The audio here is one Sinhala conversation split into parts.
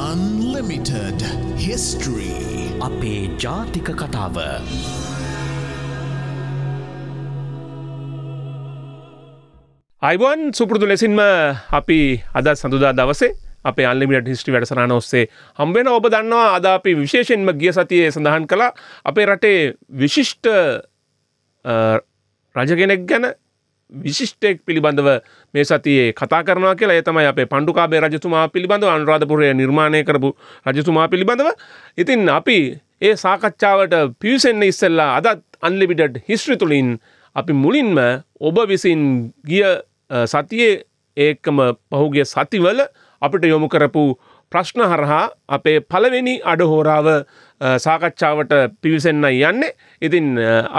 Unlimited History අපේ ජාතික කතාව අයිබන් සුපුරදු ලෙසින්ම අපි අදත් සඳුදා දවසේ අප අල්ලිමිට හිස්ටි වැඩසරන ඔස්සේ හම්බෙන ඔබ දන්නවා අද අපි විශේෂෙන්ම ගිය සතියේ සඳහන් කළ අපේ රටේ විශිෂ්ට රජගෙනෙක් ගැන විශිෂ්ටෙක් පිළිබඳව මේ සතියේ කතා කරනවා කියලා ඒතමයි අපේ පණ්ඩුකාබේ රජතුමා පිළිබඳව අනුරාධපුරය නිර්මාණය කරපු රජතුමා පිළිබඳව ඉතින් අපි ඒ සාකච්ඡාවට පිවිසෙන්න ඉස්සෙල්ලා අදත් අන්ලිබිඩඩ් හිස්ට්‍රි තුළින් අපි මුලින්ම ඔබ විසින් ගිය සතියේ ඒකම පහුගිය සතිවල අපිට යොමු කරපු ප්‍රශ්න හරහා අපේ පළවෙනි අඩහෝරාව සාකච්ඡාවට පිවිසෙන්න යන්නේ ඉතින්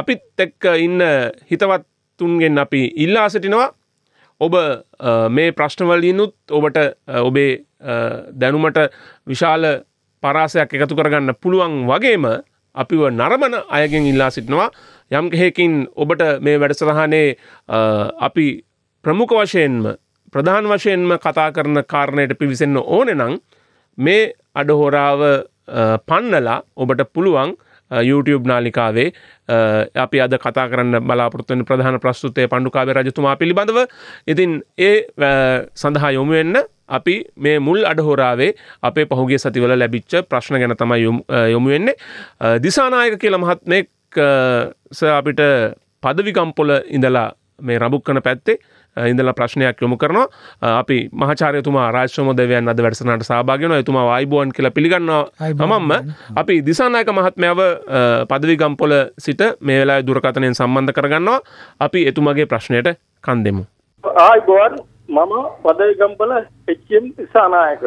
අපිත් එක්ක ඉන්න හිතවත් තුන්ගෙන් අපි ඉල්ලා සිටිනවා ඔබ මේ ප්‍රශ්නවලිනුත් ඔබට ඔබේ දැනුමට විශාල පරාසයක් එකතු කරගන්න පුළුවන් වගේම අපිව නරමන අයගෙන් ඉල්ලා සිටිනවා යම් කෙහෙකින් ඔබට මේ වැඩසරහනේ අපි ප්‍රමුඛ වශයෙන්ම ප්‍රධාන වශයෙන්ම කතා කරන කාරණයට පිවිසෙන්න ඕන නම් මේ අඩහෝරාව පන්නලා ඔබට පුළුවන් YouTube නාලිකාවේ අපි අද කතා කරන්න බලාපොරත්තුවෙන් ප්‍රධාන ප්‍රස්තුතය පණ්ඩුකාවේ රජතුමා පිළිබඳව ඉතින් ඒ සඳහා යොමුවෙන්න අපි මේ මුල් අඩහෝරාවේ අපේ පහුගේ සතිවල ලැබිච්ච ප්‍රශ්න ගැන තමයි යොමුවෙන්නේ දිසානායක කියල මහත්මෙක් අපිට පදවිකම්පොල ඉඳලා මේ රබුක් කන පැත්තේ ඉඳල ප්‍රශ්නයක් යොමු කරන අපි මහචාරයතුමා රාශ්‍රමෝදවයන් අද වැඩසනට සභාගෙන තුමා අයිබෝන් කියලා පිළිගන්නවා මම අපි දිසානායක මහත්මාව පදවිගම්පොල සිට මේ වෙලා දුරකතනයෙන් සම්බන්ධ කරගන්නවා අපි එතුමගේ ප්‍රශ්නයට කන් දෙමු. ආයිබෝන් මම පදවිගම්පල එච්චම් දිසානායක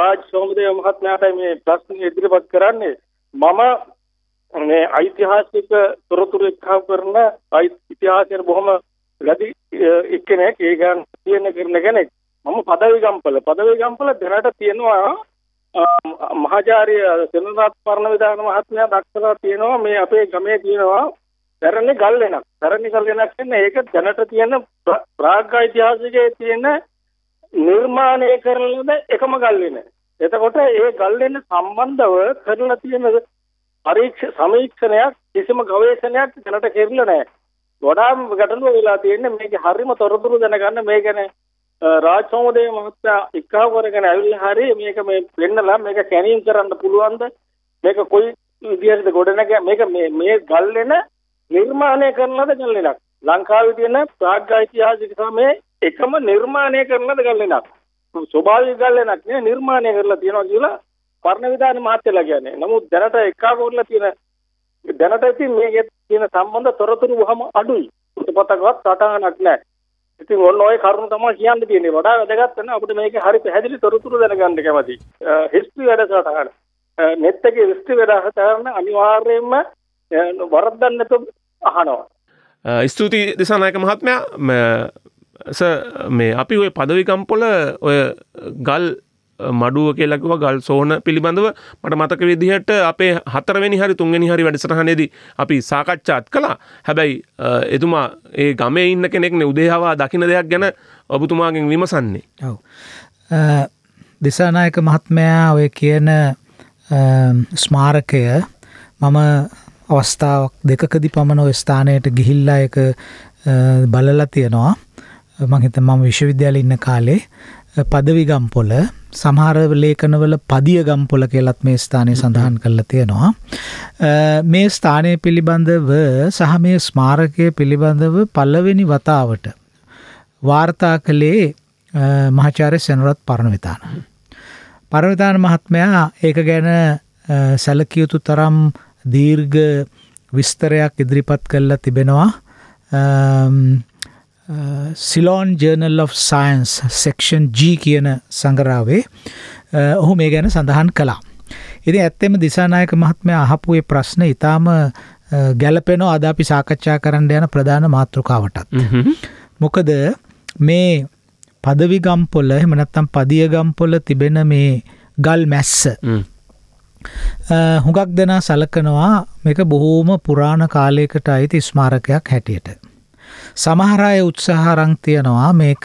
රාජ් සෝමදය මහත්මයාට මේ ප්‍රශ්න ඉදිරිපත් කරන්නේ මම මේ ඓතිහාසික තොරතුරු එක්කව කරන ඉතිහාසයෙන් බොහොම ලදි එක්කෙනෙක් ඒ ගන්න තියෙන කරන කෙනෙක් මම පදවි ගම්පල පදවි ගම්පල දැනට තියෙනවා මහාචාර්ය සෙනරත් පරණ විදාන මහත්මයා දක්වලා තියෙනවා මේ අපේ ගමේ තියෙනවා දැරණි ගල් වෙනක් දැරණි ගල් වෙනක් කියන්නේ ඒක දැනට තියෙන ප්‍රාග් ඓතිහාසිකයේ තියෙන නිර්මාණය කරන එකම ගල් වෙන. එතකොට ඒ ගල් වෙන සම්බන්ධව කරලා තියෙන පරීක්ෂ සමීක්ෂණයක් කිසිම ගවේෂණයක් දැනට කෙරෙන්නේ නැහැ. ගොඩාක් ගැටලුව වෙලා තියෙන්නේ මේක හරිම තොරතුරු දැනගන්න මේ ගැන රාජසෝමදේ මහත්තයා එක්කව කරගෙන ඇවිල්ලා හරි මේක මේ වෙන්නලා මේක කැනීම් කරන්න පුළුවන්ද මේක කොයි විදිහටද ගොඩනග මේක මේ මේ ගල්ලෙන නිර්මාණය කරන ලද ගල්ලෙනක් ලංකාවේ තියෙන ප්‍රාග්ග ඓතිහාසික සමයේ එකම නිර්මාණය කරන ලද ගල්ලෙනක් ස්වභාවික ගල්ලෙනක් නේ නිර්මාණය කරලා තියෙනවා කියලා පරණ විදාන මහත්තයලා කියන්නේ. නමුත් දැනට එකා කරලා තියෙන දැනට ඉතින් මේකෙත් කියන සම්බන්ධ තොරතුරු වහම අඩුයි. පොතපතකවත් සටහනක් නැහැ. ඉතින් ඔන්න ඔය කරුණු තමයි කියන්න තියෙන්නේ. වඩා වැදගත් වෙන අපිට මේකේ හරි පැහැදිලි තොරතුරු දැනගන්න කැමතියි. හිස්ටරි වැඩසටහන. නෙත්තගේ හිස්ටරි වැඩසටහන අනිවාර්යයෙන්ම වරද්දන්න නැතුව අහනවා. ස්තුතියි දිසානායක මහත්මයා ස මේ අපි ඔය පදවිකම්පොල ඔය ගල් මඩුව කියලකව ගල් සෝන පිළිබඳව මට මතක විදිහට අපේ හතරවෙනි හරි තුන්ගනි හරි වැඩසටහනේදී අපි සාකච්ඡාත් කළා හැබැයි එතුමා ඒ ගමේ ඉන්න කෙනෙක්නෙ උදේහවා දකින දෙයක් ගැන ඔබතුමාගෙන් විමසන්නේ ඔව දෙසානායක මහත්මයා ඔය කියන ස්මාරකය මම අවස්ථාවක් දෙකකදි පමණ ඔය ස්ථානයට ගිහිල්ලා එක බලලා තියෙනවා මං හිත මම විශ්වවිද්‍යාලය ඉන්න කාලේ පදවිගම්පොල සමහර ලේඛනවල පදිය ගම්පොල කියලත් මේ ස්ථානය සඳහන් කරලා තියෙනවා. මේ ස්ථානය පිළිබඳව සහ මේ ස්මාරකය පිළිබඳව පළවෙනි වතාවට වාර්තා කළේ මහාචාර්ය සෙනරත් පරණවිතාන. පරණවිතාන මහත්මයා ඒක ගැන සැලකිය යුතු තරම් දීර්ඝ විස්තරයක් ඉදිරිපත් කළා තිබෙනවා. Ceylon journal of science section G කියන සඟරාවේ ඔහු මේ ගැන සඳහන් කලා. ඉති ඇත්තෙම දිසානායක මහත්මය අහපුේ ප්‍රශ්න ඉතාම ගැලපෙන අද අපි සාකච්ඡා කරන්න යන ප්‍රධාන මාතෘකාවටත්. මොකද මේ පදවිගම්පොල එමනත්තම් පදියගම්පොල තිබෙන මේ ගල් මැස්ස හුඟක් දෙනා සලකනවා මේක බොහෝම පුරාණ කාලයකට අයිති ස්මාරකයක් හැටියට. සමහරය උත්සාහරං තියනවා මේක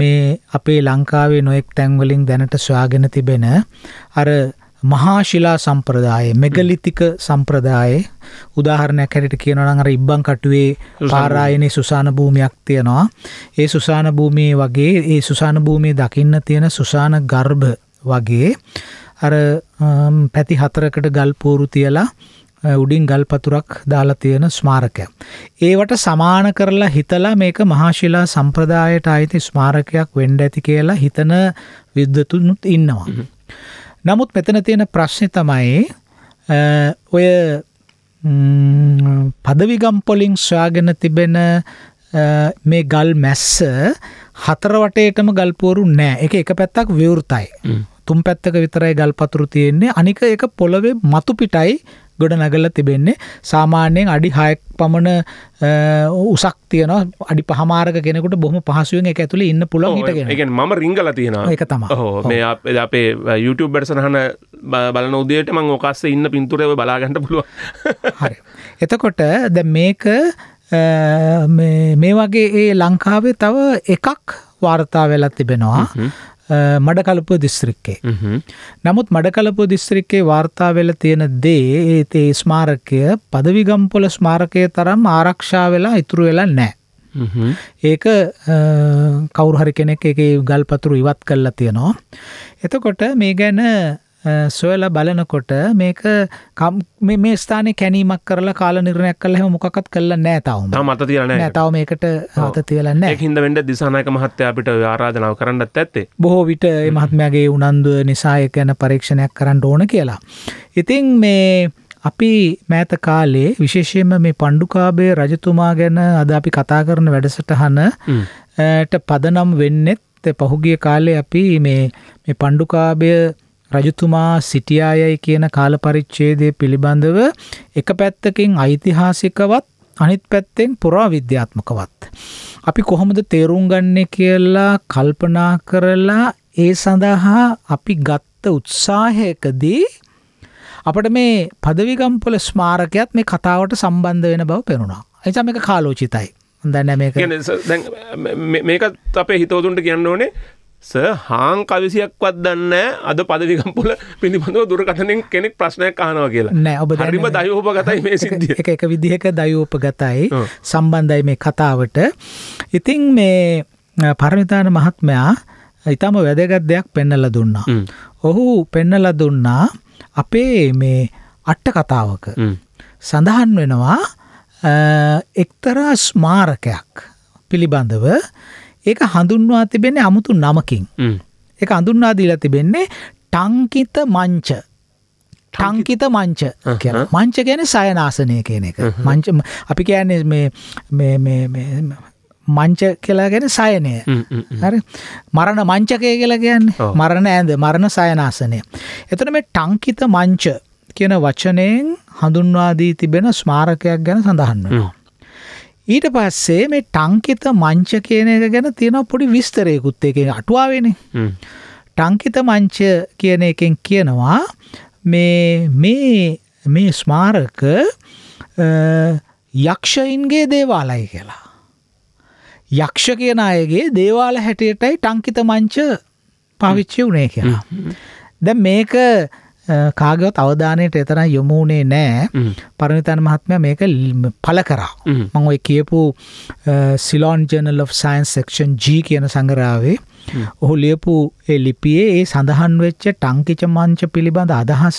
මේ අපේ ලංකාවේ නොයෙක් තැන්වලින් දැනට සොයාගෙන තිබෙන අර මහාශිලා සම්ප්‍රදායේ මෙගලිතික සම්ප්‍රදායේ උදාහරණයක් හැටියට කියනවා නම් අර ඉබ්බන් කටුවේ පාරායනේ සුසාන භූමියක් තියෙනවා. ඒ සුසාන භූමියේ වගේ ඒ සුසාන භූමියේ දකින්න තියෙන සුසාන ගර්භ වගේ අර පැති හතරකට ගල් පෝරු තියලා උඩින් ගල් පතුරක් දාලා තියෙන ස්මාරකයක්. ඒවට සමාන කරලා හිතලා මේක මහාශිලා සම්ප්‍රදායට අයිති ස්මාරකයක් වෙන්ඩ ඇති කියලා හිතන විද්ධතුනුත් ඉන්නවා. නමුත් මෙතන තියෙන ප්‍රශ්නය තමයි ඔය පදවිගම්පොලිං ස්වාගෙන තිබෙන මේ ගල් මැස්ස හතරවටේටම ගල්පෝරු නෑ එක එක පැත්තක් විවෘතයි. තුම් පැත්තක විතරයි ගල් පතුරු තියෙන්නේ අනික එක පොළොවේ මතු පිටයි ගොඩ නගල තිබෙන්නේ සාමාන්‍යයෙන් අඩි හයක් පමණ උසක් තියන අඩි පහමාරක කෙනෙකුට බොහම පහසුවෙන් එක ඇතුළ ඉන්න පුළො හිටගෙන ම රිංගල තියෙන එක තම මේ අපේ YouTube බැඩසනහන බලන උදේට මං ඕකස්ස ඉන්න පින්තුරව බලාගන්න පුළුව හරි එතකොට ද මේක මේ වගේ ඒ ලංකාවේ තව එකක් වාර්තා වෙලත් තිබෙනවා මඩකලපුව දිස්ත්‍රික්කේ. නමුත් මඩකලපු දිස්ත්‍රික්කේ වාර්තාාවල තියෙන දේ ඒතේ ස්මාරකය පදවිගම්පොල ස්මාරකය තරම් ආරක්ෂා වෙලා ඉතුරු වෙලා නෑ. ඒක කවුරුහරි කෙනෙක් එක ගල්පතුරු ඉවත් කල්ලා තියෙනවා. එතකොට මේ ගැන සොයල බලනකොට මේක මේ ස්ථානය කැනීමක් කරලා කාල නිර්ණයක් කල හම මොකත් කල්ල නෑතාවම මත තියන තව මේකට හත තියලන්න හිද වඩ දිසානක මහත්‍ය අපිට ආරාධනාව කරන්නත් ඇත්තේ බොහෝ විට මහත්මයාගේ උනන්දුව නිසාය ගැන පරීක්ෂණයක් කරන්න ඕන කියලා. ඉතිං මේ අපි මෑත කාලේ විශේෂයෙන්ම මේ පණ්ඩුකාබේ රජතුමා ගැන අද අපි කතා කරන වැඩසටහන ට පදනම් වෙන්නෙත් පහුගිය කාලේ අපි මේ පණ්ඩුකාබය රජතුමා සිටියායයි කියන කාලපරිච්ඡේදය පිළිබඳව එක පැත්තකින් ඓතිහාසිකවත් අනිත් පැත්තෙන් පුරා විද්‍යාත්මකවත්. අපි කොහොමද තේරුම් ගන්නේ කියලා කල්පනා කරලා ඒ සඳහා අපි ගත්ත උත්සාහයකදී අපට මේ පදවිගම්පොල ස්මාරකයත් මේ කතාවට සම්බන්ධ වෙන බව පෙනුණා. එනිසා මේක කාලෝචිතයි. දැන් මේක මේකත් අපේ හිතවතුන්ට කියන්න ඕනේ ස හාං කවිසියක්වත් දන්න අද පදවිකම්පොල පිළිබඳව දුරකටනෙන් කෙනෙක් ප්‍රශ්නයක් අහනවා කියලා නෑ ඔබ හරිම දයෝප ගතයි මේ සිද්ධිය එක එක විදිහක දයෝප ගතයි සම්බන්ධයි මේ කතාවට ඉතිං මේ පරමිතාන මහත්මයා ඉතාම වැදගත් දෙයක් පෙන්නල දුන්නා ඔහු පෙන්නල දුන්නා අපේ මේ අට්ට කතාවක සඳහන් වෙනවා එක්තරා ස්මාරකයක් පිළිබඳව ඒක හඳුන්වා තිබෙන්නේ අමුතු නමකින් එක අඳුන්වා දීලා තිබෙන්නේ ටංකිත මංච ටංකිත මංච මංච ගැන සයනාසනය කියන එක මංච අපි කියන්නේ මංච කියලා ගැන සයනය හරි මරණ මංචකය කියලා කියන්නේ මරණ ඇඳ මරණ සයනාසනය එතන මේ ටංකිත මංච කියන වචනයෙන් හඳුන්වාදී තිබෙන ස්මාරකයක් ගැන සඳහන්නවා ඊට පස්සේ මේ ටංකිත මංච කියන එක ගැන තියෙන පොඩි විස්තරයකුත් එකෙන් අටුවාවෙනේ ටංකිත මංච කියන එකෙන් කියනවා මේ මේ මේ ස්මාරක යක්ෂයින්ගේ දේවාලයි කියලා. යක්ෂ කියන අයගේ දේවාල හැටියටයි ටංකිත මංච පවිච්චි වුණේ කියලා. දැ මේක කාගවත් අවධානයට එතන යොමුුණේ නෑ පරණවිතන් මහත්මය මේක පල කරා මං ඔයි කියපු Ceylon journal of science section G කියන සංගරාවේ ඔහු ලියපු ලිපියේ ඒ සඳහන් වෙච්ච ටංකිච මංච පිළිබඳ අදහස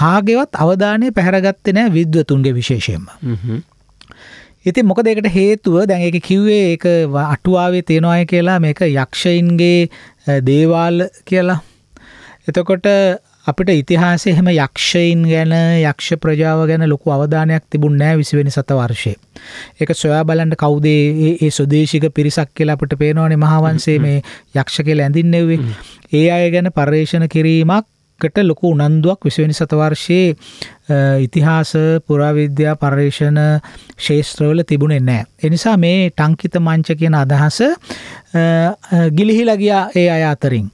කාගෙවත් අවධානය පැහරගත්තෙ නෑ විද්වතුන්ගේ විශේෂයෙන්ම ඉති මොක දෙකට හේතුව දැන් එක කිව්වේ එක අටුවාවේ තියෙනවාය කියලා මේක යක්ෂයින්ගේ දේවාල් කියලා එතකොට අපිට ඉතිහාස එහෙම යක්ෂයින් ගැන යක්ෂ ප්‍රජාව ගැන ලොකු අවධානයක් තිබුණ නෑ විසිවෙනි සත වර්ෂය. එක සොයා බලන්ට කවුදේ ඒ ස්වදේශික පිරිසක් කියලා අපට පේනවනේ මහාවන්සේ මේ යක්ෂ කියලා ඇඳින්නෙව්වේ. ඒ අය ගැන පර්යේෂණ කිරීමක්කට ලොකු උනන්දුවක් විසිවෙනි සතවර්ෂයේ ඉතිහාස පුරාවිද්‍යා පර්යේෂණ ශේෂත්‍රවල තිබුණේ නෑ. එනිසා මේ ටංකිත මංච කියන අදහස ගිලිහිලගියා ඒ අය අතරින්.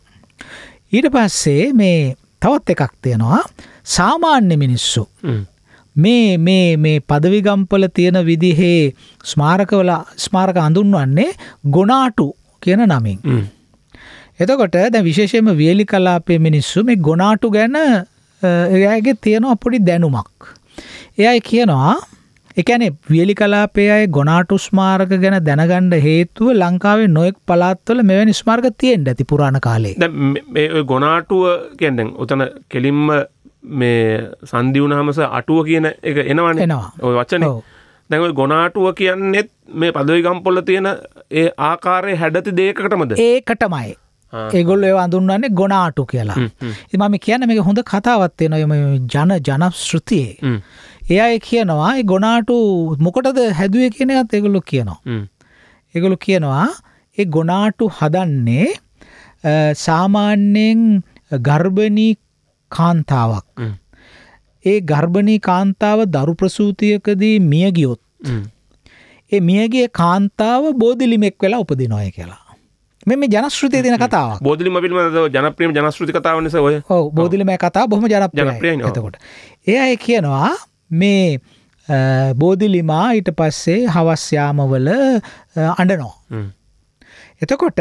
ඊට පස්සේ මේ තවත් එකක් තියෙනවා සාමාන්‍ය මිනිස්සු මේ මේ මේ පදවිගම්පල තියෙන විදිහේ ස්මාරකවල ස්මාරක අඳුන්වන්නේ ගොනාටු කියන නමින්. එතකොට දැ විශේෂයම වියලි කලාපේ මිනිස්සු මේ ගොනාටු ගැන එයාගේ තියෙනවා පොඩි දැනුමක්. එයයි කියනවා එකැනේ වියලි කලාපය අය ගොනාට ස්මාර්ක ගැන දැනගණ්ඩ හේතුව ලංකාවේ නොයෙක් පලාත්වල මෙ නිස්මාර්ක තියෙන් ඇති පුරාණ කාලේ ගොනාටුව කියැඩෙන් උතන කෙලින්ම මේ සන්දිවුණහමස අටුව කියන එක එනවන්න එනවා ඔය වචන දැඟ ගොනාටුව කියන්නෙත් මේ පදවිගම්පොල්ල තියෙන ඒ ආකාරය හැඩති දේකටමද ඒකටමයි ඒගොල්ල ඒ අඳුන්වන්නේ ගොනාටු කියලා එමම කියන මේ හොඳ කතාවත්වය නොයම ජන ජනශෘතියේ ඒ අය කියනවා ගොනාටු මොකටද හැදුව කියනත් එගොලු කියනවා. එගොලු කියනවා ඒ ගොනාටු හදන්නේ සාමාන්‍යයෙන් ගර්භණී කාන්තාවක්. ඒ ගර්භණී කාන්තාව දරු ප්‍රසූතියකදී මියගියොත්. ඒ මියගේ කාන්තාව බෝධිලිමෙක් වෙලා උපදිනොය කියලා. මෙම ජනස්ෘතිය තින කතාව බෝධලිම පිල්ම ජනප්‍රියම ජනස්ෘති කතාව නිස ඔය බෝධිලිම කතා බොහම ජනප්‍රිය එතකොට ඒ අය කියනවා මේ බෝධිලිමා ඊට පස්සේ හවස්යාමවල අඩනෝ. එතකොට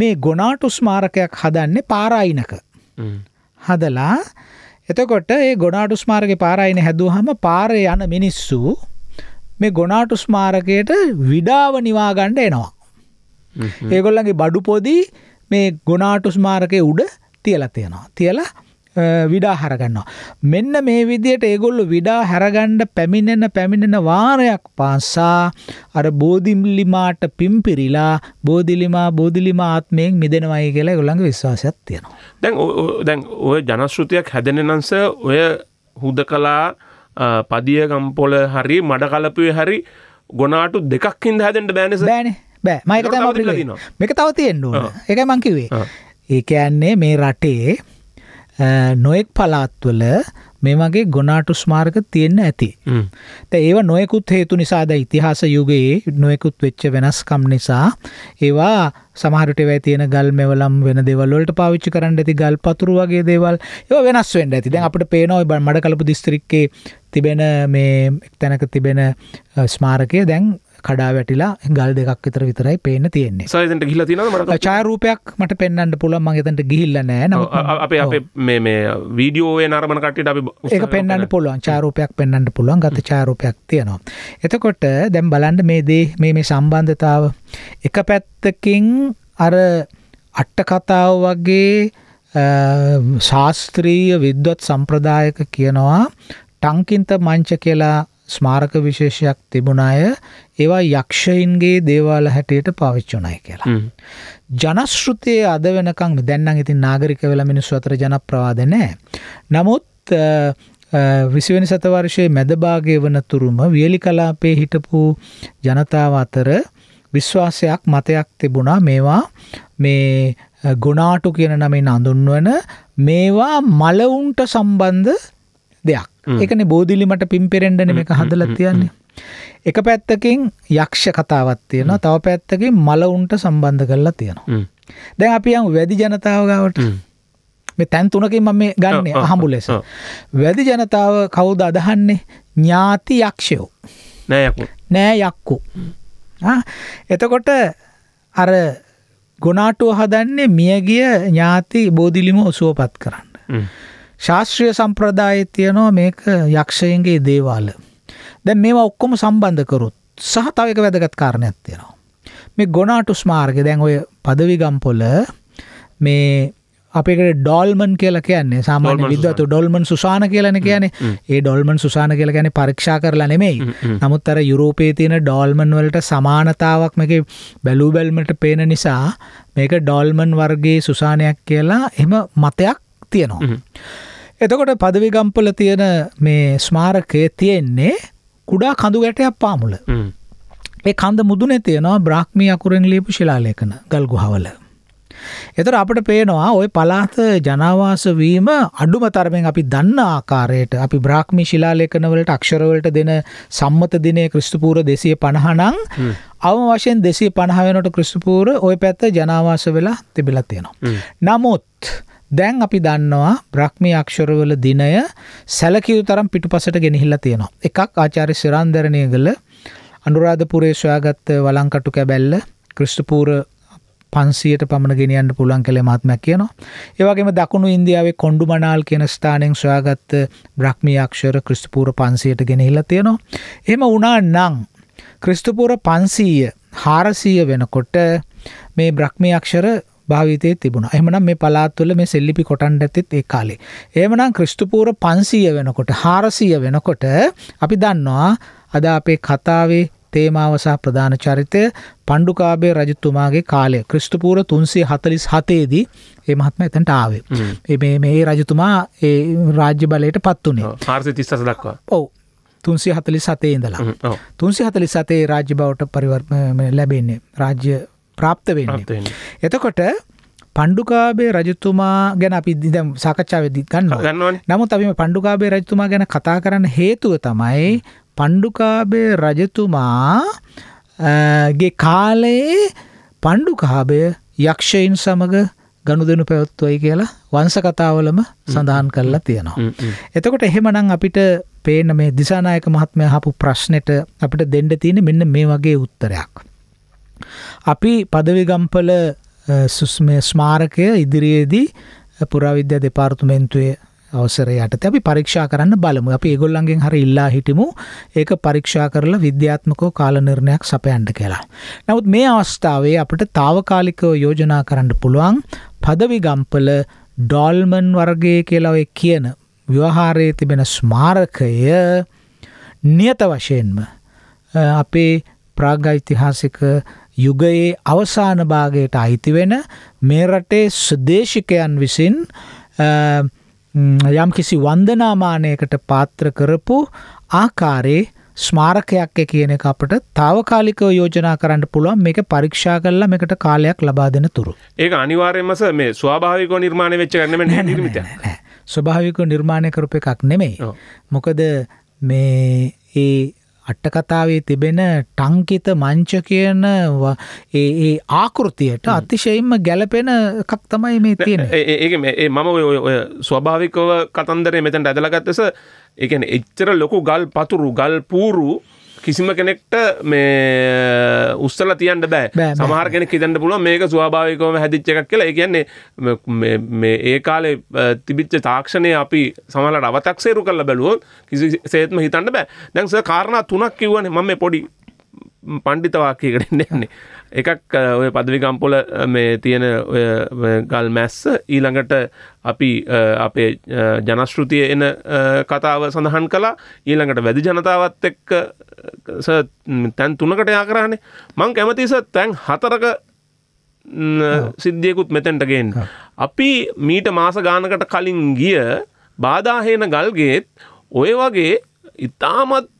මේ ගොනාටු ස්මාරකයක් හදන්නේ පාරායිනක හදලා එතකොට ඒ ගොනාටු ස්මාරක පාරායින හැදුව හම පාර යන මිනිස්සු මේ ගොනාටු ස්මාරකයට විඩාව නිවාගණ්ඩ එනවා. ඒගොල්ලගේ බඩු පොදි මේ ගොනාටු ස්මාරකය උඩ තියලා තියෙනවා. තියලා විඩා හැරගන්නවා. මෙන්න මේ විදිහට ඒගොල්ලෝ විඩා හැරගන්න පැමිණෙන පැමිණෙන වාරයක් පාසා අර බෝධිලිමාට පිම්පිරිලා බෝධිලිමා බෝධිලිමා ආත්මයෙන් මිදෙනවයි කියලා ඒගොල්ලන්ගේ විශ්වාසයක් තියෙනවා. දැන් දැන් ඔය ජනශ්‍රුතියක් හැදෙනනංස ඔය හුදකලා පදිය ගම්පොල හරි මඩ කලපුවේ හරි ගොනාටු දෙකක් ඉඳ හැදෙන්න බෑනේ බෑනේ බෑ මම ඒක තමයි මේක තව තියෙන්න ඕන. ඒකයි මං කිව්වේ. ඒ කියන්නේ මේ රටේ නොයෙක් පලාත්වල මේ වගේ ගොනාටු ස්මාර්ක තියෙන්න ඇති. ඒව නොයෙකුත් හේතු නිසාද ඉතිහාස යුගයේ නොයෙකුත් වෙච්ච වෙනස්කම් නිසා ඒවා සමහරට වැ තියෙන ගල් මෙවලම් වෙන දෙවල්ලට පාවිච්චි කරන්න ඇති ගල් පතුරු වගේ දේවල් ඒ වෙනස් වෙන්ඩ ඇති දැන් අපට පේනොයි බ මඩ කලපු දිස්ත්‍රික්කේ තිබෙන මේ තැනක තිබෙන ස්මාරකය දැන් කඩා වැටිලා ගල් දෙකක් විතර විතරයි පේන්න තියෙන්නේ සයතට ගිල තින චාරූපයක් මට පෙන්න්නට පුළන් මං එතට ගිහිල්ල නෑ න අපේ අපේ මේ වීඩියෝේ නරමන කට අප එක පෙන්න්න පුළුවන් චාරූපයක් පෙන්න්නට පුළුවන් ගත චාරූපයක් තියෙනවා එතකොට දැම් බලන්ඩ මේ දේ මේ සම්බන්ධතාව එක පැත්තකින් අර අට්ට කතාව වගේ ශාස්ත්‍රීය විද්වත් සම්ප්‍රදායක කියනවා ටංකින්ත මංච කියලා ස්මාරක විශේෂයක් තිබුණාය ඒවා යක්ෂයින්ගේ දේවාල හැටියට පාවිච්චුනායි කියලා. ජනශ්ෘතිය අද වෙනකං දැන්නම් ඉතින් නාගරික වෙල මිනිස්සු අතර ජනප්‍රවාද නෑ. නමුත් විසිවනි සතවර්ෂයේ මැදභාගය වන තුරුම වියලි කලාපේ හිටපු ජනතාව අතර විශ්වාසයක් මතයක් තිබුණා මේවා මේ ගොනාටු කියන නමින් අඳුන්වන මේවා මලවුන්ට සම්බන්ධ දෙයක්. ඒකන බෝධිලිමට පිම්පෙරෙන්ඩන එක හදල තියන්නේ එක පැත්තකින් යක්ෂ කතාවත් තියෙනවා තව පැත්තකින් මලවුන්ට සම්බන්ධ කරලා තියෙනවා දැන් අපි යම් වැදි ජනතාවගාවට මේ තැන් තුනකින් මම මේ ගන්න අහඹු ලෙස වැදි ජනතාව කවුද අදහන්නේ ඥාති යක්ෂයෝ නෑ යක්කු එතකොට අර ගොනාටුව හදන්නේ මියගිය ඥාති බෝධිලිම ඔසුවපත් කරන්න ශාස්ත්‍රීය සම්ප්‍රදායේ තියෙනවා මේක යක්ෂයන්ගේ දේවාල. දැන් මේවා ඔක්කොම සම්බන්ධ කරොත් සහ තව එක වැදගත් කාරණයක් තියෙනවා. මේ ගොනාටුස් මාර්ගය දැන් ඔය පදවිගම්පොල මේ අපේකට ඩොල්මන් කියලා කියන්නේ සාමාන්‍ය විද්වතු ඩොල්මන් සුසාන කියලානේ කියන්නේ. ඒ ඩොල්මන් සුසාන කියලා කියන්නේ පරීක්ෂා කරලා නෙමෙයි. නමුත් අර යුරෝපයේ තියෙන ඩොල්මන් වලට සමානතාවක් මේකේ බැලූ බැල්මට පේන නිසා මේක ඩොල්මන් වර්ගයේ සුසානයක් කියලා එහෙම මතයක් තියෙනවා. එතකොට පදවිගම්පල තියෙන මේ ස්මාරකය තියෙන්නේ කුඩා කඳු ගැටයක් පාමුල ඒ කන්ද මුදුනේ තියෙනවා බ්‍රාහ්මී අකුරෙන් ලියපු ශිලාලේඛන ගල්ගුහවල. එතර අපට පේනවා ওই පලාත ජනවාස වීම අඩුම තරමෙන් අපි දන්න ආකාරයට අපි බ්‍රාහ්මී ශිලාලේඛන වලට අක්ෂර වලට දෙන සම්මත දිනයේ ක්‍රිස්තු පූර්ව 250 නම් අවම වශයෙන් 250 වෙනකොට ක්‍රිස්තු පූර්ව ওই පැත්ත ජනවාස වෙලා තිබිලා තියෙනවා. නමුත් දැන් අපි දන්නවා බ්‍රහ්මි අක්ෂරවල දිනය සැලකියු තරම් පිටුපසට ගෙනහිල්ලා තියෙනවා. එකක් ආචාර්ය සිරන්දරණයගල අනුරාධපුරේ සොයාගත් වළංකටු කැබැල්ල ක්‍රිස්තුපූර 500ට පමණ ගෙනියන්න පුළුවන් කියලා මහත්මයා කියනවා. ඒ වගේම දකුණු ඉන්දියාවේ කොණ්ඩුමනාල් කියන ස්ථානයෙන් සොයාගත් බ්‍රහ්මි අක්ෂර ක්‍රිස්තුපූර 500ට ගෙනහිල්ලා තියෙනවා. එහෙම වුණා නම් ක්‍රිස්තුපූර 500 400 වෙනකොට මේ බ්‍රහ්මි අක්ෂර භාවිතය තිබුණ එමනම් මේ පලාත්තුල මේ සෙල්ලිපි කොටන්ඩ ඇතිත් ඒ කාලේ. ඒමනම් ක්‍රිස්තුපූර පන්සීය වෙනකොට හාරසීය වෙනකොට අපි දන්නවා අද අපේ කතාවේ තේමාවසා ප්‍රධාන චරිතය පණ්ඩුකාබේ රජතුමාගේ කාලය ක්‍රිස්තුපූර තුන්සේ හතලිස් හතේදී ඒ මහත්ම එතැන්ට ආවේ. මේ රජතුමා රාජ්‍ය බලයට පත් වනේ ආර්සි තිස්සස දක්වා ඔව තුන්සේ හතලි සතේ ඉඳලා තුන්සේ හතලි සතේ රාජ්‍ය බවට පරිවර්ම ලැබෙන්නේ රාජ්‍ය ප්‍රාප්ත වෙන්නේ. එතකොට පණ්ඩුකාභය රජතුමා ගැන අපි දැන් සාකච්ඡාවේදී ගන්නවා. නමුත් අපි මේ පණ්ඩුකාභය රජතුමා ගැන කතා කරන්න හේතුව තමයි පණ්ඩුකාභය රජතුමා ගේ කාලයේ පණ්ඩුකාභය යක්ෂයින් සමග ගනුදෙනු පැවැත්වයි කියලා වංශ කතාවලම සඳහන් කරලා තියෙනවා. එතකොට එහෙමනම් අපිට පේන මේ දිසානායක මහත්මයා අහපු ප්‍රශ්නෙට අපිට දෙන්න තියෙන්නේ මෙන්න මේ වගේ උත්තරයක්. අපි පදවිගම්පල සුස්මය ස්මාරකය ඉදිරියේදී eh, පුරාවිද්‍ය දෙපාර්තුමෙන්න්තුවය අවසරයට අපි පරීක්ෂා කරන්න බලමු අපි ඒගොල්ලන්ගෙන් හරි ඉල්ලා හිටිමු ඒක පරීක්ෂා කරලා විද්‍යාත්මකෝ කාලනිර්ණයක් සපයන්ඩ කියලා. නවත් මේ අවස්ථාවේ අපට තාවකාලිකව යෝජනා කරන්න පුළුවන් පදවිගම්පල ඩොල්මන් වර්ගය කියලාව කියන ව්‍යවහාරයේ තිබෙන ස්මාරකය නියත වශයෙන්ම eh, අපේ ප්‍රාගයිතිහාසික යුගයේ අවසාන භාගයට අයිති වෙන මේ රටේ ස්වදේශිකයන් විසින් යම් කිසි වන්දනාමානයකට පාත්‍ර කරපු ආකාරයේ ස්මාරකයක් කියන එක අපට తాවකාලිකව යෝජනා කරන්න පුළුවන් මේක පරීක්ෂා කරලා මේකට කාලයක් ලබා දෙන තුරු. ඒක අනිවාර්යයෙන්ම සර් මේ ස්වාභාවිකව නිර්මාණය වෙච්ච එකක් නෙමෙයි නිර්මිතය. ස්වාභාවිකව නිර්මාණය කරපු එකක් නෙමෙයි. මොකද මේ ඒ අට්ටකතාවේ තිබෙන ටංකිත මංච කියන ඒ ආකෘතියට අතිශයින්ම ගැලපෙන එකක් තමයි මේ තියෙන ඒ ඒ මම ඔය ස්වභාවිකව කතන්දරය මෙතැන් ඇදලගත්තස එකන එච්චර ලොකු ගල් පතුරු ගල් පූරු කිසිම කෙනෙක්ට මේ උස්සල තියන්ට බෑ සමහර කෙනෙක් හිතන්න පුළුව මේක ස්වාභාවිකවම හැදිච්ච එකක් කියලා කියන්නේ මේ ඒ කාලේ තිබිච්ච තාක්ෂණය අපි සමහලට අවතක්සේරු කරලා බැලුවොත් කිසි සේත්ම හිතන්න බෑ දැන්ස කාරණා තුනක් කිව්වනේ මම මේ පොඩි පණ්ඩිත වාක්‍යයකට එන්නේ එකක් ඔය පදවිකම්පොල මේ තියෙන ගල් මැස්ස ඊළඟට අපි අපේ ජනශෘතිය එන කතාව සඳහන් කලා ඊළඟට වැදි ජනතාවත් එක්ක තැන් තුනකට යා කරන්නේ මං කැමතිස තැන් හතරක සිද්ධියකුත් මෙතැන්ටගෙන්. අපි මීට මාස ගානකට කලින් ගිය බාදාහේන ගල්ගේත් ඔය වගේ ඉතාමත්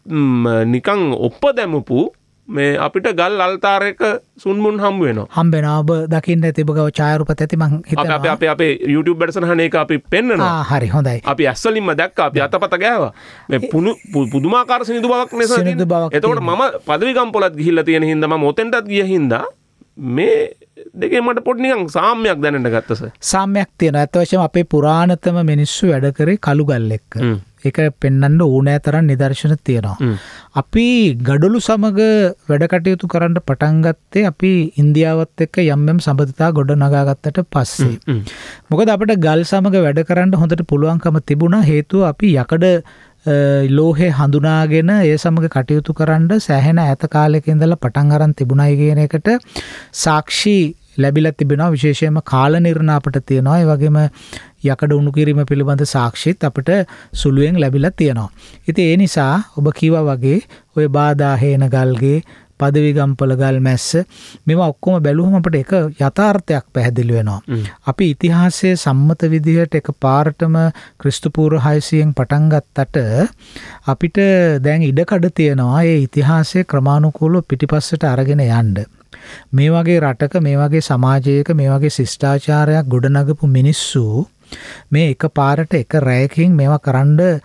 නිකං ඔප්ප දැමපු මේ අපිට ගල් අල්තාරයක සුන්මුන් හම් වෙන හම්බෙන ඔබ දකින්න තිබගව චායරුපත ඇති මං හිත අප අප අපේ YouTube බැටසහන එක අපි පෙන්න්න හරි හොඳයි අපි ඇස්සලින්ම දැක්ක අපි අතපත ගෑව මේ පුුණු පුදුමාකාර සිනිදු බවක් නිස නිදු බවක් එතවට ම පදවිකම්පොලත් ගිහිල්ල තියෙන හිදම මොතෙන්ටත් ගිය හින්දා මේ දෙකේ මට පොඩ්නිකං සාමයක් දැනට ගත්තස සාමයක් තියෙන ඇත්වශම අපේ පුරාණතම මිනිස්සු වැඩකරේ කළුගල්ලෙක්ක එක පෙන්න්න ඕනෑ තරන් නිදර්ශන තියෙනවා. අපි ගඩොලු සමඟ වැඩකටයුතු කරන්න පටන්ගත්තේ අපි ඉන්දියාවත් එක්ක යම්යම් සබඳතා ගොඩ නගාගත්තට පස්සේ. මොකද අපට ගල් සමඟ වැඩ කරන්න හොඳට පුළුවන්කම තිබුණා හේතුව අපි යකඩ ලෝහෙ හඳුනාගෙන ඒ සමඟ කටයුතු කරන්න සෑහෙන ඇත කාලෙක ඉඳලා පටන් අරන් තිබුණයි කියන එකට සාක්ෂි ලැබිලා තිබෙනවා විශේෂයෙන්ම කාල නිර්ණාපට තියෙනවා ඒ වගේම යකඩ උණු කිරීම පිළිබඳ සාක්ෂිත් අපිට සුළුවෙන් ලැබිලා තියෙනවා. ඉතින් ඒ නිසා ඔබ කිව්වා වගේ ওই බාධා හේන ගල්ගේ පදවිගම්පල ගල් මැස්ස මේවා ඔක්කොම බැලුවම අපිට එක යථාර්ථයක් පැහැදිලි වෙනවා. අපි ඉතිහාසයේ සම්මත විදිහට එක පාරටම ක්‍රිස්තු පූර්ව 600න් පටන් ගත්තට අපිට දැන් ඉඩකඩ තියෙනවා ඒ ඉතිහාසයේ ක්‍රමානුකූලව පිටිපස්සට අරගෙන යන්න. මේ වගේ රටක මේ වගේ සමාජයක මේ වගේ ශිෂ්ටාචාරයක් ගොඩනගපු මිනිස්සු මේ එක පාරට එක රැයකින් මේවා කරන්න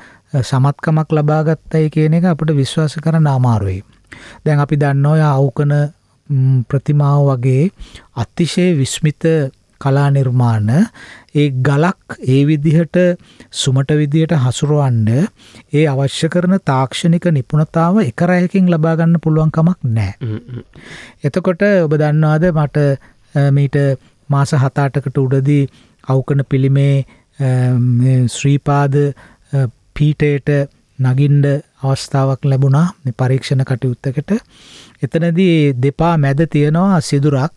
සමත්කමක් ලබාගත්තයි කියන එක අපිට විශ්වාස කරන්න අමාරුයි. දැන් අපි දන්නවා ඔය අවුකන ප්‍රතිමාව වගේ අතිශය විස්මිත කලා නිර්මාණ ඒ ගලක් ඒ විදිහට සුමට විදිහට හසුරවන්න ඒ අවශ්‍ය කරන තාක්ෂණික නිපුණතාව එක රැයකින් ලබා ගන්න පුළුවන් කමක් නැහැ. එතකොට ඔබ දන්නවාද මට මීට මාස 7-8කට උඩදී අවකන පිළිමේ ශ්‍රීපාද පීඨයට නගින්ඩ අවස්ථාවක් ලැබුණා මේ පරීක්ෂණ කටයුත්තකට. එතනදී දෙපා මැද තියෙනවා සිදුරක්.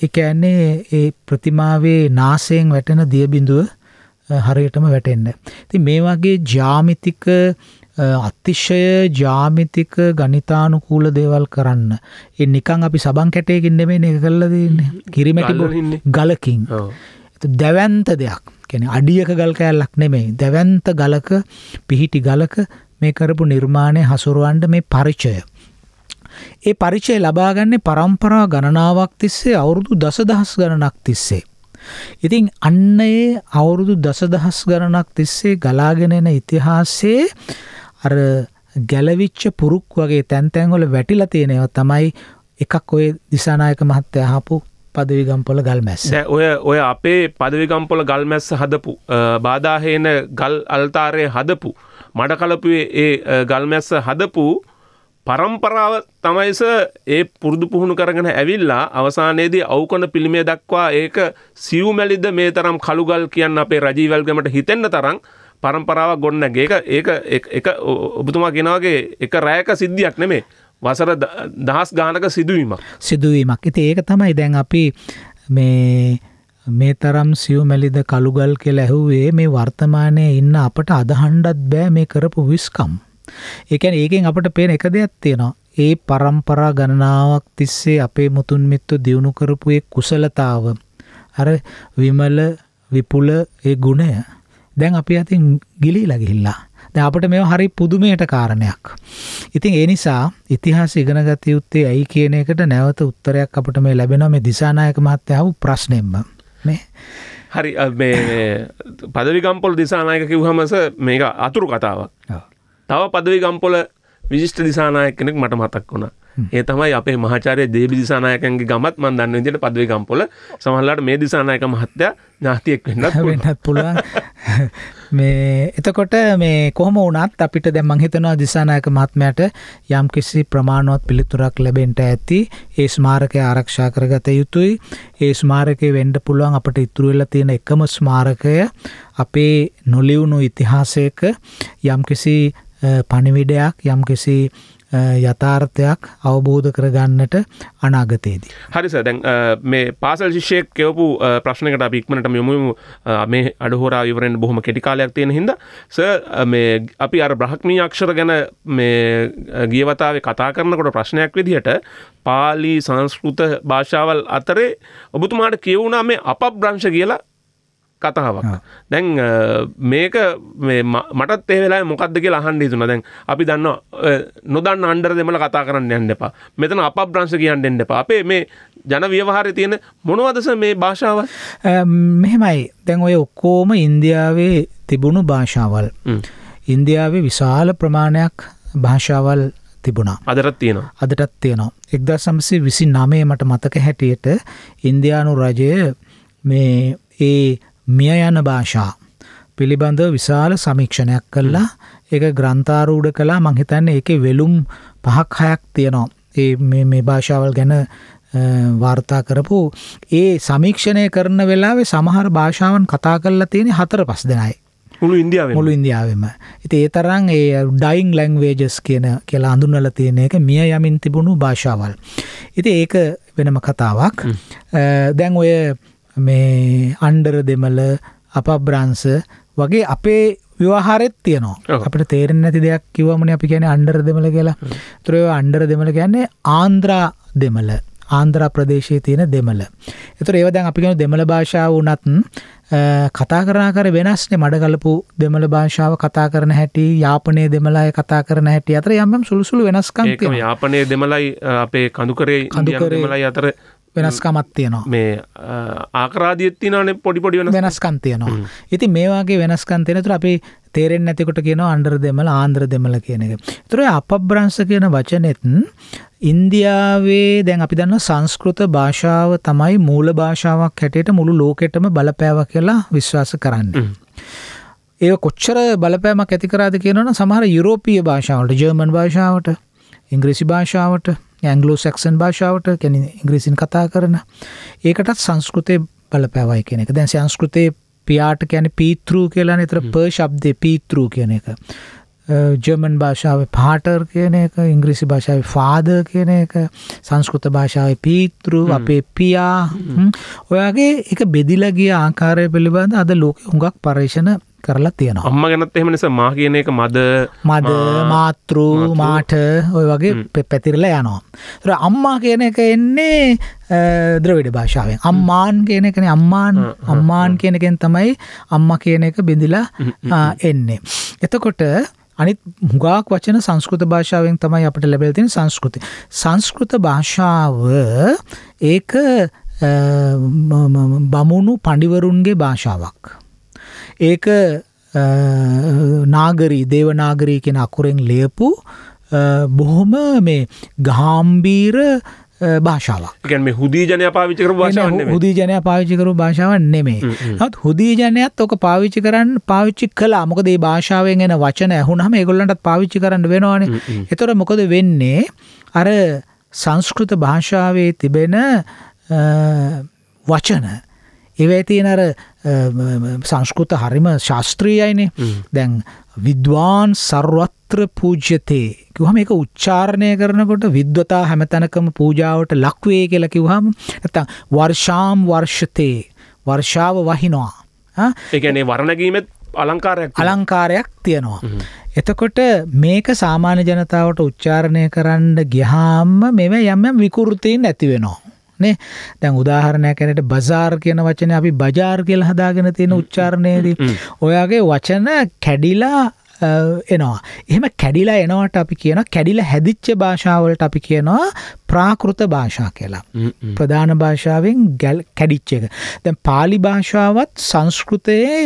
ඒ කියන්නේ ඒ ප්‍රතිමාවේ නාසයෙන් වැටෙන දිය බිඳුව හරියටම වැටෙන්න. ඉතින් මේ වගේ ජ්‍යාමිතික අතිශය ජාමිතික ගණිතානුකූල දේවල් කරන්න. ඒ නිකන් අපි සබන් කැටයකින් නෙමෙයි මේක කරලා දෙන්නේ. කිරිමැටි ගලකින්. දැවැන්ත දෙයක්. කියන්නේ අඩියක ගල් කෑල්ලක් නෙමෙයි. දැවැන්ත ගලක පිහිටි ගලක මේ කරපු නිර්මාණය හසුරවන්න මේ පරිචය. ඒ පරිචය ලබාගන්නේ પરම්පරා ගණනාවක් තිස්සේ අවුරුදු දසදහස් ගණනක් තිස්සේ. ඉතින් අන්න ඒ අවුරුදු දසදහස් ගණනක් තිස්සේ ගලාගෙන එන ඉතිහාසයේ අර ගැලවිච්ච පුරුක් වගේ තැන්තැන්වල වැටිලා තියෙනවා තමයි එකක් ඔය දිසානායක මහත්තය හපු පදවිගම්පොල ගල්මැස් ඔය ඔය අපේ පදවිගම්පොල ගල්මැස්ස හදපු බාධාහේන ගල් අල්තාරය හදපු මඩ කලපුේ ඒ ගල්මැස්ස හදපු පරම්පරාව තමයිස ඒ පුරදු පුහුණු කරගෙන ඇවිල්ලා අවසානයේදී අවකොන පිළිමේ දක්වා ඒක සිව්මැලිද මේ තරම් කළුගල් කියන්න අපේ රජීවල්ගමට හිතෙන්න තරම් පරම්පරාව ගොන්න ඒක ඒක එක ඔබතුමා ගෙනවාගේ එක රෑක සිද්ධියක් නෙමේ වසර දහස් ගානක සිදුවීමක් සිදුවීමක් ඉති ඒක තමයි දැන් අපි මේ මේ තරම් සියුමැලිද කළුගල් කෙල ඇහුවේ මේ වර්තමානය ඉන්න අපට අදහන්ඩත් බෑ මේ කරපු විස්කම්. ඒ කියන්නේ ඒකෙන් අපිට පේන එක දෙයක් තියෙනවා. ඒ પરම්පරා ගණනාවක් තිස්සේ අපේ මුතුන් මිත්තු දිනු කරපු ඒ කුසලතාව අර විමල විපුල ඒ ගුණය දැන් අපි අතින් ගිලීලා ගිහිල්ලා. දැන් අපිට මේව හරි පුදුමයට කාරණයක්. ඉතින් ඒ නිසා ඉතිහාස ඉගෙන ගත යුත්තේ ඇයි කියන එකට නැවත උත්තරයක් අපිට මේ ලැබෙනවා මේ දිසානායක මහත්තයා අහපු ප්‍රශ්නෙම්ම. මේ හරි මේ පදවිගම්පොල් දිසානායක කිව්වම මේක අතුරු කතාවක්. තව පදවි ගම්පොල විශිෂ්ට දිසානායක කෙනෙක් මට මතක් වුණා. ඒ තමයි අපේ මහාචාර්ය දේබි දිසානායකන්ගේ ගමත් මම දන්න විදිහට පදවි ගම්පොල සමහරවිට මේ දිසානායක මහත්තයා ඥාතියෙක් වෙන්නත් පුළුවන්. මේ එතකොට මේ කොහොම වුණත් අපිට දැන් මං හිතනවා දිසානායක මහත්මයාට යම්කිසි ප්‍රමාණවත් පිළිතුරක් ලැබෙන්න ඇති. ඒ ස්මාරකය ආරක්ෂා කරගත යුතුයි. ඒ ස්මාරකය වෙන්න පුළුවන් අපිට ඉතුරු වෙලා තියෙන එකම ස්මාරකය අපේ නොලියුණු ඉතිහාසයක යම්කිසි පණිවිඩයක් යම්කිසි යථාර්ථයක් අවබෝධ කරගන්නට අනාගතයේදී. හරිස දැන් මේ පාසල් ශිෂයක් කෙවපු ප්‍රශ්නකට අපික්මනට යොමුමු මේ අඩහෝරා විවරෙන් බොහොම කෙටිකාලයක් තියෙන හිද ස මේ අපි අර බ්‍රහක්මී අක්ෂර ගැන මේ ගියවතාව කතා කරනකොට ප්‍රශ්නයක් විදිහට පාලි සංස්කෘත භාෂාවල් අතරේ ඔබතුමාට කියවුණා මේ අප බ්‍රංශ කියලා කතාවක් දැන් මේක මටත් ඒවෙලා මොකක්ද කියලා අහන්න හිතුන දැන් අපි දන්න නොදන්න අන්ඩර දෙමල කතා කරන්න යන්න එපා මෙතන අප බ්‍රංශ කියන්න එන්න එපා අපේ මේ ජන ව්‍යවහාරය තියෙන මොනවදස මේ භාෂාව මෙහෙමයි දැන් ඔය ඔක්කෝම ඉන්දියාවේ තිබුණු භාෂාවල් ඉන්දියාවේ විශාල ප්‍රමාණයක් භාෂාවල් තිබුණා අදරත් තියෙනවා අදටත් තියෙනවා එක්දා සම්සේ විසි නමේ මට මතක හැටියට ඉන්දයානු රජය මේ ඒ මිය යන භාෂා පිළිබඳ විශාල සමීක්ෂණයක් කල්ලා ඒ ග්‍රන්ථාරූඩ කලා මංහිතන්න එක වෙලුම් පහක් හයක් තියෙනවා ඒ මේ භාෂාවල් ගැන වාර්තා කරපු ඒ සමීක්ෂණය කරන වෙලාවේ සමහර භාෂාවන් කතා කරලා තියෙන හතර පස් දෙනයි මුළු ඉන්දියාව මුළු ඉන්දියාවම ඉති ඒ තරන් ඒ ඩයින් ලැංවේජස් කියන කියලා අඳුන්නල තියෙන එක මිය යමින් තිබුණු භාෂාවල්. ඉති ඒක වෙනම කතාවක් දැන් ඔය මේ අන්ඩර දෙමල අප බ්‍රන්ස වගේ අපේ විවාහාරෙත් තියනවා අපට තේරෙන් නැති දෙයක් කිවමන අපි කියන අන්ඩර දෙමල කියලා තුරය අන්ඩර දෙමල කියන්නේ ආන්ද්‍රා දෙමල ආන්ද්‍ර ප්‍රදේශය තියෙන දෙමල එතුර ඒවදැන් අපි කියන දෙමළ භාෂාව වනත්න් කතා කරන කර වෙනස්නේ මඩගලපු දෙමළ භාෂාව කතා කරන හැටි යාපනය දෙමලාය කතා කරන හැටි අතර යම්ම සුළුසුළු වෙනස්කම් යාපනය දෙමලයි අපේ කඳුකරේ කඳුකරමලයි අතර වෙනස්කමත් තියෙනවා මේ ආකරාදියත්තිනන පොඩිපොඩි වෙන වෙනස්කන් තියෙනවා ඉති මේවාගේ වෙනස්කන් තියෙනතුර අපි තේරෙන් නැතිකොට කියන අන්ඩර් දෙමල ආන්ද්‍ර දෙමල කියන එක තුර අපබ්‍රංශ කියන වචනෙත්න් ඉන්දියාවේ දැන් අපි දන්න සංස්කෘත භාෂාව තමයි මූල භාෂාවක් හැටියට මුළු ලෝකෙටම බලපෑව කියලා විශ්වාස කරන්න. ඒ කොච්චර බලපෑමක් ඇතිකරාද කියනවන සමහර යුරෝපීය භාෂාවට ජර්මන් භාෂාවට ඉංග්‍රීසි භාෂාවට ඇංගලෝ සැක්සන් භාෂාවට කැන ඉංග්‍රීසින් කතා කරන ඒකටත් සංස්කෘතය බලපෑවයි කෙනෙ එක දැන් සංස්කෘතය පියාට කියැන පීතෘූ කියලා නිතර ප ශබ්දය පීතෘූ කියන එක ජර්මන් භාෂාව පාටර් කියන එක ඉංග්‍රීසි භාෂාව ෆාද කියන එක සංස්කෘත භාෂාව පීතෘ අපේ පියා ඔයාගේ එක බෙදිලගිය ආකාරය පිළිබඳ අද ලෝක හුඟක් පර්ේෂණ කරලා තියෙන අම්ම ගැනත් එහෙම නිසා මා කියන එක මද මද මාතෘ මාට ඔය වගේ පැතිරලා යනවා තුර අම්මා කියන එක එන්නේ ද්‍රවිඩ භාෂාවෙන් අම්මාන් කියන එකන අම්මාන් අම්මාන් කියනකෙන් තමයි අම්ම කියන එක බිඳිලා එන්නේ එතකොට අනිත් මුගාක් වචන සංස්කෘත භාෂාවෙන් තමයි අපට ලැබෙල තින සංස්කෘති සංස්කෘත භාෂාව ඒක බමුණු පඩිවරුන්ගේ භාෂාවක් ඒක නාගරී දේවනාගරී කෙන අකුරෙන් ලියපු බොහොම මේ ගාම්බීර භාෂාවක් ගැන හුදීජනය පාවිචි කර භාෂාව හුදීජනය පාවිච්චි කරු භාෂාවන් නෙමේ නත් හුදීජනයත් ඕක පාවිච්චි කරන්න පාවිච්චි කලා මොකද ඒ භාෂාවෙන් එන වචන ඇහුනහම ඒගොල්ලන්ටත් පාවිච්චි කරන්න වෙනවානේ එතොර මොකද වෙන්නේ අර සංස්කෘත භාෂාවේ තිබෙන වචන ඒවැ තියෙන අර සංස්කෘත හරිම ශාස්ත්‍රීයයිනේ දැන් විද්වාන් සර්වත්‍ර පූජ්‍යතේ කිව්වම ඒක උච්චාරණය කරනකොට විද්වතා හැමතැනකම පූජාවට ලක්වේ කියලා කිව්වම නැත්තම් වර්ෂාම් වර්ෂතේ වර්ෂාව වහිනවා ඒ කියන්නේ වර්ණගීමෙත් අලංකාරයක් අලංකාරයක් තියෙනවා එතකොට මේක සාමාන්‍ය ජනතාවට උච්චාරණය කරන්න ගියාම මෙව යම් යම් විකෘතීන් ඇති වෙනවා නේ දැන් උදාහරණයක් ඇනට බසාර් කියන වචනය අපි බජාර් කියල හදාගෙන තියෙන උච්චාරණයදී ඔයාගේ වචන කැඩිලා එනවා. එහෙම කැඩිලා එනවට අපි කියන කැඩිල හැදිච්ච භාෂාවලට අපි කියනවා ප්‍රාකෘත භාෂා කියලා. ප්‍රධාන භාෂාවෙන් ගැල් කැඩිච්ච එක. දැන් පාලි භාෂාවත් සංස්කෘතයේ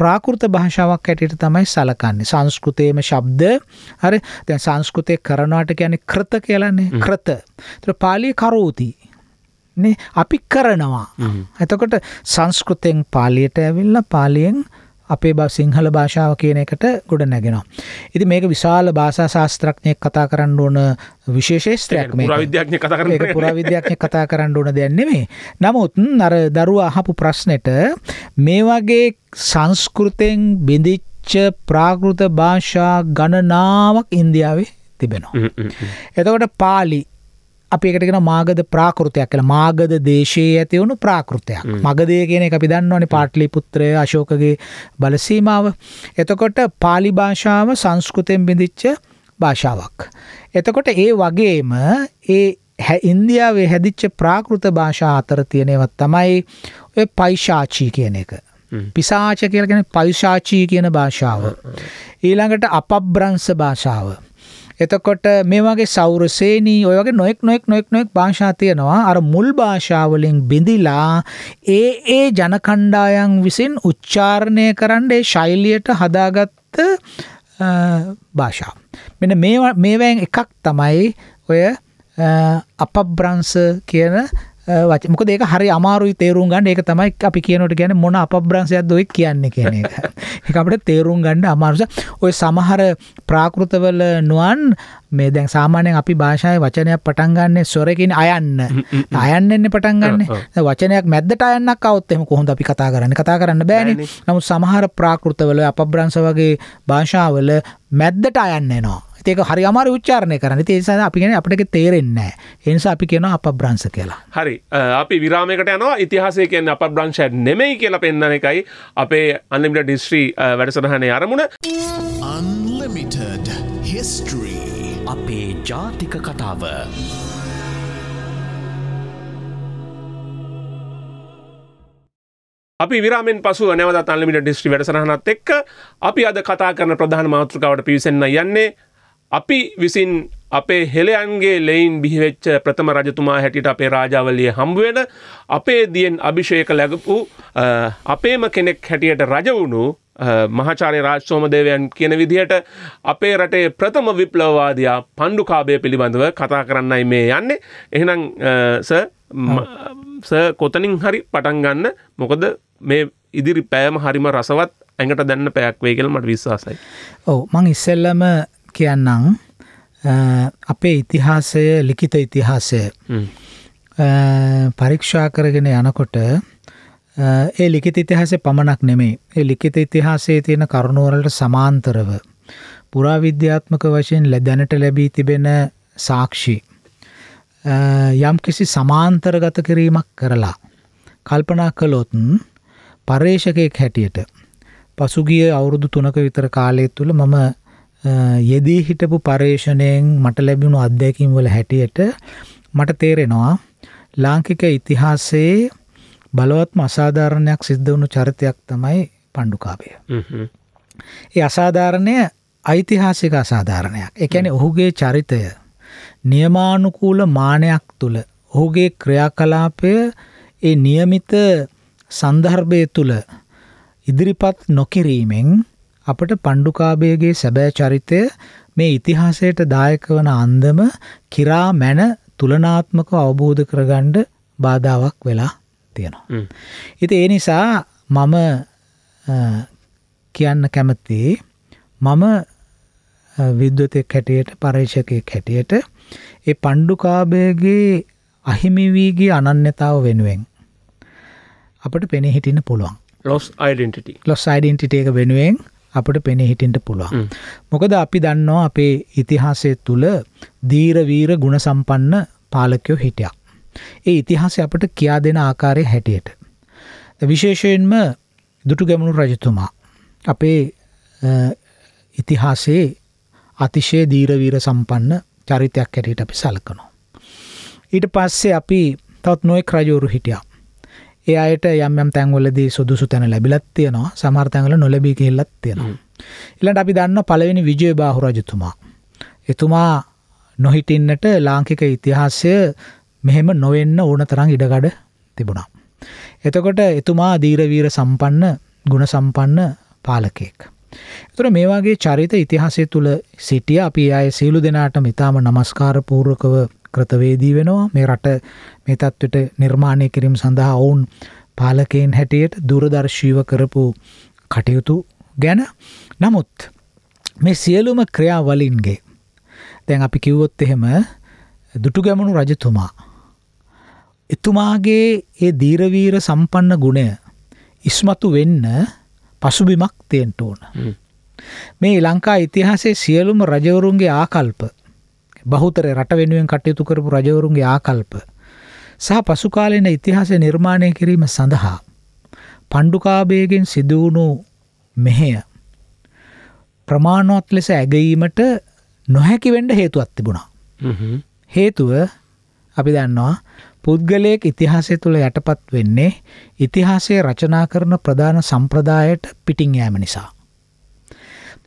ප්‍රාකෘත භාෂාවක් ඇටට තමයි සලකන්නේ සංස්කෘතයම ශබ්ද හරි දැන් සංස්කෘතය කරනවාට ගැන ක්‍රත කියලන්නේ ක්‍රත. පාලි කරෝතිී නේ අපි කරනවා. එතකොට සංස්කෘතෙන් පාලියට ඇවිල්ලා පාලියෙන් අපේ සිංහල භාෂාව කියන එකට ගොඩ නැගෙනවා. ඉතින් මේක විශාල භාෂා ශාස්ත්‍රඥයෙක් කතා කරන්න ඕන විශේෂේත්‍රයක් මේ. පුරාවිද්‍යාඥයෙක් කතා කරන්න මේක පුරාවිද්‍යාඥයෙක් කතා කරන්න ඕන දෙයක් නෙමෙයි. නමුත් අර දරුවා අහපු ප්‍රශ්නෙට මේ වගේ සංස්කෘතෙන් බිඳිච්ච ප්‍රාකෘත භාෂා ගණනාවක් ඉන්දියාවේ තිබෙනවා. එතකොට පාලි අපිකටගෙන මාගද ප්‍රාකෘතයක් කළ මාගද දේශයේ ඇතිවුණු ප්‍රාකෘතයක් මගදය කියන එක අපි දන්නවනේ පාටලි පුත්‍රය අශෝකගේ බලසීමාව එතකොට පාලි භාෂාව සංස්කෘතයෙන් බිඳිච්ච භාෂාවක්. එතකොට ඒ වගේම ඒ ඉන්දියාවේ හැදිච්ච ප්‍රාකෘත භාෂා අතර තියෙනවත් තමයි ඔය පයිශාචී කියන එක පිසාච කියලගෙන පයිශාචී කියන භාෂාව. ඊළඟට අපබ්‍රංස භාෂාව එතකොට මේ වගේ සෞරසේනී ඔය වගේ නොඑක් නොඑක් නොඑක් නොඑක් භාෂා තියෙනවා අර මුල් භාෂාව වලින් බිඳිලා ඒ ඒ ජන කණ්ඩායම් විසින් උච්චාරණය කරන්න ඒ ශෛලියට හදාගත්ත භාෂා. මෙන්න මේවා මේවෙන් එකක් තමයි ඔය අපබ්‍රංශ කියන වච මොක දෙක හරි අමාරුයි තේරුම් ගන්න ඒක තමයි අපි කියනට ගැන මොන අපබ්‍රංශයක් දොයි කියන්නේ කියන එක. ඒක අපිට තේරුම් ගන්න අමාරුස. ඔය සමහර ප්‍රාකෘතවල නුවන් මේ දැන් සාමාන්‍යයෙන් අපි භාෂාවේ වචනයක් පටන් ගන්න ස්වරකින් අයන්න. අයන්න එන්නේ පටන් ගන්න. වචනයක් මැද්දට අයන්නක් આવොත් එහෙම කොහොමද අපි කතා කරන්නේ? කතා කරන්න බෑනේ. නමුත් සමහර ප්‍රාකෘතවල අපබ්‍රංශ වගේ භාෂාවල මැද්දට අයන්න එනවා. ඒක හරි අමාරු උච්චාරණය කරන්න තේසා අපිගෙන අපට තේරෙන්නේ එනිසා අපි කියන අප බ්‍රංශ කියලා හරි අපි විරාමකට යනවා ඉතිහාසය කියන්න අප බ්‍රංශ නෙමෙයි කියලා පෙන්න්න එකයි අපේ අන්නමිට ඩිස්ශ්‍රී වැඩසටහනේ අරමුණ අන්ලමිටඩ හිස්ට්‍රී අපේ ජාතික කතාව අපි විරාමෙන් පසු නැවත අන්ලිමිට ඩිස්ට්‍රි වැඩසටහනත් එක්ක අපි අද කතා කරන ප්‍රධාන මාතෘකාවට පිවිසෙන්න යන්නේ අපි විසින් අපේ හෙළයන්ගේ ලෙයින් බිහිවෙච්ච ප්‍රථම රජතුමා හැටියට අපේ රාජාවලිය හම්බුවෙන අපේ දියෙන් අභිෂේක ලැබපු අපේම කෙනෙක් හැටියට රජවුණු මහාචාරය රාජ්සෝමදේවයන් කියන විදිහට අපේ රටේ ප්‍රථම විප්ලවවාදයා පණ්ඩුකාබය පිළිබඳව කතා කරන්නයි මේ යන්නේ එහෙනම් ස කොතනින් හරි පටන් ගන්න මොකද මේ ඉදිරි පෑම හරිම රසවත් ඇඟට දැන්න පැයක් වේගල් මට විශ්වාසයි. ඔවු මං ඉස්සෙල්ලම කියන්නම් අපේ ඉතිහාසය ලිඛිත ඉතිහාසය පරීක්ෂා කරගෙන යනකොට ඒ ලිඛිත ඉතිහාසය පමණක් නෙමේ. ඒ ලිඛිත ඉතිහාසයේ තියෙන කරුණවලට සමාන්තරව පුරාවිද්‍යාත්මක වශයෙන් දැනට ලැබී තිබෙන සාක්ෂි යම්කිසි සමාන්තරගත කිරීමක් කරලා කල්පනා කළොත් පර්යේෂකයෙක් හැටියට පසුගිය අවුරුදු 3ක විතර කාලය තුල මම යෙදී හිටපු පර්යේෂණයෙන් මට ලැබුණු අත්දැකීම් වල හැටියට මට තේරෙනවා ලාංකික ඉතිහාසයේ බලවත්ම අසාධාරණයක් සිද්ධ වුණු චරිතයක් තමයි පණ්ඩුකාභය. ඒ අසාධාරණය ඓතිහාසික අසාධාරණයක්. ඒ කියන්නේ ඔහුගේ චරිතය නියමානුකූල මානයක් තුල ඔහුගේ ක්‍රියාකලාපය ඒ નિયમિત સંદર્ભය තුල ඉදිරිපත් නොකිරීමෙන් අපට පණ්ඩුකාභයගේ සැබෑ චරිතය මේ ඉතිහාසයට දායක වන අන්දම කිරා මැන තුලනාත්මක අවබෝධ කරගණ්ඩ බාධාවක් වෙලා තියෙනවා. ඉති ඒ නිසා මම කියන්න කැමති මම විද්වතෙක් හැටියට පර්ේෂකයක් හැටියට ඒ පණ්ඩුකාභයගේ අහිමිවීගේ අනන්‍යතාව වෙනුවෙන් අපට පෙනෙහිටින්න පුළුවන් ලොස් අයිඩට ලොස් අයිඩන්ටිටේක වෙනුවෙන් අපට පෙනෙහිටින්ට පුළුවන්. මොකද අපි දන්නවා අපේ ඉතිහාසය තුළ දීරවීර ගුණ සම්පන්න පාලකයෝ හිටියක්. ඒ ඉතිහාසය අපට කියා දෙෙන ආකාරය හැටියට. විශේෂයෙන්ම දුටු ගැමුණු රජතුමා. අපේ ඉතිහාසේ අතිශය දීරවීර සම්පන්න චරිතයක් හැටියට අපි සලකනවා. ඊට පස්සේ අපි තවත් නොයෙක් රජෝරු හිටියා ඒ අයට යම් තැන්වලදී සුදුසු තැන ලැබිලත් තියෙනවා සමර්තැන්ගල නොලැබී කිහිල්ලත් තියෙනවා. ඉලට අපි දන්න පලවෙනි විජය බාහුරජතුමා. එතුමා නොහිටින්නට ලාංකික ඉතිහාසය මෙහෙම නොවෙන්න ඕන තරං ඉඩගඩ තිබුණා. එතකොට එතුමා දීරවීර සම්පන්න ගුණ සම්පන්න පාලකයෙක්. තුර මේවාගේ චරිත ඉතිහාසය තුළ සිටිය අපි අය සීලු දෙනාට ඉතාම නමස්කාර පූර්කව ක්‍රතවේදී වෙනවා මේ රට මේ තත්ත්වට නිර්මාණය කිරීම සඳහා ඔවුන් පාලකයෙන් හැටියට දුරදර්ශීව කරපු කටයුතු ගැන නමුත් මේ සියලුම ක්‍රියාවලින්ගේ දැන් අපි කිව්වොත් එහෙම දුටු ගැමුණු රජතුමා එතුමාගේ ඒ දීරවීර සම්පන්න ගුණය ඉස්මතු වෙන්න පසුබිමක් තියෙන්ට ඕන. මේ ලංකා ඉතිහාසේ සියලුම රජවරුන්ගේ ආකල්ප බහුතර රට වෙනුවෙන් කටයුතු කරපු රජවරුන්ගේ ආකල්ප සහ පසු කාලීන ඉතිහාසය නිර්මාණය කිරීම සඳහා පණ්ඩුකාභයගෙන් සිදුවුණු මෙහෙය ප්‍රමාණවත් ලෙස ඇගීමට නොහැකි වෙන්ඩ හේතුවත් තිබුණා. හේතුව අපි දන්නවා පුද්ගලයෙක් ඉතිහාසය තුළ යටපත් වෙන්නේ ඉතිහාසය රචනා කරන ප්‍රධාන සම්ප්‍රදායට පිටිං යෑම නිසා.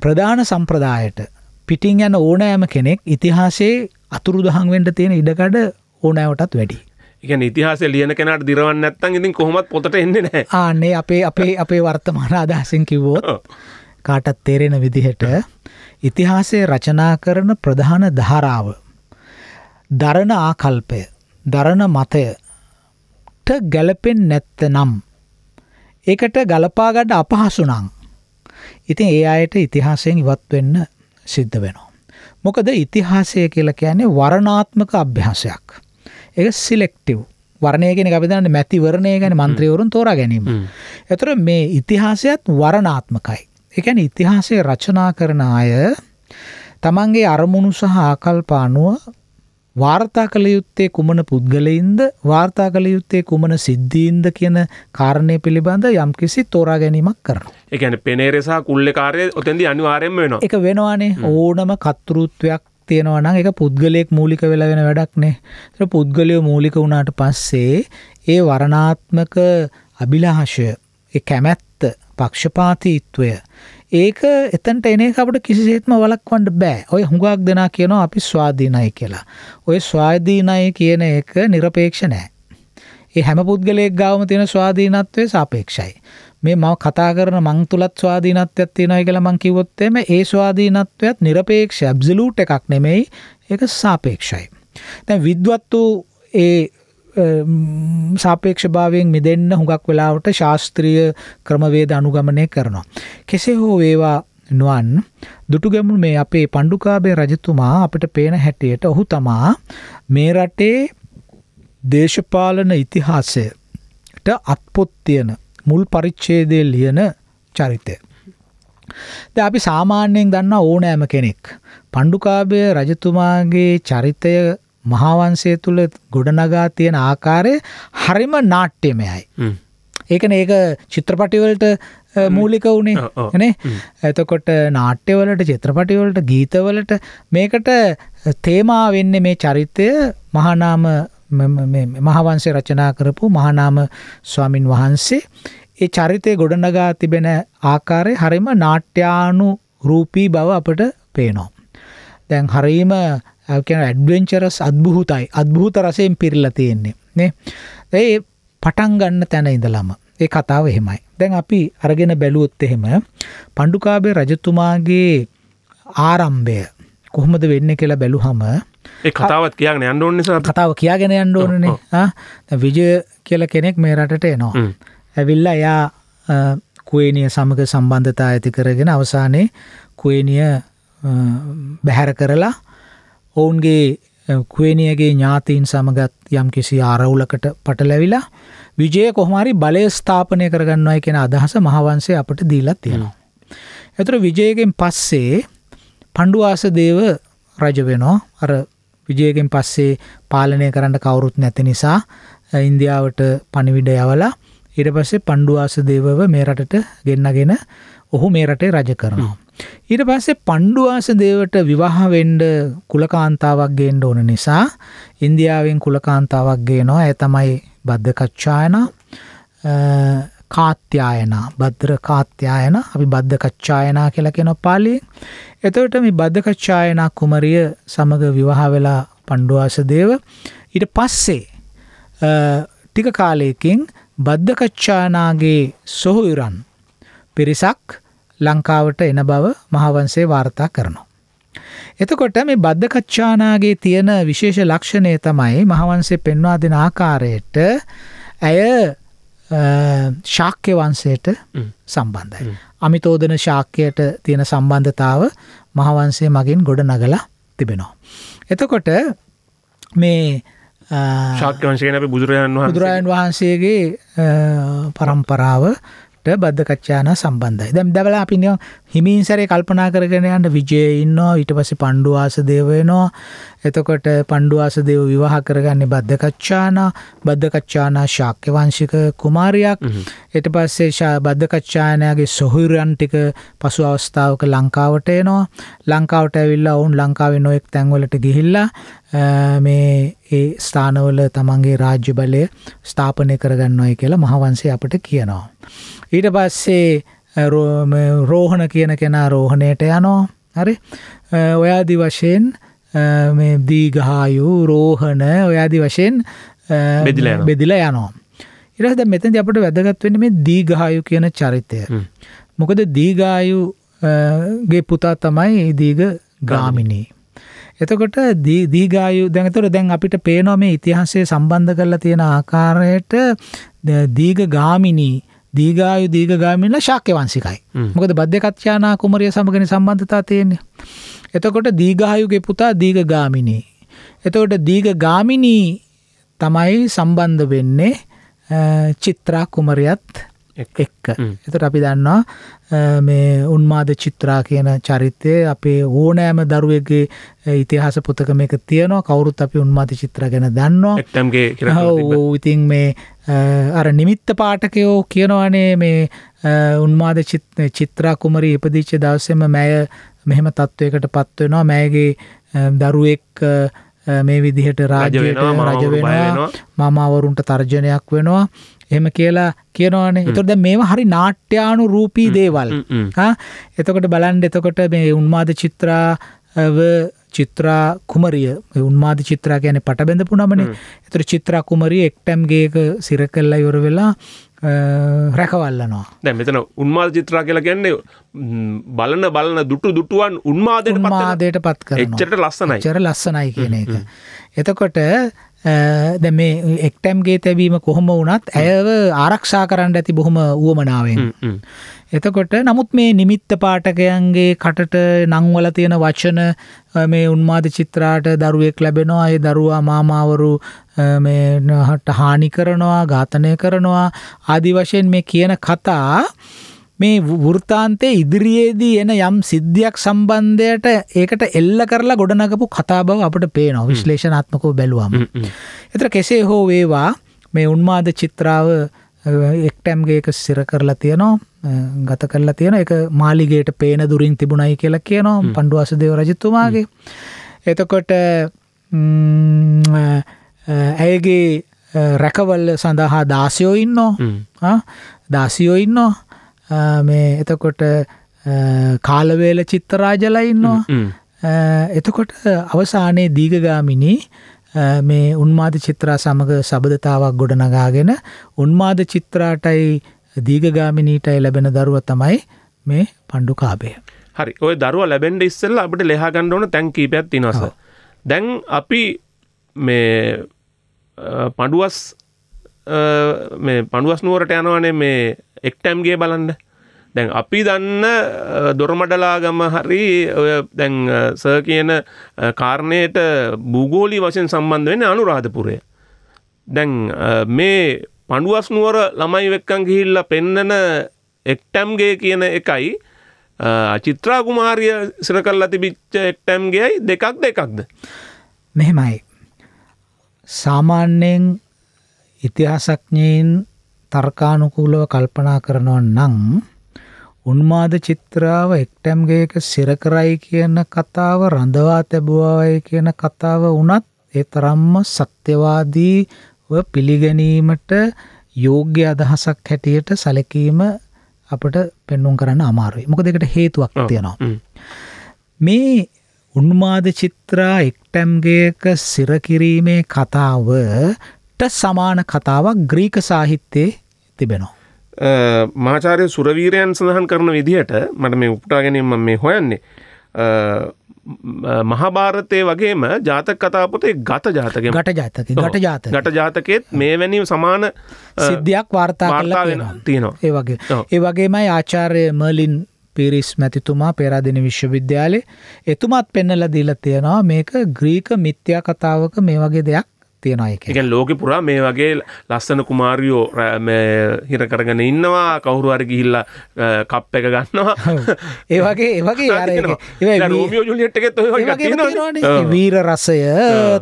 ප්‍රධාන සම්ප්‍රදායට පිටින් යන ඕනෑම කෙනෙක් ඉතිහාසේ අතුරුදහන් වෙන්ට තියෙන ඉඩකඩ ඕනෑවටත් වැඩි. ඉගැන ඉතිහාස ලියන කෙනට දිරවන්න ඇත්තන් ඉතින් කොහොමත් පොතට එන්නේ නෑ ආන්නේ අපේ අපේ අපේ වර්තමාන අදහසින් කිව්වෝත් කාටත් තේරෙන විදිහට ඉතිහාසය රචනා කරන ප්‍රධාන ධාරාව දරණ ආකල්පය දරණ මතයට ගැලපෙන් නැත්ත නම් ඒකට ගලපාගඩ අපහසුනං ඉතින් ඒ අයට ඉතිහාසයෙන් ඉවත් වෙන්න සිද්ධ වෙනවා. මොකද ඉතිහාසය කියලා කියන්නේ වරණාත්මක අභ්‍යාසයක්. ඒක සිලෙක්ටිව් වර්ණය කෙන අපි දන්න මැතිවරණය ගැන මන්ත්‍රයවරුන් තෝරා ගැනීම. එතර මේ ඉතිහාසයත් වරණාත්මකයි. එකැන ඉතිහාසය රචනා කරන අය තමන්ගේ අරමුණු සහ ආකල්පානුව වාර්තා කළ යුත්තේ කුමන පුද්ගලයින්ද වාර්තා කළ යුත්තේ කුමන සිද්ධීන්ද කියන කාරණය පිළිබඳ යම්කිසි තෝරා ගැනීමක් කරන. එකන පෙනේරෙසා කුල්ල කාරය ඔතැදි අනිවාරයෙන් වෙන එක වෙනවානේ ඕනම කතෘත්වයක් තියෙනවනම් එක පුද්ගලයෙක් මූලික වෙලා වෙන වැඩක්නේ පුද්ගලයෝ මූලික වුණාට පස්සේ ඒ වරණාත්මක අභිලාහශය කැමැත්ත පක්ෂපාතීත්වය ඒක එතන්ට එන අපට කිසිසේත්ම වලක්වන්න බෑ ඔය හුඟක් දෙනා කියනවා අපි ස්වාධීනයි කියලා. ඔය ස්වාධීනයි කියන එක නිරපේක්ෂ නෑ. ඒ හැම පුද්ගලයෙක් ගාවම තියෙන ස්වාධීනත්වය සාපේක්ෂයි. මේ මම කතා කරන මං තුලත් ස්වාධීනත්වයක් තියෙනවා කියලා මං කිව්වොත් එimhe ඒ ස්වාධීනත්වයත් নিরপেক্ষ ඇබ්සලූට් එකක් නෙමෙයි ඒක සාපේක්ෂයි. දැන් විද්වත්තු ඒ සාපේක්ෂ භාවයෙන් මිදෙන්න හුඟක් වෙලාවට ශාස්ත්‍රීය ක්‍රමවේද අනුගමනය කරනවා. කෙසේ හෝ වේවා නොවන් දුටුගැමුණු මේ අපේ පණ්ඩුකාභය රජතුමා අපිට පේන හැටියට ඔහු තමා මේ රටේ දේශපාලන ඉතිහාසයට අත්පොත් තියෙන මුල් පරිච්ඡේදයේ ලියන චරිතය. දැන් අපි සාමාන්‍යයෙන් දන්නා ඕනෑම කෙනෙක් පණ්ඩුකාභය රජතුමාගේ චරිතය මහාවංශය තුල ගොඩනගා තියෙන ආකාරය හරිම නාට්‍යමයයි. ඒකනේ ඒක චිත්‍රපටිවලට මූලික වුණේ නේ එතකොට නාට්‍යවලට චිත්‍රපටිවලට ගීතවලට මේකට තේමා වෙන්නේ මේ චරිතය මහානාම මහවන්සේ රචනා කරපු මහානාම ස්වාමින් වහන්සේ ඒ චරිතය ගොඩනගා තිබෙන ආකාරය හරිම නාට්‍යානු රූපී බව අපට පේනවා. දැන් හරීම කියන ඇඩ්වෙන්චරස් අද්භූතයි අද්භූත රසයෙන් පිරිලා තියෙන්නේ නේ. ඒ පටන් ගන්න තැන ඉඳලම ඒ කතාව එහෙමයි. දැන් අපි අරගෙන බැලුවොත් එහෙම පණ්ඩුකාභය රජතුමාගේ ආරම්භය කොහොමද වෙන්නේ කියලා බැලුවම කතාවත් කියන්න අන්ඩෝන් නිසා කතාව කියාගෙන අන්ඩ ඕනනේ විජය කියල කෙනෙක් මේ රටට එනවා ඇවිල්ල එයා කුවේනිය සමග සම්බන්ධතා ඇති කරගෙන අවසානයේ කුවේනිය බැහැර කරලා ඔවුන්ගේ කුවේනියගේ ඥාතීන් සමගත් යම් කිසි ආරවුලකට පටලැවිලා විජය කොහමරි බලය ස්ථාපනය කරගන්නවයි කෙන අදහස මහවන්සේ අපට දීලත් තියෙනවා. එතුර විජයගෙන් පස්සේ පණ්ඩුවාස දේව රජ වෙනෝ අර විජයගෙන් පස්සේ පාලනය කරන්න කවුරුත් නැති නිසා ඉන්දියාවට පණිවිඩ යවලා ඊට පස්සේ පණ්ඩුවාස දේවව මේ රටට ගෙන්නගෙන ඔහු මේ රටේ රජ කරනවා. ඊට පස්සේ පණ්ඩුවාස දේවට විවාහ වෙන්න කුලකාන්තාවක් ගේන්න ඕන නිසා ඉන්දියාවෙන් කුලකාන්තාවක් ගේනවා. ඒ තමයි බද්දකච්චායනා කාත්‍යයන බද්දර කාත්‍යයන අපි බද්ධ කච්ඡායනා කියලා කියන පාලියෙන්. එතකොට මේ බද්ධ කච්ඡායනා කුමරිය සමග විවාහ වෙලා පණ්ඩුවාස දේව ඊට පස්සේ ටික කාලයකින් බද්ධ කච්ඡායනාගේ සොහොයුරන් පිරිසක් ලංකාවට එන බව මහවන්සේ වාර්තා කරනවා. එතකොට මේ බද්ධ කච්ඡානාගේ තියෙන විශේෂ ලක්ෂණය තමයි මහවන්සේ පෙන්වා දෙන ආකාරයට ඇය ශාක්‍ය වංශයට සම්බන්ධයි. අමිතෝදන ශාක්‍යයට තියෙන සම්බන්ධතාව මහවන්සේ මගින් ගොඩ නගලා තිබෙනවා. එතකොට මේ ශාක්‍යවංශය ගැන අපි බුදුරජාණන් වහන්සේ බුදුරජාණන් වහන්සේගේ පරම්පරාව බද්ධකච්චාන සම්බන්ධයි. දැන් දවලා අපි නිය හිමින්සරේ කල්පනා කරගෙන යන විජේ ඉන්නවා ඊට පස්සේ පණ්ඩුවාස දේව වෙනවා. එතකොට පණ්ඩුවාස දේව විවාහ කරගන්නේ බද්ධකච්චාන බද්ධකච්චාන ශාක්‍ය වංශික කුමාරියක්. ඊට පස්සේ ශා බද්ධකච්චානගේ සොහොයුරන් ටික පසු අවස්ථාවක ලංකාවට එනවා. ලංකාවට ඇවිල්ලා ඔවුන් ලංකාවේ නොඑක් තැන්වලට ගිහිල්ලා මේ ඒ ස්ථානවල තමන්ගේ රාජ්‍ය බලය ස්ථාපනය කරගන්නවයි කියලා මහවංශය අපට කියනවා. ඊට පස්සේ රෝහණ කියන කෙනා රෝහණයට යනෝ හරි ඔයාදි වශයෙන් දීගහායු රෝහණ ඔයාදි වශයෙන් බෙදිල යනවා. ඉරහද මෙතැති අපට වැදගත්වෙන්න මේ දීගහායු කියන චරිතය. මොකද දීගායුගේ පුතා තමයි දීග ගාමිණී. එතකොට දීගායු දැනතොට දැන් අපිට පේනොමේ ඉතිහාසේ සම්බන්ධ කරලා තියෙන ආකාරයට දීග ගාමිණී දීගායු දීගගාමිනලා ශාක්‍ය වංශිකයි. මොකද බද්දකච්චානා කුමරිය සමගනේ සම්බන්ධතා තියෙන්නේ. එතකොට දීගායුගේ පුතා දීගගාමිනී. එතකොට දීගගාමිනී තමයි සම්බන්ධ වෙන්නේ චිත්‍රා කුමරියත් එක්ක. එතට අපි දන්නවා මේ උන්මාද චිත්‍රා කියන චරිතය අපේ ඕනෑම දරුවගේ ඉතිහාස පුතක මේක තියෙනවා කවුරුත් අපි උන්මාද චිත්‍ර ගැන දන්නවා ඉතින් මේ අර නිමිත්ත පාටකයෝ කියනවානේ මේ උන්මාද චිත්‍රා කුමරී ඉපදිච්ච දවසෙම මෑය මෙහෙම තත්ත්වයකට පත් වෙනවා මෑගේ දරුවෙක් මේ විදිහට රාජ්‍ය රජ වෙනවා මම අවරුන්ට තර්ජනයක් වෙනවා එහෙම කියලා කියනවානේ. ඒතකොට දැන් මේවා හරි නාට්‍යානු රූපී දේවල්. හා එතකොට බලන්න එතකොට මේ උන්මාද චිත්‍රාව චිත්‍රා කුමරිය උන්මාද චිත්‍රා ගැන පටබැඳපු නමනේ එතුර චිත්‍රා කුමරිය එක්ටැම්ගේක සිර කල්ලා යොර වෙලා රැකවල්ලනවා දැ මෙතන උන්මාද චිත්‍රා කියලා ගැන්නේ බලන බලන දුටු දුටුවන් උන්මාදයට මාදයට පත් කර එච්චට ලස්සනයි චර ලස්සනයි කියන එක එතකොට ද මේ එක්ටැම්ගේ තැබීම කොහොම වුණත් ඇයව ආරක්ෂා කරන්න ඇති බොහොම වුවමනාවෙන්. එතකොට නමුත් මේ නිමිත්ත පාටකයන්ගේ කටට නංවල තියෙන වචන මේ උන්මාද චිත්‍රාට දරුවෙක් ලැබෙනවා ඒ දරුවා මාමාවරු හට හානි කරනවා ඝාතනය කරනවා ආදි වශයෙන් මේ කියන කතා මේ වෘතාන්තයේ ඉදිරියේදී එන යම් සිද්ධියක් සම්බන්ධයට ඒකට එල්ල කරලා ගොඩනගපු කතා බව අපට පේනවා විශ්ලේෂණාත්මකව බැලුවම. එතර කෙසේ හෝ වේවා මේ උන්මාද චිත්‍රාව එක්ටැම්ගේක සිර කරලා තියනවා ගත කරලා තියෙන එක මාලිගයට පේන දුරින් තිබුණයි කියලා කියනවා පණ්ඩුවාස දේව රජතුමාගේ. එතකොට ඇයගේ රැකවල් සඳහා දාසයෝ ඉන්නෝ දාසියෝ ඉන්නෝ මේ එතකොට කාලවේල චිත්තරාජලා ඉන්නවා එතකොට අවසානයේ දීගගාමිනී මේ උන්මාද චිත්‍රා සමග සබඳතාවක් ගොඩනගාගෙන උන්මාද චිත්‍රාටයි දීගගාමිනීටයි ලැබෙන දරුව තමයි මේ පණ්ඩු කාබය හරි ඔය දරුව ලැබෙන්ඩ ඉස්සල්ල අපට ලෙහාගණ්ඩ ඕන තැන්කීපයක් තිනස දැන් අපි මේ පඩුවස් මේ පණුවස්නුවරට යනවනේ මේ එක්ටැම්ගේ බලන්න දැන් අපි දන්න දොරමඩලාගම හරි ඔය දැන් ස කියන කාරණයට බුගෝලි වශයෙන් සම්බන්ධ වෙන අනුරාධපුරය දැන් මේ පණුවස්නුවර ළමයි වෙක්කන් ගිහිල්ල පෙන්නන එක්ටැම්ගේ කියන එකයි චිත්‍රා කුමාරිය සිර කරලා තිබිච්ච එක්ටැම්ගේයි දෙකක් දෙකක්ද මෙහෙමයි සාමාන්‍යයෙන් ඉතිහාසඥයින් තර්කානුකූලව කල්පනා කරනවා නම් උන්මාද චිත්‍රාව එක්ටම් ගේක සිර කරයි කියන කතාව රඳවා තැබුවායි කියන කතාව වුණත් ඒ තරම්ම සත්‍යවාදීව පිළිගැනීමට යෝග්‍ය අදහසක් හැටියට සැලකීම අපට පෙන්눔 කරන්න අමාරුයි. මොකද ඒකට හේතුවක් තියෙනවා. මේ උන්මාද චිත්‍රා එක්ටම් ගේක සිර කිරීමේ කතාව සමාන කතාවක් ග්‍රීක සාහිත්‍යයේ තිබෙනවා. මාචාරය සුරවීරයන් සඳහන් කරන විදිහට මට මේ උපටා ගැනීම මේ හොයන්නේ මහභාරතය වගේම ජාතක කතාපොතේ ගත ජාතක ගට ජාතක ගට ජාත ගට ජාතකයත් මේ වැනි සමාන සිද්ධයක් වාර්තා තියෙනවා ඒ වගේ ඒ වගේමයි ආචාර්ය මර්ලින් පිරිස් මැතිතුමා පෙරාදින විශ්වවිද්‍යාලේ එතුමත් පෙන්නල දීල තියෙනවා මේක ග්‍රීක මිත්‍යා කතාවක මේ වගේ දෙයක් තියෙනයි එක ලෝක පුරා මේ වගේ ලස්සන කුමාරියෝ හිර කරගෙන ඉන්නවා කවුරුහර ගිහිල්ලා කප් එක ගන්නවා ඒ වගේ ඒවගේ රෝමියෝ ජුලියට් වීර රසය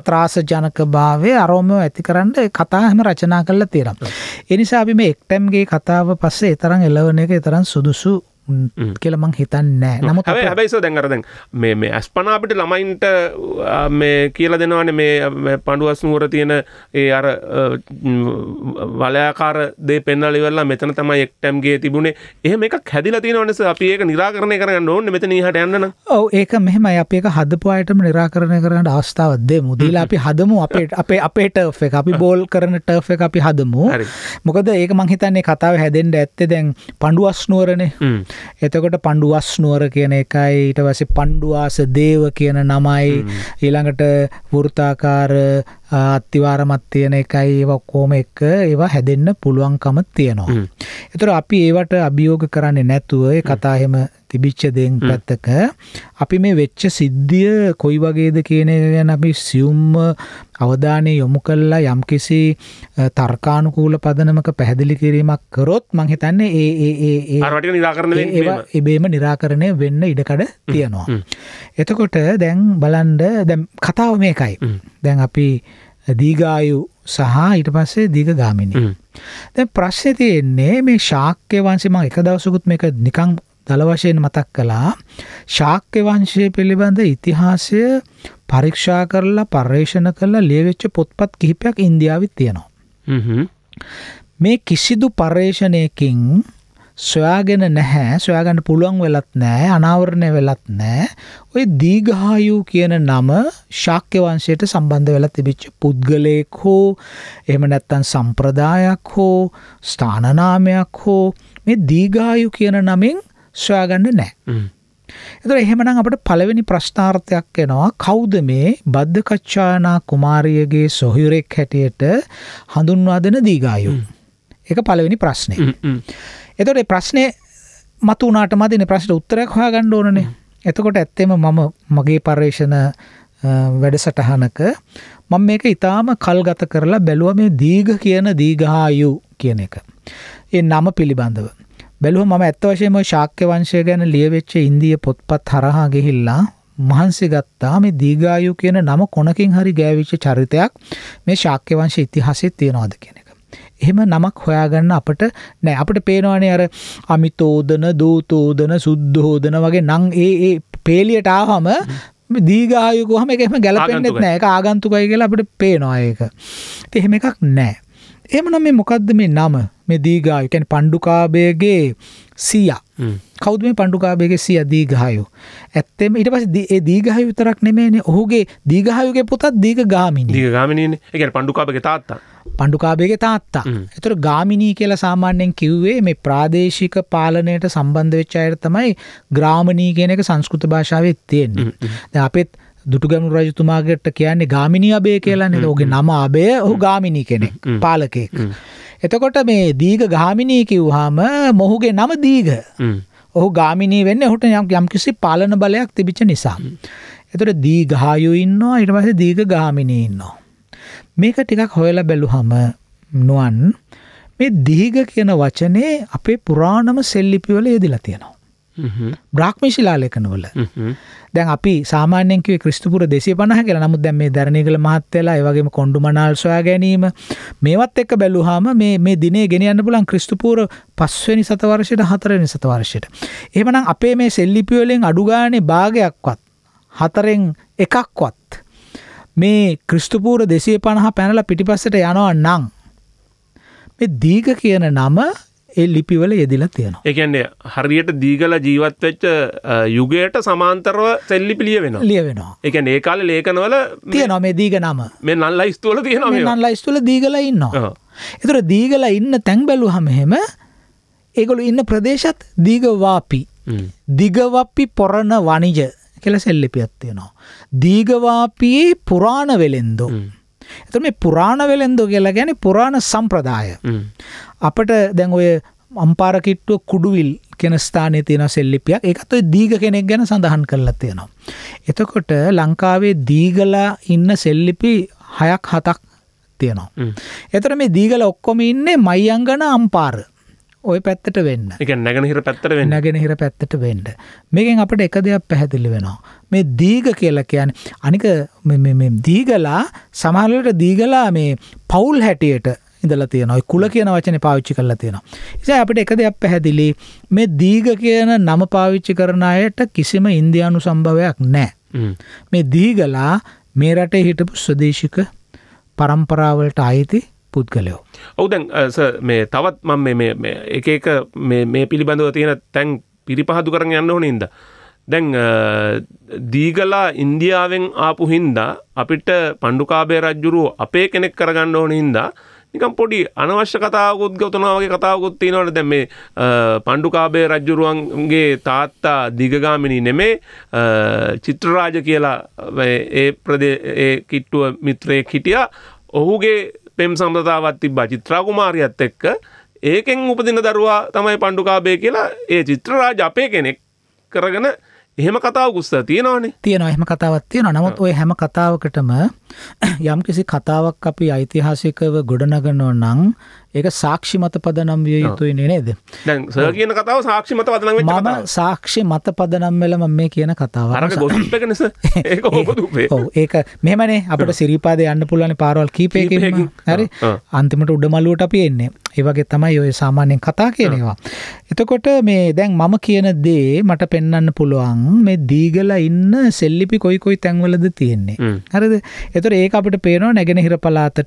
ත්‍රාස ජනක භාවය අරෝමෝ ඇති කරන්න කතා හැම රචනා කරලා තියෙනවා එනිසා අපි මේ එක්ටැම්ගේ කතාව පස්සේ තරම් එලවන එක තරම් සුදුසු කියල මං හිතන් නෑ නම හැබයිස දැන්රදැන් මේ ඇස්පනාපිට ළමයින්ට මේ කියල දෙනවාන මේ පණඩුවස්නුවර තියෙන ඒ අර වලයාකාර දේ පෙන්නල වෙල්ලා මෙතන තමයි එක්ටැම්ගේ තිබුණේ එහම එක හැදිල තිනවනස අපඒක නිරාරණය කරන්න ඕන්න මෙත හට යන්න ඕ ඒක මෙහම අපඒක හදපුවායටම නිරාකරණය කරන්න අවස්ථාවදේ මුදීලා අපි හදමු අපට අපේ අපේ ටර්් එක අපි බෝල් කරන ටර්් එක අපි හදමු මොකද ඒක මංහිතන්නේ කතාව හැදෙන්ට ඇත්තේ දැන් පණඩුවස්නුවරණය එතකොට පණ්ඩුවස් නුවර කියන එකයි ඊට පස්සේ පණ්ඩුවාස දේව කියන නමයි ඊළඟට වෘත්තාකාර අත්තිවාරමත් තියෙන එකයි ඒව ඔක්කොම එක ඒවා හැදෙන්න පුළුවන්කම තියෙනවා. ඒතර අපි ඒවට අභියෝග කරන්නේ නැතුව ඒ කතා හැම තිබිච්ච දේන් පැත්තක අපි මේ වෙච්ච සිද්ධිය කොයි වගේද කියන එක ගැන අපි සියුම්ම අවධානය යොමු කළා යම්කිසි තර්කානුකූල පදනමක පැහැදිලි කිරීමක් කරොත් මං හිතන්නේ ඒ ඒ ඒ ඒ අර වටින निराකරණය වෙන්නේ ඒවා ඉබේම निराකරණය වෙන්න ඉඩකඩ තියෙනවා. එතකොට දැන් බලන්න දැන් කතාව මේකයි. දැන් අපි දීගායු සහ ඊට පස්සේ දීග ගාමිණී. දැන් ප්‍රශ්නේ තියෙන්නේ මේ ශාක්‍ය වංශේ මම එක දවසකුත් මේක නිකන් දල වශයෙන් මතක් කළා. ශාක්‍ය වංශය පිළිබඳ ඉතිහාසය පරීක්ෂා කරලා පර්යේෂණ කරලා ලියවෙච්ච පොත්පත් කිහිපයක් ඉන්දියාවේ තියෙනවා. මේ කිසිදු පර්යේෂණයකින් සොයාගෙන නැහැ සොයාගන්න පුළුවන් වෙලත් නැහැ අනාවරණය වෙලත් නැහැ ওই දීඝායු කියන නම ශාක්‍ය වංශයට සම්බන්ධ වෙලා තිබිච්ච පුද්ගලයෙක් හෝ එහෙම නැත්නම් සම්ප්‍රදායක් හෝ ස්ථාන නාමයක් හෝ මේ දීඝායු කියන නමෙන් සොයාගන්න නැහැ එතකොට එහෙමනම් අපිට පළවෙනි ප්‍රශ්නාර්ථයක් එනවා කවුද මේ බද්දකච්චායනා කුමාරියගේ සොහොයුරෙක් හැටියට හඳුන්වා දෙන දීගායු? ඒක පළවෙනි ප්‍රශ්නේ. එතොට ප්‍රශ්නය මතුනාට මදින ප්‍රශ්ට උත්තරයක් හොයා ගණ්ඩ ඕනනේ එතකොට ඇත්තෙම මම මගේ පර්ේෂණ වැඩසටහනක මම මේක ඉතාම කල්ගත කරලා බැලුව මේ දීග කියන දීගහායු කියන එක. ඒ නම පිළිබඳව. බැලුව මම ඇත්ත වශයෙන්ම ශාක්‍ය වංශය ගැන ලියවෙච්ච ඉන්දිය පොත්පත් හරහා ගිහිල්ලා මහන්සි ගත්තා මේ දීගායු කියන නම කොනකින් හරි ගෑවිච්ච චරිතයක් මේ ශාක්‍ය වංශ ඉතිහාසයේ තියනවාද කියන එක. එහෙම නමක් හොයාගන්න අපට නෑ අපට පේනවානේ අර අමිතෝදන දූතෝදන සුද්ධෝදන වගේ නම් ඒ ඒ පේලියට ආවම දීගායුකු හම එකම ගැලපෙන්න්නෙත් නෑ එක ආගන්තුකයි කියලා අපට පේනවා ඒක. එහෙම එකක් නෑ. එමනම් මේ මොකක්ද මේ නම මේ දීගායු කැන පණ්ඩුකාභයගේ සීයා කෞද මේ පණ්ඩුකාභයගේ සිය දීගහයු ඇත්තෙම ඉට පස ඒ දීගහය විතරක් නෙමේනේ ඔහුගේ දීගහයුගේ පොතත් දීග ගාමිණ දීගාමිණන එක පණ්ඩුකාපගේ තාත්තා පණ්ඩුකාභයගේ තාත්තා එතුර ගාමිණී කියලා සාමාන්‍යයෙන් කිව්වේ මේ ප්‍රාදේශික පාලනයට සම්බන්ධ වෙච්චායට තමයි ග්‍රාමණී කියන එක සංස්කෘත භාෂාවත් තියෙන්නේ අපත් දුටුගැමුණු රජතුමාගේට කියන්නේ ගාමිණී අබේ කියලානේ ඔහුගේ නම අබේ ඔහු ගාමිණී කෙනෙක් පාලකෙක්. එතකොට මේ දීඝ ගාමිණී කිව්වහම මොහුගේ නම දීඝ. ඔහු ගාමිණී වෙන්නේ ඔහුට යම් යම්කිසි පාලන බලයක් තිබිච්ච නිසා. එතකොට දීඝායු ඉන්නවා ඊට පස්සේ දීඝ ගාමිණී ඉන්නවා. මේක ටිකක් හොයලා බැලුවහම නුවන් මේ දීඝ කියන වචනේ අපේ පුරාණම සෙල්ලිපිවල යෙදලා තියෙනවා. Mm-hmm. බ්‍රාක්්මිශිලා ලේඛනවල mm-hmm. දැන් අපි සාමාන්‍යකව ක්‍රිස්තුපුර දෙසේ පනහ කියල නමුත් දැන් මේ දරණීගල මහත්තයලා ඒවගේම කොන්ඩු මනාල් සොයා ගැනීම මේවත් එක්ක බැලුහාම මේ මේ දිනේ ගෙනයන්න පුලන් ක්‍රිස්තුපූර පස්වනි සතවර්ෂයට හතරනි සතවර්ෂයට එහමනම් අපේ මේ සෙල්ලිපියවලෙන් අඩුගානේ භාගයක්වත් හතරෙන් එකක්වත් මේ ක්‍රිස්තුපූර දෙසේ පණහ පැනල පිටිපස්සට යනවා නං මේ දීග කියන නම ඒ ලිපිවල යෙදිලා තියෙනවා. ඒකන්නේ හරියට දීගල ජීවත්වෙච්ච යුගයට සමාන්තරව සෙල්ලිපි ලිය වෙන ලිය වෙනවා එක ඒකාල ලේකනවල තියනවා මේ දීග නම මේ නල්ලා ස්තුවල තියෙන නල්ලා ස්තුල දීගල ඉන්නවා. එතුර දීගල ඉන්න තැන් බැලු හමහෙම ඒගොලු ඉන්න ප්‍රදේශත් දීගවාපි දිගවප්පි පොරණ වනිජ කෙල සෙල්ලිපියත් තියෙනවා. දීගවාපයේ පුරාණ වෙලෙන්දෝ. එතකොට මේ පුරාණ වෙළෙන්දෝ කියලා කියන්නේ පුරාණ සම්ප්‍රදාය. අපිට දැන් ඔය අම්පාර කිට්ටුව කුඩුවිල් කියන ස්ථානයේ තියෙන සෙල්ලිපියක් ඒකත් ඔය දීඝ කෙනෙක් ගැන සඳහන් කරලා තියෙනවා. එතකොට ලංකාවේ දීගලා ඉන්න සෙල්ලිපි හයක් හතක් තියෙනවා. එතකොට මේ දීගල ඔක්කොම ඉන්නේ මයංගන අම්පාර. ඔය පැත්තට වෙන්න එක නැගෙනහිර පැත්තට වෙන්න නැගෙනහිර පැත්තට වෙන්න මේකෙන් අපට එක දෙයක් පැහැදිලි වෙනවා මේ දීග කියලා කියන්නේ අනික දීගලා සමහරවලට දීගලා මේ පවුල් හැටියට ඉඳලා තියෙනවා කුල කියන වචනේ පාවිච්චි කරලා තියෙනවා ඉතින් අපිට එක දෙයක් පැහැදිලි මේ දීග කියන නම පාවිච්චි කරන අයට කිසිම ඉන්දියානු සම්භවයක් නැහැ මේ දීගලා මේ රටේ හිටපු ස්වදේශික પરම්පරාවලට අයිති පුද්ගලයෝ. ඔවුදැන් මේ තවත් මං එක එක මේ පිළිබඳව තියෙන තැන් පිරිපහදු කරන යන්න ඕන ඉද. දැන් දීගලා ඉන්දියාවෙන් ආපු හින්දා අපිට පණ්ඩුකාබේ රජ්ජුරුව අපේ කෙනෙක් කරගන්න ඕන හින්දා නිකම් පොඩි අනවශ්‍ය කතාවකුත් ගවතනාවගේ කතාවකුත් තියෙනවට දැ මේ පණ්ඩුකාබේ රජ්ජුරුවන්ගේ තාත්තා දිගගාමිණි නෙමේ චිත්‍රරාජ කියලා ඒ ප්‍රදේ කිට්ටුව මිත්‍රය හිටිය ඔහුගේ පෙම් සම්ප්‍රදාවත් තිබ්බා චිත්‍රා කුමාරියත් එක්ක ඒකෙන් උපදින දරුවා තමයි පණ්ඩුකාභය කියලා ඒ චිත්‍රරාජ අපේ කෙනෙක් කරගෙන එහෙම කතාව ගුස්ස තියෙනවානේ තියෙනවා එහෙම කතාවක් තියෙනවා නමුත් ওই හැම කතාවකටම යම්කිසි කතාවක් අපි ඓතිහාසිකව ගොඩනගනෝ නම් ඒක සාක්ෂි මත පදනම් විය යුතුයි නේද? දැන් සර් කියන කතාව සාක්ෂි මත පදනම් වෙච්ච කතාවක්. මම සාක්ෂි මත පදනම් වෙලා මම මේ කියන කතාව. අරක ගොසිප් එක නේද? ඒක ඔබ දුපේ. ඔව් ඒක මෙහෙමනේ අපිට සිරිපාදේ යන්න පුළුවන් පාරවල් කීපයකින්. හරි. අන්තිමට උඩමළුවට අපි එන්නේ. ඒ වගේ තමයි ඔය සාමාන්‍යයෙන් කතා කියන ඒවා. එතකොට මේ දැන් මම කියන දේ මට පෙන්වන්න පුළුවන් මේ දීගලා ඉන්න සෙල්ලිපි කොයි කොයි තැන්වලද තියෙන්නේ. හරිද? එතර ඒක අපට පේනවා නැගෙනහිර පලාතට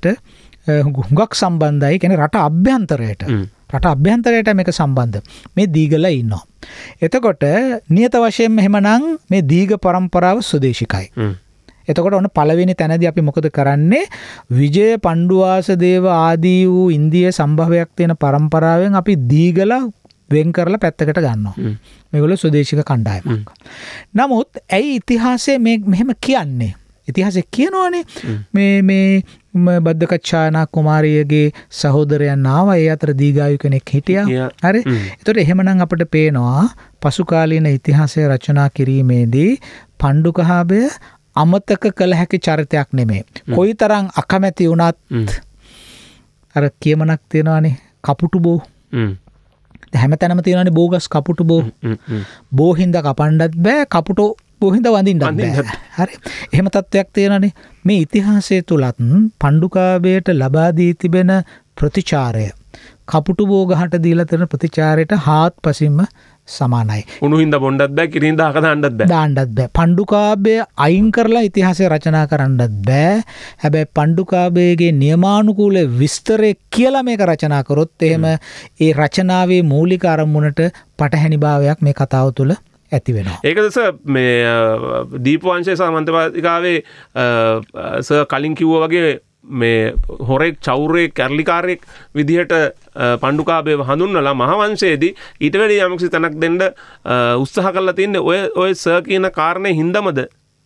හුඟක් සම්බන්ධයි කෙන රට අභ්‍යන්තරයට රට අභ්‍යන්තරයට මේක සම්බන්ධ මේ දීගල ඉන්නවා. එතකොට නියත වශයෙන් මෙහෙමනං මේ දීග පරම්පරාව සුදේශිකයි. එතකොට ඔන්න පළවෙනි තැනදි අපි මොකද කරන්නේ විජය පණ්ඩුවාස දේව ආදී වූ ඉන්දිය සම්භවයක් තියෙන પરම්පරාවෙන් අපි දීගල වෙන් කරලා පැත්තකට ගන්නවා. මේගොල්ලෝ සුදේශික කණ්ඩායමක්. නමුත් ඇයි ඉතිහාසයේ මේ මෙහෙම කියන්නේ? ඉතිහාසෙ කියනවානේ මේ මේ බද්ධකච්ඡානා කුමාරියගේ සහෝදරයන් ආව ඒ අතර දීගායු කෙනෙක් හිටියා හරි එතොට එහෙමනම් අපට පේනවා පසුකාලීන ඉතිහාසය රචනා කිරීමේදී පණ්ඩුකහාභය අමතක කළ හැකි චරිතයක් නෙමේ. කොයි තරං අකමැති වුණත් අර කියමනක් තියෙනවානේ කපුටු බෝ හැම තැනම තියෙනනේ බෝගස් කපුටු බෝ බෝහින්ද කපණ්ඩත් බෑ කපුටෝ බොහිඳ වඳින් හරි එහෙම තත්ත්වයක් තියෙනනේ මේ ඉතිහාසය තුළත් පණ්ඩුකාභයට ලබාදී තිබෙන ප්‍රතිචාරය කපුටු බෝගහට දීලතන ප්‍රතිචාරයට හාත් පසින්ම සමානයි උනුහින්ද බොඩත් බෑ කිරින්ද අකදන්නත් බෑ දාන්නත් බෑ පණ්ඩුකාබය අයින් කරලා ඉතිහාසය රචනා කරන්නත් බෑ හැබැයි පණ්ඩුකාබයගේ නියමානුකූල විස්තරය කියලා මේක රචනා කරොත් එහෙම ඒ රචනාවේ මූලික අරමුණට පටහැනිභාවයක් මේ කතාව තුළ ඇති වෙන. ඒකදස මේ දීපවංශය සාමන්තවාතිකාවේ ස කලින් කිව්ව වගේ මේ හොරෙක් චෞරයෙක් කැරලිකාරයෙක් විදිහට පණ්ඩුකාබේ හඳුන්නලා මහවංශයේදී ඊට වැඩි යමකිසි තැනක් දෙන්න උත්සාහ කරලා තින්නේ ඔය ඔය ස කියන කාරණේ හින්දමද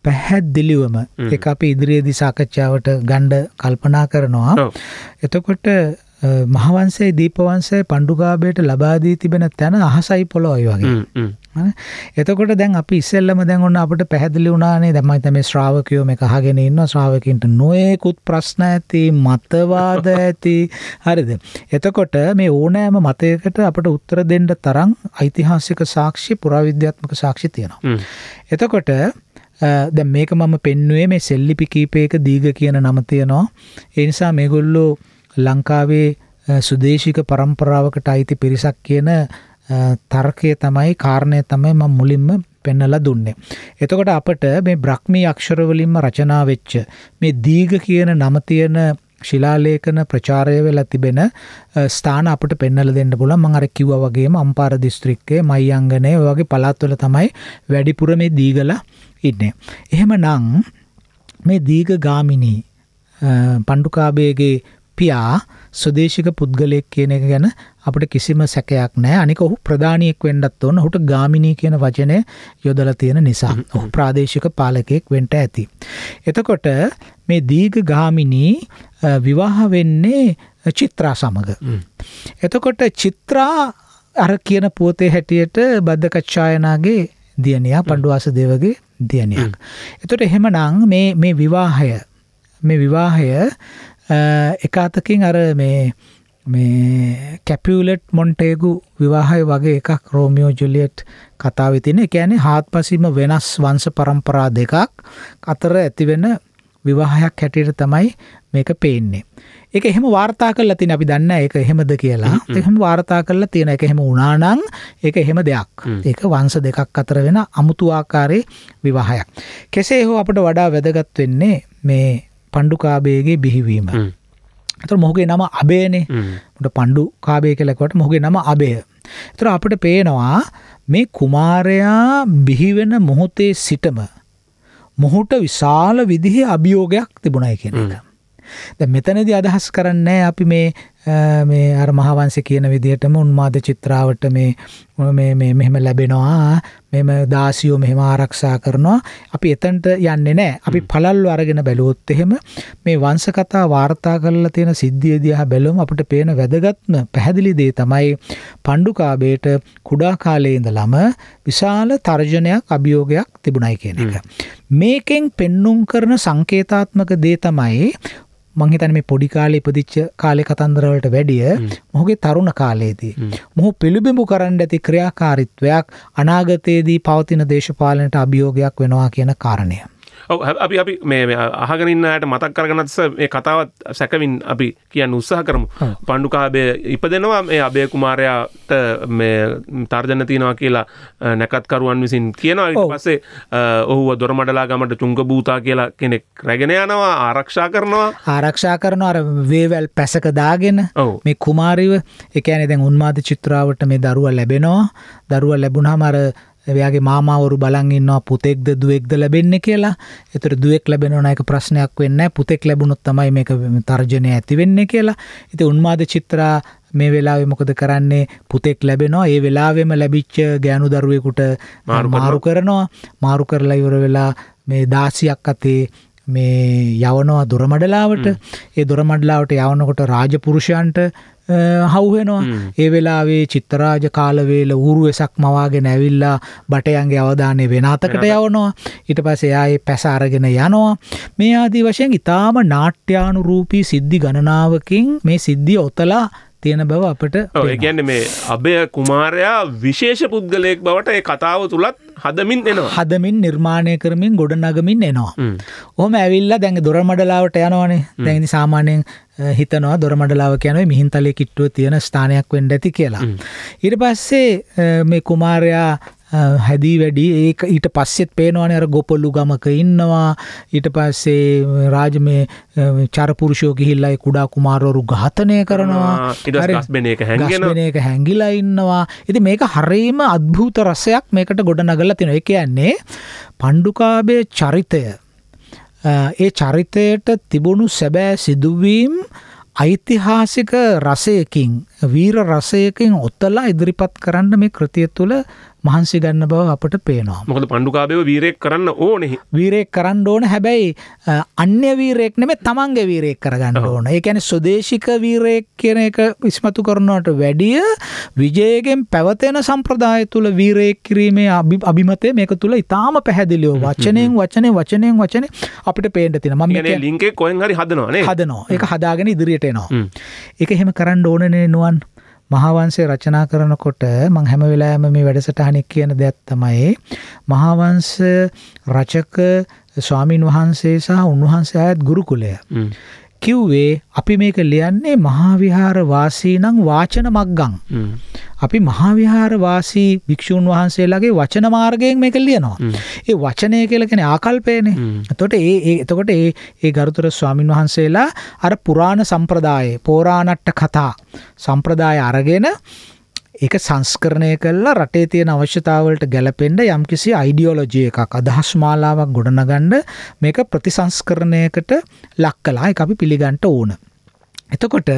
පැහැදිලිවම එක අපි ඉදිරියේදී සාකච්ඡාවට ගණ්ඩ කල්පනා කරනවා. එතකොට මහවන්සේ දීපවන්සේ පණ්ඩුකාබේට ලබාදී තිබෙන තැන අහසයි පොළොයි වගේ. එතකොට දැන් අපි ඉස්සෙල්ලම දැන් ඔන්න අපිට පැහැදිලි වුණානේ දැන් මම හිතන්නේ ශ්‍රාවකයෝ මේක අහගෙන ඉන්න ශ්‍රාවකින්ට නොයෙකුත් ප්‍රශ්න ඇති මතවාද ඇති හරිද එතකොට මේ ඕනෑම මතයකට අපිට උත්තර දෙන්න තරම් ඓතිහාසික සාක්ෂි පුරාවිද්‍යාත්මක සාක්ෂි තියෙනවා එතකොට දැන් මේක මම පෙන්නුවේ මේ සෙල්ලිපි කීපයක දීඝ කියන නම තියෙනවා ඒ නිසා මේගොල්ලෝ ලංකාවේ සුදේශික પરම්පරාවකට අයිති පිරිසක් කියන තර්කය තමයි කාරණය තමයි මම මුලින්ම පෙන්නලා දුන්නේ. එතකොට අපට මේ බ්‍රහ්මී අක්ෂර වලින්ම රචනා වෙච්ච මේ දීඝ කියන නම තියෙන ශිලාලේඛන ප්‍රචාරය වෙලා තිබෙන ස්ථාන අපිට පෙන්වලා දෙන්න පුළුවන් මම අර කිව්වා වගේම අම්පාර දිස්ත්‍රික්කයේ මයිංගනේ ඔය වගේ පළාත්වල තමයි වැඩිපුර මේ දීගලා ඉන්නේ. එහෙමනම් මේ දීඝ ගාමිනී පණ්ඩුකාභයගේ පියා ස්වදේශික පුද්ගලයෙක් කියන එක ගැන අපට කිසිම සැකයක් නෑ අනික ඔහු ප්‍රධානයෙක් වෙන්නත් ඕන හුට ගාමිණී කියන වචනය යොදල තියෙන නිසා ඔහු ප්‍රාදේශික පාලකයෙක් වෙන්ට ඇති. එතකොට මේ දීග ගාමිණී විවාහ වෙන්නේ චිත්‍රා සමඟ. එතකොට චිත්‍රා අර කියන පුවතේ හැටියට බද්ධකච්ඡායනාගේ දියනයා පණ්ඩුවාස දෙවගේ දියනයක්. එතොට එහෙම නං මේ විවාහය මේ විවාහය එක අතකින් අර මේ මේ කැපියුලට් මොන්ටේගු විවාහය වගේ එකක් රෝමියෝ ජුලියට් කතාව තින එකැනෙ හාත් පසිම වෙනස් වංස පරම්පරා දෙකක් අතර ඇතිවෙන විවාහයක් හැටියට තමයි මේක පේන්නේ. එක එහෙම වාර්තා කරලා තින අපි දන්න එක එහෙමද කියලා එහෙම වාර්තා කරලා තියෙන එක එහෙම උනානං එක එහෙම දෙයක් ඒක වංස දෙකක් අතර වෙන අමුතුආකාරයේ විවාහයක්. කෙසේ හෝ අපට වඩා වැදගත් වෙන්නේ මේ පණ්ඩු කාබේගේ බිහිවීම. එතකොට මොහුගේ නම අබේනේ. උන්ට පණ්ඩු කාබේ කියලා කිව්වට මොහුගේ නම අබේ. එතකොට අපිට පේනවා මේ කුමාරයා බිහිවෙන මොහොතේ සිටම මොහුට විශාල විදිහේ අභියෝගයක් තිබුණයි කියන එක. දැන් මෙතනදී අදහස් කරන්නේ අපි මේ මේ අර මහවංශ කියන විදිහටම උන්මාද චිත්‍රාවට මේ මේ මේ මෙහෙම ලැබෙනවා මෙම දාසියෝ මෙහෙම ආරක්ෂා කරනවා අපි එතනට යන්නේ නැහැ අපි පළල්ව අරගෙන බැලුවොත් එහෙම මේ වංශ කතා වාර්තා කරලා තියෙන සිද්ධිය දිහා බැලුවම අපිට පේන වැදගත්ම පැහැදිලි දේ තමයි පණ්ඩුකාභයට කුඩා කාලේ ඉඳලම විශාල තර්ජනයක් අභියෝගයක් තිබුණයි කියන එක. මේකෙන් පෙන්눔 කරන සංකේතාත්මක දේ තමයි මංහිතන මේ පොඩිකාලි ඉපදිච්ච කාලෙ කතන්දරවලට වැඩිය මොහුගේ තරුණ කාලයේදී. මොහු පිළිබිඹු කරන්න ඇති ක්‍රියාකාරිත්වයක් අනාගතයේදී පවතින දේශපාලනට අභියෝගයක් වෙනවා කියන කාරණය. අපි අපි මේ අහගනින්නට මතක් කරගනත්ස මේ කතාවත් සැකවින් අපි කියන්න උත්සාහ කරමු පණ්ඩුකාබය ඉප දෙනවා මේ අබය කුමාරයාට තර්ජන තියෙනවා කියලා නැකත්කරුවන් විසින් කියනවා පස්සේ ඔහුව දොරමඩලා ගමට තුංග භූතා කියලා කෙනෙක් රැගෙන යනවා ආරක්ෂා කරනවා ආරක්ෂා කරනවා අර වේවැල් පැසක දාගෙන මේ කුමාරිව එකන දැන් උන්මාද චිත්‍රාවට මේ දරුව ලැබෙනවා දරුව ලැබුණහම අර එයාගේ මාමාවරු බලන් ඉන්නවා පුතෙක්ද දුවෙක්ද ලැබෙන්නේ කියලා. ඒතර දුවෙක් ලැබෙනවා එක ප්‍රශ්නයක් වෙන්නේ පුතෙක් ලැබුණොත් තමයි මේක තර්ජනය ඇති වෙන්නේ කියලා. ඉතින් උන්මාද චිත්‍රා මේ වෙලාවේ මොකද කරන්නේ පුතෙක් ලැබෙනවා ඒ වෙලාවෙම ලැබිච්ච ගෑනු දරුවෙකුට මාරු කරනවා මාරු කරලා ඉවර වෙලා මේ දාසියක් අතේ මේ යවනවා දොරමඩලාවට ඒ දොරමඩලාවට යවනකොට රාජපුරුෂයන්ට හවුවෙනවා ඒ වෙලාවේ චිත්තරාජ කාලවේල ඌරු වෙසක් මවාගෙන ඇවිල්ලා බටයන්ගේ අවධානය වෙනතකට යවනවා ඊට පස්සේ එයා ඒ පැස අරගෙන යනවා මේ ආදී වශයෙන් ඊටාම නාට්‍යානුරූපී සිද්ධි ගණනාවකින් මේ සිද්ධිය ඔතලා තියෙන බව අපට ගැන්න මේ අභය කුමාරයා විශේෂ පුද්ගලයෙක් බවට ඒ කතාව තුළත් හදමින් එනවා හදමින් නිර්මාණය කරමින් ගොඩ නගමින් එනවා ඕම ඇවිල්ලා දැන් දොරමඩලාවට යනවානේ දැනි සාමානයෙන් හිතනවා දොරමඩලාව යන මිහින්තලය කිට්ටුව තියෙන ස්ථානයක් වෙන්ඩ ඇති කියලා ඉට පස්සේ මේ කුමාරයා හැදී වැඩි ඒක ඊට පස්සෙත් පේනවනේ අර ගොපොල්ලු ගමක ඉන්නවා ඊට පස්සේ රාජ මේ චරපුරුෂයෝ ගිහිල්ලා ඒ කුඩා කුමාරවරු ඝාතනය කරනවා ඊට හැංගිලා ඉන්නවා ඉතින් මේක හරීම අద్භූත රසයක් මේකට ගොඩනගලා තිනවා ඒ කියන්නේ පණ්ඩුකාභයේ චරිතය ඒ චරිතයට තිබුණු සැබෑ සිදුවීම් ඓතිහාසික රසයකින් වීර රසයකින් ඔත්තලා ඉදිරිපත් කරන්න මේ කෘතිය තුළ මහන්සි ගන්න බව අපට පේනවා මොකද පණ්ඩුකාබව වීරයෙක් කරන්න ඕනෙ වීරයෙක් කරන්න ඕන හැබැයි අන්‍ය වීරයෙක් නෙම තමන්ගේ වීරයෙක් කරගන්න ඕන ඒකැන ස්වදේශික වීරයෙක් කියන එක ඉස්මතු කරනවට වැඩිය විජයගෙන් පැවතෙන සම්ප්‍රදාය තුළ වීරයෙක් කිරීමේ අභි අභිමතය මේක තුළ ඉතාම පැහැදිලියෝ වචනයෙන් වචනය වචනයෙන් වචන අපිට පේට තින ම ලින්කේ කොයෙන් හරි හදනවා හදනවා එක හදාගෙන ඉදිරියට නවා එක හෙම කරන්න ඕනනේ නුවන් මහාවංශය රචනා කරනකොට මම හැම වෙලාවෙම මේ වැඩසටහනේ කියන දෙයක් තමයි මහාවංශ රචක ස්වාමින් වහන්සේ සහ උන්වහන්සේ ආයත් ගුරුකුලය. කිව්වේ අපි මේක ලියන්නේ මහාවිහාර වාසී නම් වාචන මග්ගං. අපි මහාවිහාර වාසී භික්ෂුන් වහන්සේලාගේ වචන මාර්ගයෙන් මේක ලියනවා. ඒ වචනය කියලා කියන්නේ ආකල්පයනේ. එතකොට ඒ ඒ එතකොට ඒ ඒ ගරුතර ස්වාමින් වහන්සේලා අර පුරාණ සම්ප්‍රදායේ පෝරාණට්ට කතා සම්ප්‍රදාය අරගෙන ඒක සංස්කරණය කල්ලා රටේ තියෙන අවශ්‍යතාවලට ගැලපෙන්ඩ යම්කිසි අයිඩියෝලොජිය එකක් අදහස් මාලාවක් ගොඩනගණ්ඩ මේක ප්‍රතිසංස්කරණයකට ලක් කලා අපි පිළිගන්ට ඕන එතකොට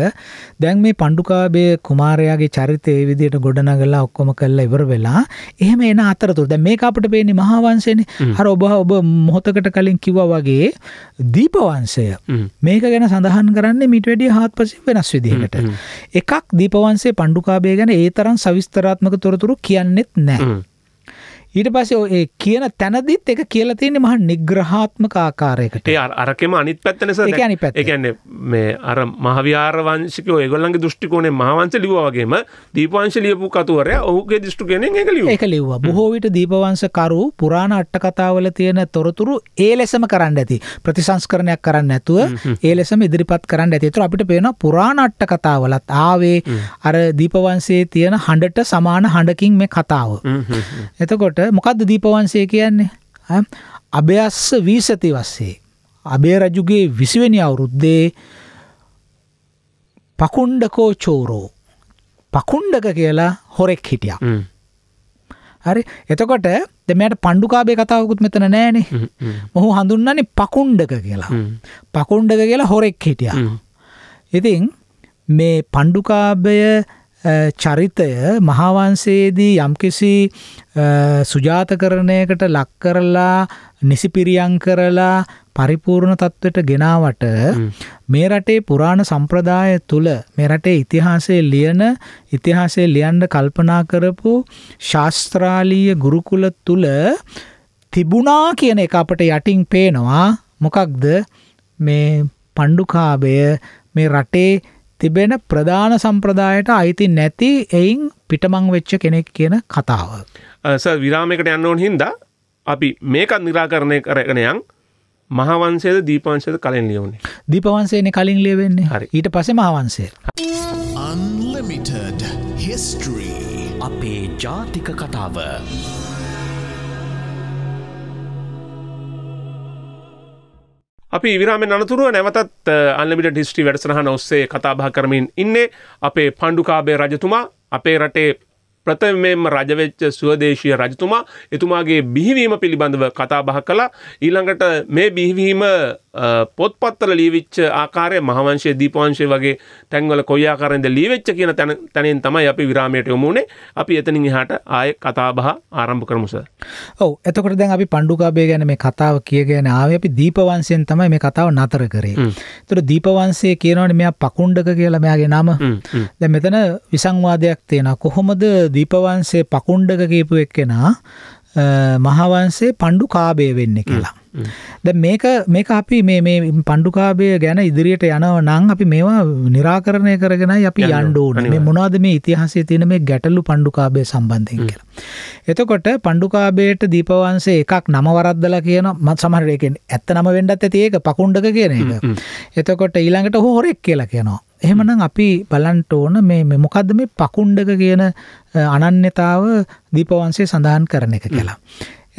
දැන් මේ පණ්ඩුකාභය කුමාරයාගේ චරිතය ඒ විදිහට ගොඩනගලා ඔක්කොම කළා ඉවර වෙලා එහෙම එන අතරතුර දැන් මේක අපිට පේන්නේ මහා වංශයනේ අර ඔබ ඔබ මොහොතකට කලින් කිව්වා වගේ දීප වංශය මේක ගැන සඳහන් කරන්නේ මීට වැඩිය හාත්පසින් වෙනස් විදිහකට එකක් දීප වංශයේ පණ්ඩුකාභය ගැන ඒ තරම් සවිස්තරාත්මක තොරතුරු කියන්නෙත් නැහැ ඊට පස්සේ ඒ කියන තැනදිත් එක කියලා තියෙන්නේ මහා නිග්‍රහාත්මක ආකාරයකට. ඒ අරකෙම අනිත් පැත්ත නිසා ඒ කියන්නේ මේ අර මහවිහාර වංශිකයෝ ඒගොල්ලන්ගේ දෘෂ්ටි කෝණය මහාවංශ ලිව්වා වගේම දීපවංශ ලියපු කතුවරයා ඔහුගේ දෘෂ්ටි කෝණයෙන් ඒක ලිව්වා. ඒක ලිව්වා. බොහෝ විට දීපවංශ කරු පුරාණ අට කතාවල තියෙන තොරතුරු ඒ ලෙසම කරන්න ඇති. ප්‍රතිසංස්කරණයක් කරන්න නැතුව ඒ ලෙසම ඉදිරිපත් කරන්න ඇති. ඒතර අපිට පේනවා පුරාණ අට කතාවලත් ආවේ අර දීපවංශයේ තියෙන හඬට සමාන හඬකින් මේ කතාව. එතකොට මොකක්ද දීපවන්සේ කියන්නේ අභ්‍යස්ස වීසති වස්සේ අබේ රජුගේ විසිවෙනි අවුරුද්දේ පකුණ්ඩකෝ චෝරෝ පකුණ්ඩක කියලා හොරෙක් හිටියා හරි එතකොට දෙමට පණ්ඩුකාබේ කතාවකුත් මෙතන නෑනෙ මොහු හඳුන්නනි පකුණ්ඩක කියලා පකුණ්ඩක කියලා හොරෙක් හිටියා ඉතින් මේ පණ්ඩුකාබය චරිතය මහාවන්සේදී යම්කිසි සුජාතකරණයකට ලක් කරලා නිසිපිරියං කරලා පරිපූර්ණ තත්ත්වයට ගෙනාවට මේ රටේ පුරාණ සම්ප්‍රදාය තුළ මේ රටේ ඉතිහාසය ලියන ඉතිහාසය ලියන්ඩ කල්පනා කරපු ශාස්ත්‍රාලීය ගුරුකුල තුළ තිබුණා කියන එක අපට යටින් පේනවා මොකක්ද මේ පණ්ඩුකාභය මේ රටේ තිබෙන ප්‍රධාන සම්ප්‍රදායට අයිති නැති එයින් පිටමං වෙච්ච කෙනෙක් කියන කතාව. ස විරාමයකට යන්න ඕන් හින්දා අපි මේකත් නිරාකරණය කරගනයන් මහවන්සේද දීපවංශද කලින් ලියවුණේ දීපවන්සේන කලින් ලියවෙන්නේ හරි ඊට පස මහවන්සේ අන්ලමිටඩ හිස්ටරී අපේ ජාතික කතාව. අපි විරාමෙන් අනතුරුව නැවතත් අන්ලිමිට හිස්ටි වැඩසටහන ඔස්සේ කතාබා කරමින් ඉන්නේ අපේ පණ්ඩුකාබේ රජතුමා අපේ රටේ ප්‍රථමයෙන්ම රජවෙච්ච ස්වදේශීය රජතුමා එතුමාගේ බිහිවීම පිළිබඳව කතා බහ කළා ඊළඟට මේ බිහිවීම පොත්පත්තර ලීවිච්ච ආකාරය මහවංශය දීපවංශය වගේ තැන්වල කොයාකාරෙන්ද ලීවෙච්ච කියන තැන තැනෙන් තමයි අපි විරාමයට යොමුුණේ අපි එතනින් එහාට ආය කතාබහ ආරම්භ කරමුස. ඔව එතකොට දැන් අපි පණ්ඩුකාබේ ගැන මේ කතාව කියගෙන ආවේ අපි දීපවංශයෙන් තමයි මේ කතාව නතර කරේ. එතකොට දීපවංශය කියනවනේ මෙයා පකුණ්ඩක කියලා මෙයාගේ නම. දැන් මෙතන විසංවාදයක් තියෙනවා. කොහොමද දීපවංශයේ පකුණ්ඩක කියපු එක්කෙනා මහාවංශයේ පණ්ඩුකාභය වෙන්න කියලා. ද මේක මේක අපි මේ මේ පණ්ඩුකාභය ගැන ඉදිරියට යනව නම් අපි මේවා නිරාකරණය කරගෙන අපි යන්න ඕනේ. මේ මොනවද මේ ඉතිහාසයේ තියෙන මේ ගැටලු පණ්ඩුකාභය සම්බන්ධයෙන් කියලා. එතකොට පණ්ඩුකාභයට දීපවංශයේ එකක් නම වරද්දලා කියන සමහර එකෙන් ඇත්ත නම වෙන්නත් ඇති ඒක පකුණ්ඩක කියන එක. එතකොට ඊළඟට ඔහු හොරෙක් කියලා කියනවා. එහෙමනම් අපි බලන්ට ඕන මේ මොකක්ද මේ පකුණ්ඩක කියන අනන්‍යතාව දීපවංශය සඳහන් කරන එක කියලා.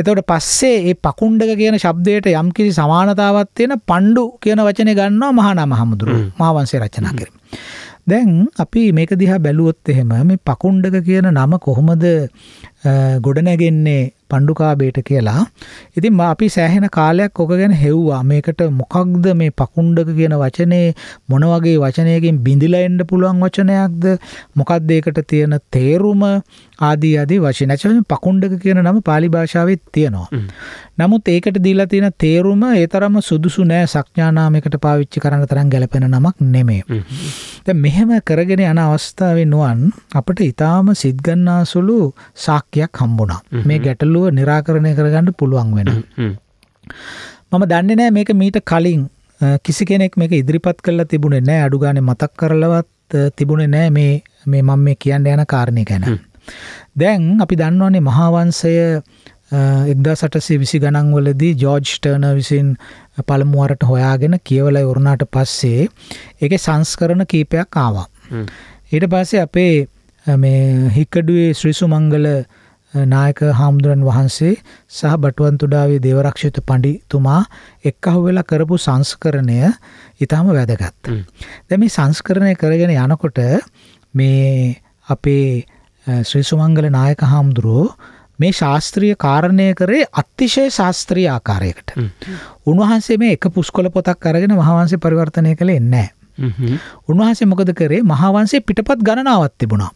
එතවට පස්සේ ඒ පකුණ්ඩක කියන ශබ්දයට යම් කිසි සමානතාවත් තියෙන පණ්ඩු කියන වචනය ගන්නවා මහනා මහමුදුරු මහාවන්සේ රචනා කර. දැන් අපි මේක දිහා බැලුවොත් එහෙම මේ පකුණ්ඩක කියන නම කොහොමද ගොඩනැගෙන්නේ පණ්ඩුකාබේට කියලා. ඉතින් අපි සෑහෙන කාලයක් ඕක ගැන හෙව්වා. මේකට මොකක්ද මේ පකුණ්ඩක කියන වචනේ මොන වගේ වචනයකින් බිඳිලා එන්න පුළුවන් වචනයක්ද? මොකක්ද ඒකට තියෙන තේරුම? ආදී ආදී වශයෙන් ඇචන පකුණ්ඩක කියන නම පාලි භාෂාවත් තියෙනවා. නමුත් ඒකට දීලා තියෙන තේරුම ඒ තරම සුදුසු නෑ සක්ඥානාමයකට පාවිච්චි කරන්න තරම් ගැලපෙන නමක් නෙමේ. දැන් මෙහෙම කරගෙන යන අවස්ථාවේ නුවන් අපිට ඊටාම සිද්ගන්නාසුළු සාක්කයක් හම්බුණා. මේ ගැටලුව निराකරණය කරගන්න පුළුවන් වෙනවා. මම දන්නේ නෑ මේක මීට කලින් කිසි කෙනෙක් මේක ඉදිරිපත් කරලා තිබුණේ නෑ අඩු ගානේ මතක් කරලවත් තිබුණේ නෑ මේ මේ මම මේ කියන්න යන කාරණේ ගැන. දැන් අපි දන්නවන්නේ මහාවංශය එක්දා සටසේ විසි ගණන් වලදී ජෝජ් ටර්න විසින් පළමුුවරට හොයාගෙන කියවලයි වරුණාට පස්සේ එක සංස්කරණ කීපයක් ආවා. ඊට පස්සේ අපේ මේ හික්කඩුවේ ශ්‍රීසු මංගල නායක හාමුදුරන් වහන්සේ සහ බටුවන්තුඩාවේ දේවරක්ෂිත පඬිතුමා එක් අහුවෙලා කරපු සංස්කරණය ඉතාම වැදගත්. දැන් මේ සංස්කරණය කරගෙන යනකොට මේ අපේ ශ්‍රී සුමංගල නායක හාමුදුරුවෝ මේ ශාස්ත්‍රීය කාරණය කරේ අත්තිශය ශාස්ත්‍රී ආකාරයකට. උන්වහන්සේ මේ එක පුස්කොල පොතක් අරගෙන මහාවන්සේ පරිවර්තනය කළේ නෑ. උන්වහන්සේ මොකද කරේ මහාවන්සේ පිටපත් ගණනාවත් තිබුණා.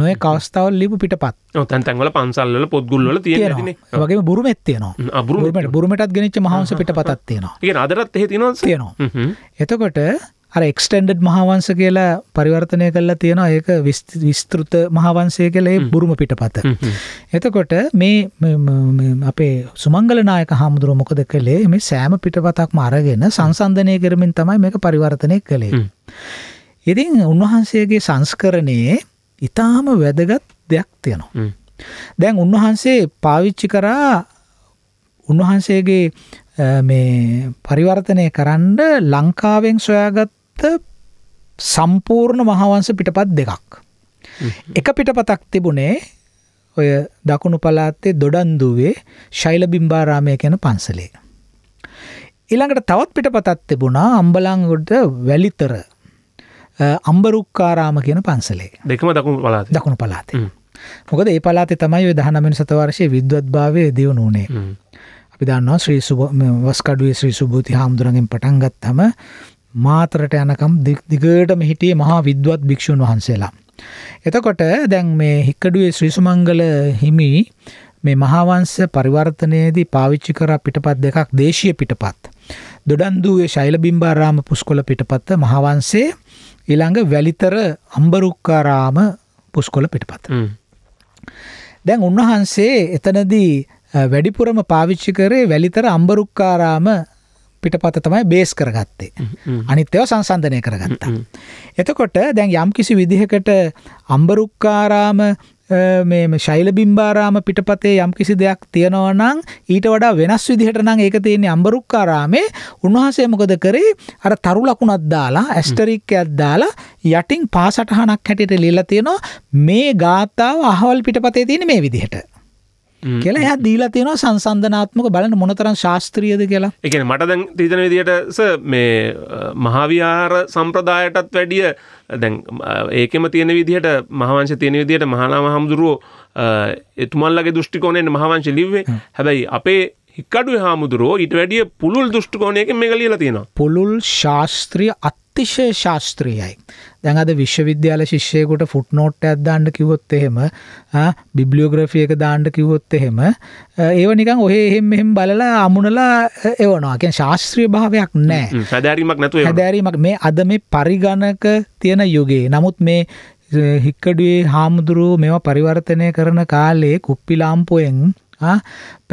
නොය කවස්ථාවල් ලිපු පිටපත් තැන්තැන්වල පන්සල්ල පොද්ගුල්ල තියෙන වගේ බුරුමත් තියනවා බුරුමට බුරුමටත් ගෙනච මහන්ස පිටපත් තියෙනවා ඒ අදරත් තියෙනවා තියෙනවා එතකොට අර එක්ස්ටෙන්ඩඩ් මහාවංශ කියලා පරිවර්තනය කරලා තියෙනවා ඒක විස්තෘත මහාවංශය කියලා ඒ බුරුම පිටපත. එතකොට මේ අපේ සුමංගල නායක හාමුදුරුව මොකද කළේ මේ සෑම පිටපතක්ම අරගෙන සංසන්දනය කරමින් තමයි මේක පරිවර්තනය කළේ. ඉතින් උන්වහන්සේගේ සංස්කරණයේ ඊටාම වැදගත් දෙයක් තියෙනවා. දැන් උන්වහන්සේ පාවිච්චි කරා උන්වහන්සේගේ මේ පරිවර්තනය කරන්න ලංකාවෙන් සොයාගත් සම්පූර්ණ මහාවංශ පිටපත් දෙකක්. එක පිටපතක් තිබුණේ ඔය දකුණු පළාත්තේ දොඩන්දුවේ ශෛල බිම්බාරාමය කියන පන්සලේ. ඊළඟට තවත් පිටපතක් තිබුණා අම්බලංගොඩ වැලිතර අම්බරුක්කාරාම කියන පන්සලේ. දෙකම දකුණු පළාතේ. දකුණු පළාතේ. මොකද ඒ පළාතේ තමයි ඔය 19 වෙනි සතවර්ෂයේ විද්වත්භාවය දියුණු වුණේ. අපි දන්නවා ශ්‍රී සුබ වස්කඩුවේ ශ්‍රී සුභූති හාමුදුරන්ගෙන් පටන් ගත්තම මාතරට යනකම් දිගටම හිටියේ මහා විද්වත් භික්ෂුන් වහන්සේලා. එතකොට දැන් මේ හික්කඩුවේ ශ්‍රී සුමංගල හිමි මේ මහාවංශ පරිවර්තනයේදී පාවිච්චි කර පිටපත් දෙකක් දේශීය පිටපත්. දොඩන්දුවේ ශෛලබිම්බාරාම පුස්කොළ පිටපත මහාවංශයේ ඊළඟ වැලිතර අම්බරුක්කාරාම පුස්කොළ පිටපත. දැන් උන්වහන්සේ එතනදී වැඩිපුරම පාවිච්චි කරේ වැලිතර අම්බරුක්කාරාම පිටපත තමයි බේස් කරගත්තේ අනිත්‍යව සංසන්ධනය කරගත්තා. එතකොට දැන් යම් කිසි විදිහකට අම්බරුක්කාරාම මේ ශෛලබිම්බාරාම පිටපතේ යම් කිසි දෙයක් තියෙනවා නම් ඊට වඩා වෙනස් විදිහට නම් ඒක තියෙන්නේ අම්බරුක්කාරාමේ උන්වහන්සේ මොකද කරේ අර තරු ලකුණක් දාලා ඇස්ටරික්කයක් දාලා යටින් පාසටහනක් හැටියට ලියලා තියෙනවා මේ ගාථාව අහවල් පිටපතේ තියෙන මේ විදිහට කියලා එයා දීලා තියෙනවා සංසන්දනාත්මක බලන්න මොනතරම් ශාස්ත්‍රීයද කියලා. ඒ කියන්නේ මට දැන් හිතන විදිහට සර් මේ මහාවිහාර සම්ප්‍රදායටත් වැඩිය දැන් ඒකෙම තියෙන විදිහට මහවංශ තියෙන විදිහට මහානාම හමුදුරුවෝ එතුමල්ලගේ දෘෂ්ටි කෝණයෙන් මහවංශ ලිව්වේ. හැබැයි අපේ හික්කඩුවේ හාමුදුරුවෝ ඊට වැඩිය පුළුල් දෘෂ්ටි කෝණයකින් මේක ලියලා තියෙනවා. පුළුල් ශාස්ත්‍රීය අත් අතිශය ශාස්ත්‍රීයයි. දැන් අද විශ්වවිද්‍යාල ශිෂ්‍යයකුට ෆුට් නෝට්ටයක් දාන්න කිවොත් එහෙම බිබ්ලියෝග්‍රෆිය එක දාන්නට කිවොත් එහෙම ඒව නිකන් ඔහ එහෙම එහෙම බලලා අමුණලා එවනවාකෙන් ශාස්ත්‍රීය භාවයක් නෑ සැදැරීමක් නැතු හැදැරීමක් මේ අද මේ පරිගණක තියෙන යුගේ නමුත් මේ හික්කඩුවේ හාමුදුරුව මෙම පරිවර්තනය කරන කාලේ කුප්පිලාම්පුුවෙන්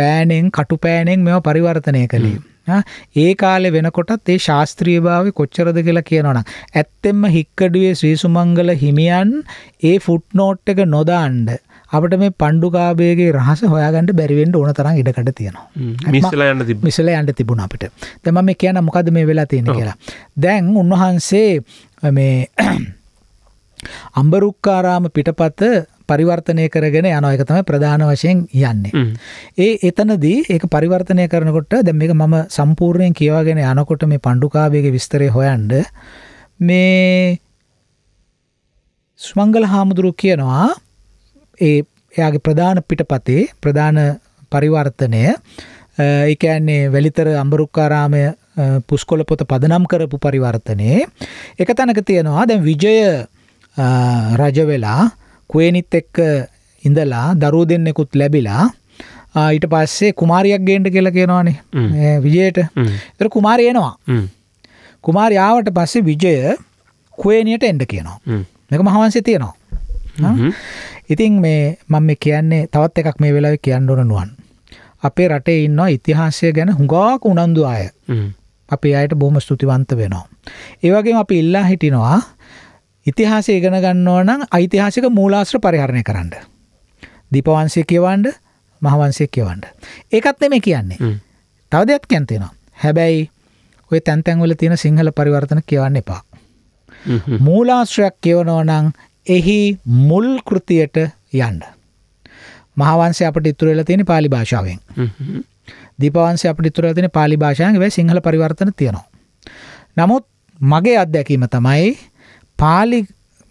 පෑනෙන් කටු පෑනෙන් මෙම පරිවර්තනය කළේ ඒ කාලේ වෙනකොටත් ඒ ශාස්ත්‍රීය භාවය කොච්චරද කියලා කියනවනම් ඇත්තෙන්ම හික්කඩුවේ ශ්‍රී සුමංගල හිමියන් ඒ ෆුට් නෝට් එක නොදාන්න අපිට මේ පණ්ඩුකාභයගේ රහස හොයාගන්න බැරි වෙන්න ඕන තරම් ඉඩකඩ තියෙනවා. මිසලා යන්න තිබුණා. මිසලා යන්න තිබුණා අපිට. දැන් මම කියන මොකද්ද මේ වෙලා තියෙන්නේ කියලා. දැන් උන්වහන්සේ මේ අම්බරුක්කාරාම පිටපත පරිවර්තනය කරගෙන යන එක තමයි ප්‍රධාන වශයෙන් යන්නේ. ඒ එතනදී ඒක පරිවර්තනය කරනකොට දැන් මේක මම සම්පූර්ණයෙන් කියවගෙන යනකොට මේ පණ්ඩුකාභයේ විස්තරය හොයන්න මේ සුමංගල හාමුදුරුව කියනවා ඒ එයාගේ ප්‍රධාන පිටපතේ ප්‍රධාන පරිවර්තනය ඒ කියන්නේ වැලිතර අඹරුක්කාරාමය පුස්කොළ පොත පදනම් කරපු පරිවර්තනයේ එක තැනක තියෙනවා දැන් විජය රජ වෙලා කුවේනිත් එක්ක ඉඳලා දරු දෙන්නෙකුත් ලැබිලා ඊට පස්සේ කුමාරියක් ගේන්ට කියල කියෙනවානේ විජයට තර කුමාරයනවා කුමාරයාවට පස්සේ විජය කුවේනියට එන්ඩ කියනවා එක මහන්සේ තියෙනවා ඉතින් මේ මම කියන්නේ තවත් එකක් මේ වෙලාව කියන්නඩුන නුවන් අපේ රටේ ඉන්න ඉතිහාසය ගැන හුඟාක උනන්දු අය අපි අයට බොහම ස්තුතිවන්ත වෙනවා ඒවගේ අපි ඉල්ලා හිටිනවා ඉතිහාසය ඉගෙන ගන්න ඕන නම් ඓතිහාසික මූලාශ්‍ර පරිහරණය කරන්න. දීපවංශය කියවන්න, මහවංශය කියවන්න. ඒකත් නෙමෙයි කියන්නේ. තව දෙයක් කියන්න තියෙනවා. හැබැයි ඔය තැන් තැන් වල තියෙන සිංහල පරිවර්තන කියවන්න එපා. මූලාශ්‍රයක් කියවනවා නම් එහි මුල් කෘතියට යන්න. මහවංශය අපිට ඉතුරු වෙලා තියෙන pāli භාෂාවෙන්. දීපවංශය අපිට ඉතුරු වෙලා තියෙන pāli භාෂාවෙන් හැබැයි සිංහල පරිවර්තන තියෙනවා. නමුත් මගේ අත්දැකීම තමයි පාලි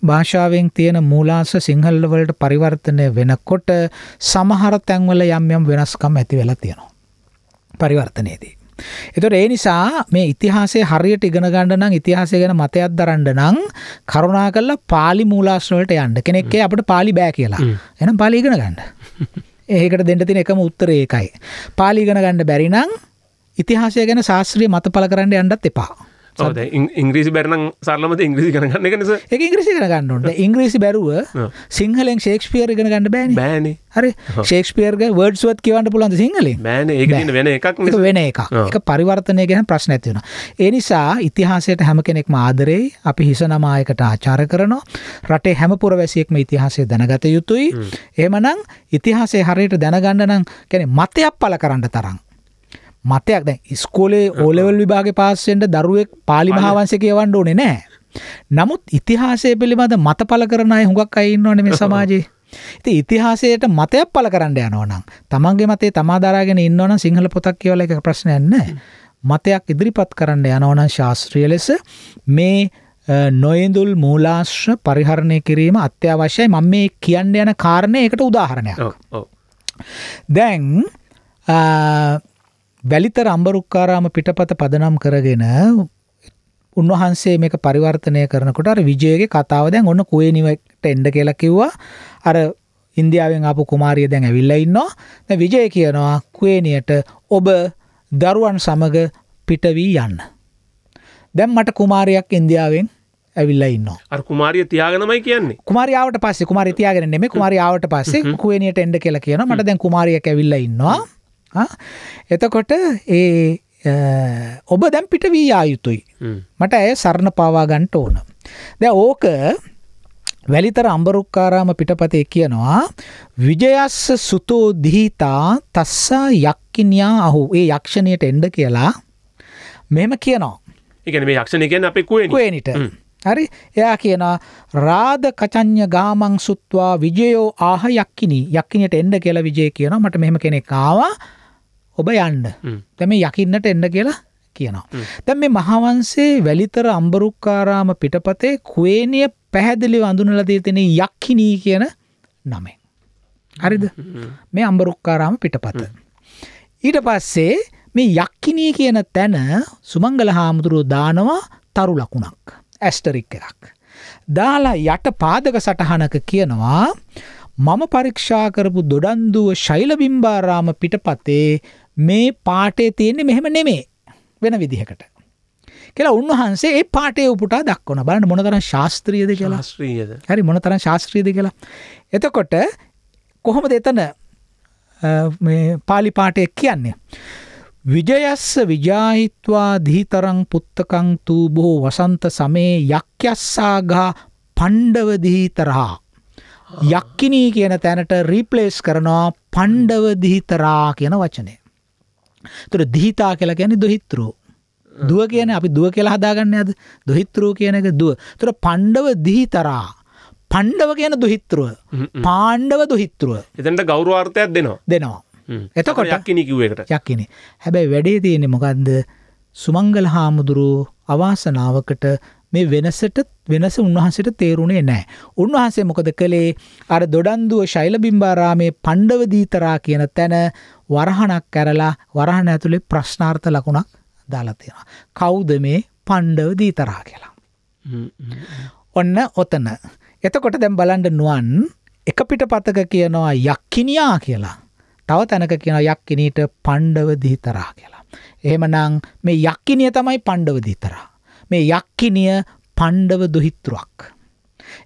භාෂාවෙන් තියෙන මූලාංශ සිංහල වලට පරිවර්තනය වෙනකොට සමහර තැන්වල යම් යම් වෙනස්කම් ඇති වෙලා තියෙනවා. පරිවර්තනයේදී. එතකොට ඒ නිසා මේ ඉතිහාසයේ හරියට ඉගෙන ගන්න නම් ඉතිහාසය ගැන මතයක් දරන්න නම් කරුණා කරලා pāli මූලාශ්‍ර වලට යන්න. කෙනෙක් ඒ අපිට pāli බෑ කියලා. එහෙනම් pāli ඉගෙන ගන්න. ඒකට දෙන්න තියෙන එකම උත්තරේ ඒකයි. pāli ඉගෙන ගන්න බැරි නම් ඉතිහාසය ගැන ශාස්ත්‍රීය මත පළ කරන්න යන්නත් එපා. Oh, ඉංග්‍රීසි බැරන සරලම ඉංග්‍රසි කරගන්න එක නිසා එක ඉංග්‍රසි කරගන්නට ඉංග්‍රීසි බැරුව සිංහලෙන් ශේක්ෂපියර් ගෙන ගන්න බෑන බෑන හරි ශේක්ෂපියර්ග වර්ඩ්ුවත් කියවන්න පුලන්ද සිංහලින් බෑන ඒ වෙන එකක් වෙන එක එක පරිවර්තනය ගැන ප්‍රශ්න ඇතිවෙන ඒ නිසා ඉතිහාසයට හැම කෙනෙක් ආදරේ අපි හිස නමායකට ආචාර කරනවා රටේ හැම පුරවැසියෙක්ම ඉතිහාසය දැනගත යුතුයි එමනං ඉතිහාසේ හරියට දැනගන්න නම් කැනෙ මතයක් පල කරන්න තරම් මතයක් දැ ඉස්කෝලේ ඕලෙවල් විභාග පාස්සෙන්ට දරුවෙක් පාලිමහාවන්සේ කියවන්න ඕනේ නෑ. නමුත් ඉතිහාසය පිළිබඳ මත පල කරන අය හුඟක් අයින්නවන මේ සමාජයේ. ඉති ඉතිහාසයට මතයක් පල කරන්න යනවනම් තමන්ගේ මතේ තමාදාරගෙන ඉන්නවන සිංහල පොතක් කියවල එක ප්‍රශ්නයන්න මතයක් ඉදිරිපත් කරන්න යනවන ශාස්ත්‍රිය ලෙස මේ නොයදුල් මූලාශ්‍ර පරිහරණය කිරීම අත්‍යවශ්‍යයි මං මේ කියන්න යන කාරණය එකට උදාහරණයක් දැන් වැලිතර අම්බරුක්කාරාම පිටපත පදනම් කරගෙන උන්වහන්සේ මේක පරිවර්තනය කරනකොට අර විජයගේ කතාව දැන් ඔන්න කුවේනිවට එන්න කියලා කිව්වා. අර ඉන්දියාවෙන් ආපු කුමාරිය දැන් ඇවිල්ලා ඉන්නවා. දැන් විජය කියනවා කුවේනියට ඔබ දරුවන් සමග පිට වී යන්න. දැන් මට කුමාරියක් ඉන්දියාවෙන් ඇවිල්ලා ඉන්නවා. අර කුමාරිය තියාගෙනමයි කියන්නේ. කුමාරියාවට පස්සේ කුමාරිය තියාගෙන නෙමෙයි කුමාරියාවට පස්සේ කුවේනියට එන්න කියලා කියනවා. මට දැන් කුමාරියක් ඇවිල්ලා ඉන්නවා. එතකොට ඒ ඔබ දැම් පිට වී යායුතුයි මට ඇය සරණ පාවාගන්ට ඕන. දැ ඕක වැලිතර අම්බරුක්කාරාම පිටපතේ කියනවා විජයස්ස සුතෝ දිහිතා තස්සා යක්කිනියා අහු ඒ යක්ෂණයට එන්ඩ කියලා මෙම කියනවා. එකන මේ යක්ෂණ කියෙන් අපි කුවේනිට හරි එයා කියන රාධ කචඥ ගාමං සුත්වා විජයෝ ආහ යක්කිනි යක්කිනයට එන්ඩ කියලා විජය කියන මට මෙහෙම කෙනෙක් ආවා ඔබ යන්න තැම යකින්නට එන්න කියලා කියනවා. තැම් මේ මහාවන්සේ වැලිතර අම්බරුක්කාරාම පිටපතේ කුවේනිය පැහැදිලි වඳුනලදී තින යක්කිනී කියන නමෙන්. හරිද මේ අම්බරුක්කාරාම පිටපත. ඊට පස්සේ මේ යක්කිනී කියන තැන සුමංගල හාමුදුරුව දානවා තරු ලකුණක් ඇස්ටරික් එකක්. දාලා යට පාදක සටහනක කියනවා මම පරීක්ෂා කරපු දොඩන්දුව ශෛලබිම්බාරාම පිටපතේ මේ පාටේ තියෙන්නේ මෙහෙම නෙමේ වෙන විදිහකට. කියලා උන්වහන්සේ ඒ පාටේ උපුටා දක්වන බලන්න මොනතරම් ශාස්ත්‍රීයද කියලා. ශාස්ත්‍රීයද. හරි මොනතරම් ශාස්ත්‍රීයද කියලා. එතකොට කොහොමද එතන මේ pāli පාඨය කියන්නේ? විජයස්ස විජායිත්වා දීතරං පුත්තකං තූබෝ වසන්ත සමේ යක්්‍යස්සාගා පණ්ඩව දීතරා යක්කිනී කියන තැනට රීප්ලේස් කරනවා පණ්ඩව දීතරා කියන වචනය තුර දිහිතා කියලා කියන්නේ දුහිත්‍රෝ දුව කියන අපි දුව කියලා හදාගන්න ඇද දුහිත්‍රූ කියන එක දුව තුර පණ්ඩව දිහිතරා පණ්ඩව කියන දුහිත්‍රව පාණ්ඩව දුහිත්‍රව එතට ගෞරවාර්ථයක් දෙනවා දෙනවා එතකොට යක්කිනිකිවකට යක්කිනේ හැබැයි වැඩේ තියෙනෙ මොකක්ද සුමංගල හාමුදුරුව අවාසනාවකට මේ වෙනසට වෙනස උන්වහන්සට තේරුණේ නෑ. උන්වහන්සේ මොකද කළේ අර දොඩන්දුව ශෛල බිම්බාරාමේ පණ්ඩවදීතරා කියන තැන වරහණක් ඇරලා වරහණ ඇතුලේ ප්‍රශ්නාර්ථ ලකුණක් දාලා තියෙනවා. කවුද මේ පණ්ඩව දීතරා කියලා. ඔන්න ඔතන. එතකොට දැන් බලන්න නුවන් එක පිටපතක කියනවා යක්කිනියා කියලා. තව තැනක කියනවා යක්කිනීට පණ්ඩව දීතරා කියලා. එහෙමනම් මේ යක්කිනිය තමයි පණ්ඩව දීතරා. මේ යක්කිනිය පණ්ඩව දුහිත්‍රාක්.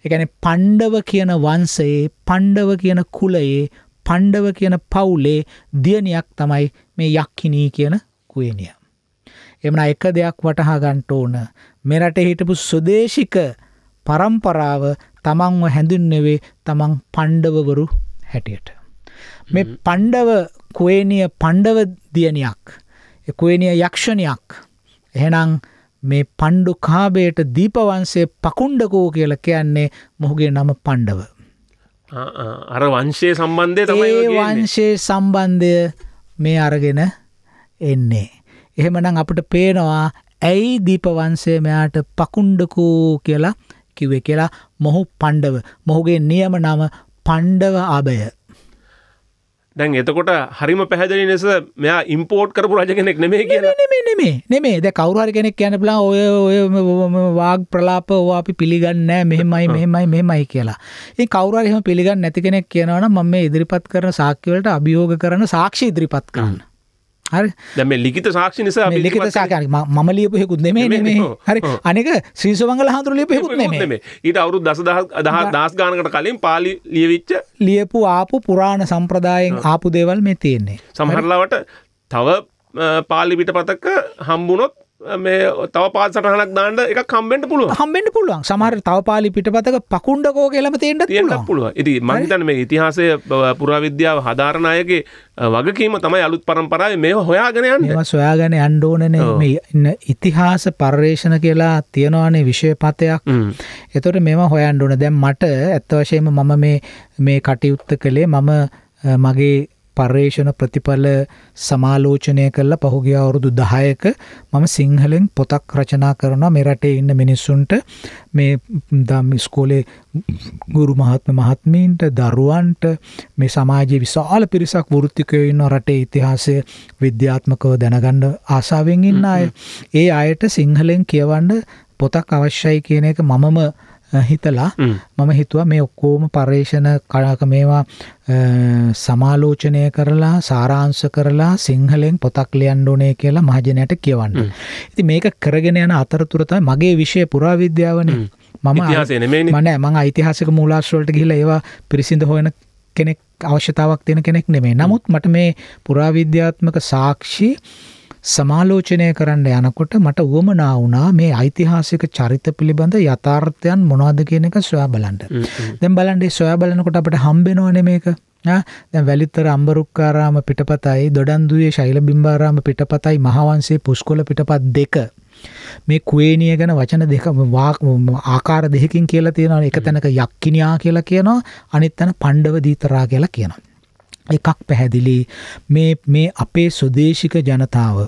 එකන පණ්ඩව කියන වන්සේ පණ්ඩව කියන කුලයේ පණ්ඩව කියන පවුලේ දියණියක් තමයි මේ යක්ඛිනී කියන කුවේණිය. එමන එක දෙයක් වටහා ගන්නට ඕන මෙරට හිටපු ස්වදේශික පරම්පරාව තමන්ව හැඳුන්වෙවේ තමන් පණ්ඩවවරු හැටියට. මේ පණ්ඩව කුවේනිය පණ්ඩව දියණියක් කුවේනිය යක්ෂණයක් එහෙනම් මේ පණ්ඩු කාබයට දීපවන්සේ පකුණ්ඩකෝ කියල කියන්නේ මොහුගේ නම පණ්ඩව. අර වංශය සම්බන්ධය තමයි වංශයේ සම්බන්ධය මේ අරගෙන එන්නේ. එහෙමනම් අපට පේනවා ඇයි දීපවන්සේ මෙයාට පකුණ්ඩකෝ කියලා කිවේ කියලා මොහු පණ්ඩව මොහුගේ නියම නම පණ්ඩව අභය දැන් එතකොට හරිම පැහැදිලි ලෙස මෙයා ඉම්පෝට් කරපු රජ කෙනෙක් නෙමේ කියලා නෙමේ නෙමේ නෙමේ දැන් කවුරු හරි කෙනෙක් කියන්න බලන ඔය ඔය වාග් ප්‍රලාප ඕවා අපි පිළිගන්නේ නැහැ මෙහෙමයි මෙහෙමයි මෙහෙමයි කියලා. ඉතින් කවුරු හරි එහෙම පිළිගන්නේ නැති කෙනෙක් කියනවා නම් මම මේ ඉදිරිපත් කරන සාක්ෂි වලට අභියෝග කරන සාක්ෂි ඉදිරිපත් කරන්න. දැම ලිත සාක්ෂි නිසා ලිත සාකන ම ලියපු හෙකුත් මේ හරි අනෙක ශ්‍රීසවංගල හතුර ලිප හෙකුත් මේ ඊට අවුරු දස දහ දස් ගානකට කලින් පාලි ලියවිච්ච ලියපු ආපු පුරාණ සම්ප්‍රදායෙන් ආපු දේවල් මේ තියෙන්නේ සමහරලාවට තව පාලි පිට පතක හම්බුණොත් මේ තව පාත් සටහනක් දාන්න එක කම්බෙන්ට පුළුව හම්බෙන්ට පුළුවන් සමහර තව පාලි පිටපතක පකුන්ඩකෝ කියලම තේන්ට තියෙන පුළුව ඉති මහිතන මේ ඉතිහාසය පුරාවිද්‍යාව හධාරණයගේ වගකීම තමයි අලුත් පරම්පරාව මේ හොයාගෙනයන් සොයාගෙන අන්්ඩෝනන ඉන්න ඉතිහාස පර්යේෂණ කියලා තියෙනවානේ විෂයපතයක් එතොට මෙම හොයන්ඩුන දැම් මට ඇත්ත වශයම මම මේ කටයුත්ත කළේ මම මගේ පර්යේෂණ ප්‍රතිඵල සමාලෝචනය කරලා පහුගිය අවුරුදු 10ක මම සිංහලෙන් පොතක් රචනා කරනවා මේ රටේ ඉන්න මිනිස්සුන්ට මේ දම් ඉස්කෝලේ ගුරු මහත්ම මහත්මීන්ට දරුවන්ට මේ සමාජයේ විශාල පිරිසක් වෘත්තිකයෝ ඉන්න රටේ ඉතිහාසය විද්‍යාත්මකව දැනගන්න ආසාවෙන් ඉන්න අය ඒ අයට සිංහලෙන් කියවන්න පොතක් අවශ්‍යයි කියන එක මමම හිතලා මම හිතුවා මේ ඔක්කොම පර්යේෂණ කලාක මේවා සමාලෝචනය කරලා සාරාංශ කරලා සිංහලෙන් පොතක් ලියන්න ඕනේ කියලා මහජනයට කියවන්න. ඉතින් මේක කරගෙන යන අතරතුර තමයි මගේ විෂය පුරාවිද්‍යාවනේ. මම නෑ මම ඓතිහාසික මූලාශ්‍ර වලට ගිහිල්ලා ඒවා පිරිසිඳ හොයන කෙනෙක් අවශ්‍යතාවක් තියෙන කෙනෙක් නෙමෙයි. නමුත් මට මේ පුරාවිද්‍යාත්මක සාක්ෂි සමාලෝචනය කරන්න යනකොට මට වුවමනා වුණා මේ ඓතිහාසික චරිත පිළිබඳ යථාර්ථයන් මොනවද කියන එක සොයා බලන්න. දැන් බලන්න මේ සොයා බලනකොට අපිට හම්බෙනවනේ මේක. දැන් වැලිත්තර අම්බරුක්කාරාම පිටපතයි දොඩන්දුවේ ශෛල බිම්බාරාම පිටපතයි මහවංශයේ පුස්කොළ පිටපත් දෙක මේ කුවේනිය ගැන වචන දෙක ආකාර දෙකකින් කියලා තියෙනවා එක තැනක යක්කිනියා කියලා කියනවා අනිත් තැන පණ්ඩව දීතරා කියලා කියනවා එකක් පැහැදිලි මේ මේ අපේ ස්වදේශික ජනතාව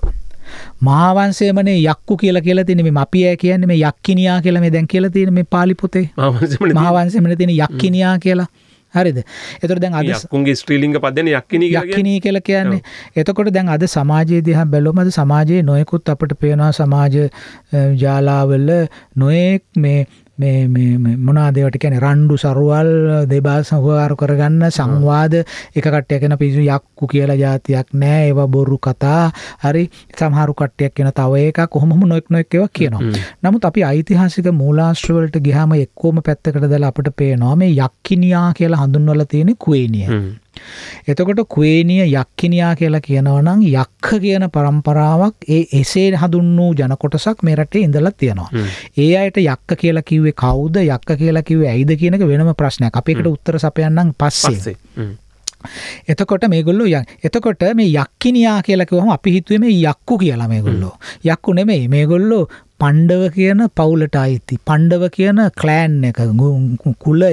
මහාවන්සේමනේ යක්කු කියලා කියලා තියෙන මේ මපිය කියන්නේ මේ යක්කිනියා කියලා මේ දැන් කියලා තියෙන මේ පාලි පොතේ මහාවන්සේමනේ තියෙන යක්කිනියා කියලා හරිද එතකොට දැන් අද යක්කුන්ගේ ස්ත්‍රීලිංග පදනේ යක්කිනී කියලා යක්කිනී කියලා කියන්නේ එතකොට දැන් අද සමාජයේ දිහා බැලුවම අද සමාජයේ නොයෙකුත් අපිට පේනවා සමාජ ජාලාවල නොයෙක් මේ මේ මේ මොනවාද ඒවට කියන්නේ රණ්ඩු සරුවල් දෙබස් හොවාරු කරගන්න සංවාද එක කට්ටියක් වෙන පිසු යක්කු කියලා જાතියක් නෑ ඒවා බොරු කතා හරි සමහරු කට්ටියක් වෙන තව එකක් කොහොමම නොඑක් නොඑක් ඒවා කියනවා. නමුත් අපි ඓතිහාසික මූලාශ්‍ර වලට ගියාම එක්කෝම පැත්තකට දාලා අපිට පේනවා මේ යක්කිනියා කියලා හඳුන්වලා තියෙන කුවේනිය. එතකොට කුවේනිය යක්කිනියා කියලා කියනවා නම් යක්ඛ කියන પરම්පරාවක් ඒ එසේ හඳුන්වූ ජන කොටසක් මේ රටේ ඉඳලා තියෙනවා. ඒ අයට යක්ඛ කියලා කිව්වේ කවුද? යක්ඛ කියලා කිව්වේ ඇයිද කියන එක වෙනම ප්‍රශ්නයක්. අපි ඒකට උත්තර සපයන්නම් පස්සේ. එතකොට මේගොල්ලෝ යන් එතකොට මේ යක්කිනියා කියලා කිව්වම අපි හිතුවේ මේ යක්කු කියලා මේගොල්ලෝ. යක්කු නෙමෙයි මේගොල්ලෝ පණ්ඩව කියන පවුලට අයිති. පණ්ඩව කියන කලෑන් එක කුලය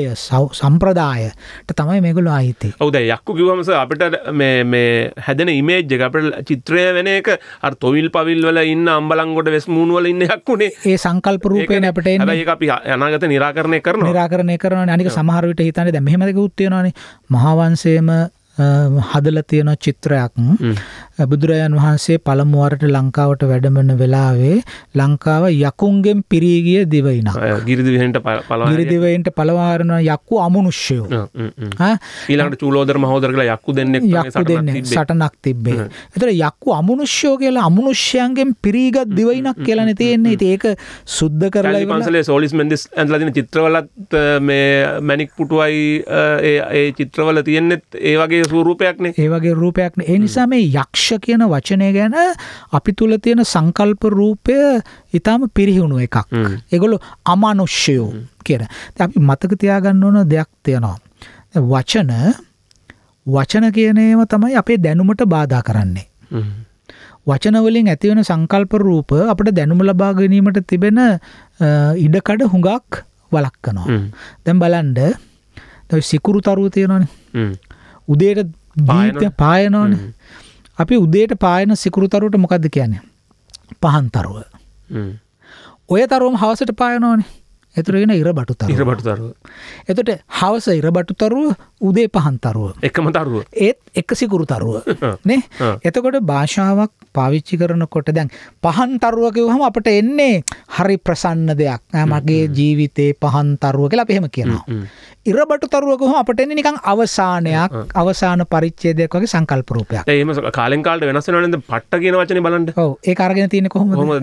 සම්ප්‍රදායට තමයි මේගොලු අයිති. ඔවුද යක්කු කිවමස අපිට හැදෙන ඉමේජ් එක අපට චිත්‍රය වෙන එක අර තොවිල් පවිල් වල ඉන්න අම්බලංගොට වෙස් මූුණ වල ඉන්න යක්කුණේ ඒ සංකල්ප රූපයෙන් අපට ඒ අපි අනාගත නිරාකරණය කරන නිරාකරණය කරන අනික සමහරවිට හිතන දැමහෙමක උත්තියෙනවානේ මහාවන්සේම හදල තියෙන චිත්‍රයක් බුදුරජාන් වහන්සේ පළමුුවරට ලංකාවට වැඩමන වෙලාවේ ලංකාව යකුන්ගෙන් පිරීගිය දිවයින ගිරිදිවෙන්ට ගිරිදිවයින්ට පලවාරණ යක්කු අමනුෂ්‍යයෝ ඊලාට චූලෝදර මහෝදරගල යක්කු දෙන්න යක්කු දෙන්න සටනක් තිබ්බේ එතර යක්කු අමනුෂ්‍යෝ කියලා අමනුෂ්‍යයන්ගෙන් පිරීගත් දිවයිනක් කියලන තියෙන්නේ ඒක සුද්ධ කරලා පන්සලේ සෝලිස් මෙන්දිස් ඇඳලදින චිත්‍රවලත් මේ මැනික් පුටුවයි ඒ චිත්‍රවල තියෙන්නෙත් ඒ වගේ ස්වරූපයක්නේ ඒ වගේ රූපයක්න ඒ නිසා මේ යක්ෂ කියන වචනය ගැන අපි තුළ තියෙන සංකල්ප රූපය ඉතාම පිරිහිුණු එකක් එගොලු අමනුෂ්‍යයෝ කියන අපි මතක තියාගන්න ඕන දෙයක් තියෙනවා වචන වචන කියනේම තමයි අපේ දැනුමට බාධා කරන්නේ වචනවලින් ඇතිවෙන සංකල්ප රූප අපට දැනුම ලබා ගැනීමට තිබෙන ඉඩකඩ හුඟක් වලක්කනවා. දැන් බලන්ඩ සිකුරු තරුව තියෙනනේ උදේට ගීතය පායනවන අපි උදේට පායන සිකුරුතරුවට මොකක්ද කියන්නේ පහන්තරුව ඔය තරුවම හවසට පායනෝනේ එතුරගෙන ඉර බටු ඉර බටුතරුව එතට හවස ඉර බටුතරුව උදේ පහන්තරුව එකම තරුව ඒත් එක සිකුරුතරුව නේ එතකොට භාෂාවක් පාවිච්චි කරනකොට දැන් පහන්තරුවකව හම අපට එන්නේ හරි ප්‍රසන්න දෙයක් මගේ ජීවිතේ පහන්තරුව කියලා පහෙම කියනවා ඉරබට තරුවකහ අපට එන්නේ නිකං අවසානයක් අවසාන පරිච්චේදයක් වගේ සංකල්පරූපයක් ඒම කාලෙකාල්ට වෙනස් වෙනද පට්ට කියන වචන බලන්න ඒ අරගෙන තියෙන කොහොම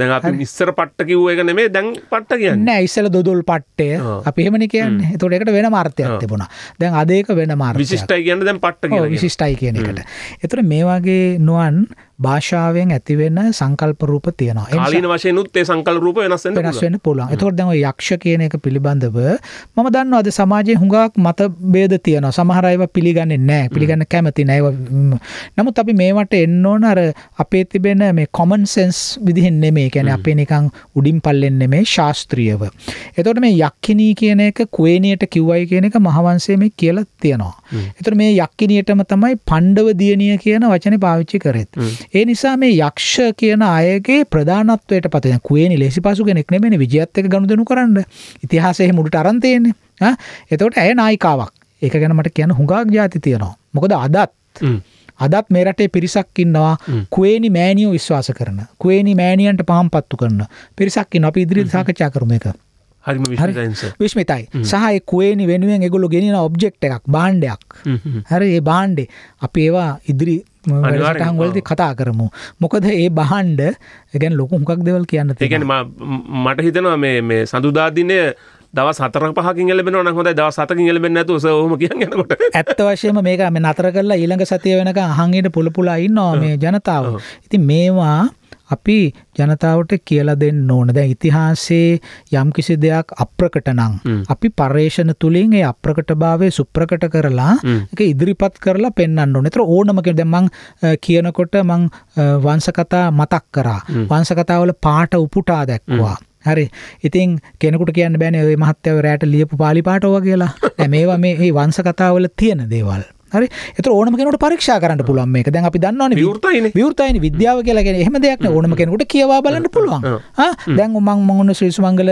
ඉස්සර පට්ට කිව්ව එක නෙමේ දැන් පට්ට කියන්න ඉස්සල දොදුල් පට්ටය අපිහෙමනි කියන්නේ තොට එකට වෙන මාර්තයක් තිබුණා දැන් අදේක වෙන මාර් විශිෂ්ටයි කියන්න දැන් පට්ට විශිෂ්ටයි කියන එකට එතුර මේ වගේ නුවන් භාෂාවෙන් ඇතිවෙන්න සංකල්පරූප තියෙනවා ලින වශයනුත්තේ සංකල්රූප වෙනස් වෙනස්වෙන්න පුළන් එතකොට දැම යක්ෂ කියන එක පිළිබඳව මම දන්න අද සමාජය හුඟක් මත බේද තියන සමහරයිව පිළිගන්න නෑ පිළිගන්න කැමති නැව නමුත් අපි මේවට එන්න ඕන අර අපේ තිබෙන මේ කොමන් සෙන්ස් විදිහෙන් නෙමේ කැන අපේ නිකං උඩින් පල්ලෙන් නෙමේ ශාස්ත්‍රියව එතොට මේ යක්කිනී කියන එක කුවේනයට කිව්වයි කියන එක මහවන්සේ මේ කියලා තියෙනවා එතට මේ යක්කිනියටම තමයි පණ්ඩව දියනිය කියන වචන පාවිච්චි කරෙත්. ඒ නිසා මේ යක්ෂ කියන අයගේ ප්‍රධානත්වයට පත කුවේනි ලෙසි පසු කෙනෙක් නෙමෙයි විජයත් එක්ක ගනුදෙනු කරන්න. ඉතිහාසයේ මුලට අරන් තියෙන්නේ. ආ එතකොට ඇය නායිකාවක්. ඒක ගැන මට කියන්න හුඟක් જાති තියෙනවා. මොකද අදත් අදත් මේ රටේ පිරිසක් ඉන්නවා කුවේනි මෑනියෝ විශ්වාස කරන. කුවේනි මෑනියන්ට පාම්පත්තු කරන. පිරිසක් ඉන්නවා. අපි ඉදිරියට සාකච්ඡා කරමු ඒක. විශ්මිතයි සහය කුවේනි වෙනුවෙන් එගොලු ගෙනෙන ඔබ්ජෙක්් එකක් බාණ්ඩයක් හරි ඒ බාණ්ඩේ අපි ඒවා ඉදිරි වැඩසටහන් වලදී කතා කරමු. මොකද ඒ බහන්ඩ ගැන ලොකු හුකක් දෙවල් කියන්න තිගෙන මට හිතනවා මේ සඳුදාදිනය දවස් හතර පහකින් ලබෙන නම් හොඳයි දවස් හතකින් ලබෙන්නේ නැතුව සෝම කියන්නේ යනකොට ඇත්ත වශයෙන්ම මේක මේ නතර කරලා ඊළඟ සතිය වෙනකන් අහන් ඉන්න පුළ පුළා ඉන්නවා මේ ජනතාව. ඉතින් මේවා අපි ජනතාවට කියලා දෙන්න ඕන දැන් ඉතිහාසයේ යම් කිසි දෙයක් අප්‍රකට නම් අපි පර්යේෂණ තුලින් ඒ අප්‍රකටභාවය සුප්‍රකට කරලා ඒක ඉදිරිපත් කරලා පෙන්වන්න ඕනේ. ඒතර ඕනම කෙනෙක් දැන් මං කියනකොට මං වංශ කතා මතක් කරා. වංශ කතාවල පාට උපුටා දැක්වුවා. හරි ඉතින් කෙනෙකුට කියන්න බෑනේ ওই මහත්යව රැට ලියපු පාලි පාටව කියලා. දැන් මේවා මේ වංශ කතාවල තියෙන දේවල්. හරි එත ඕනම කෙනට පරක්ෂා කරන්න පුළුවන් මේක දැන් අපි දන්නවන විෘතයින විෘතයින විද්‍යාව කියලගෙන එහම දෙයක් ඕනම කෙනට කියවා බලන්න පුළුවන් දැන් උමන් මොහුණ ශ්‍රීස් මංගල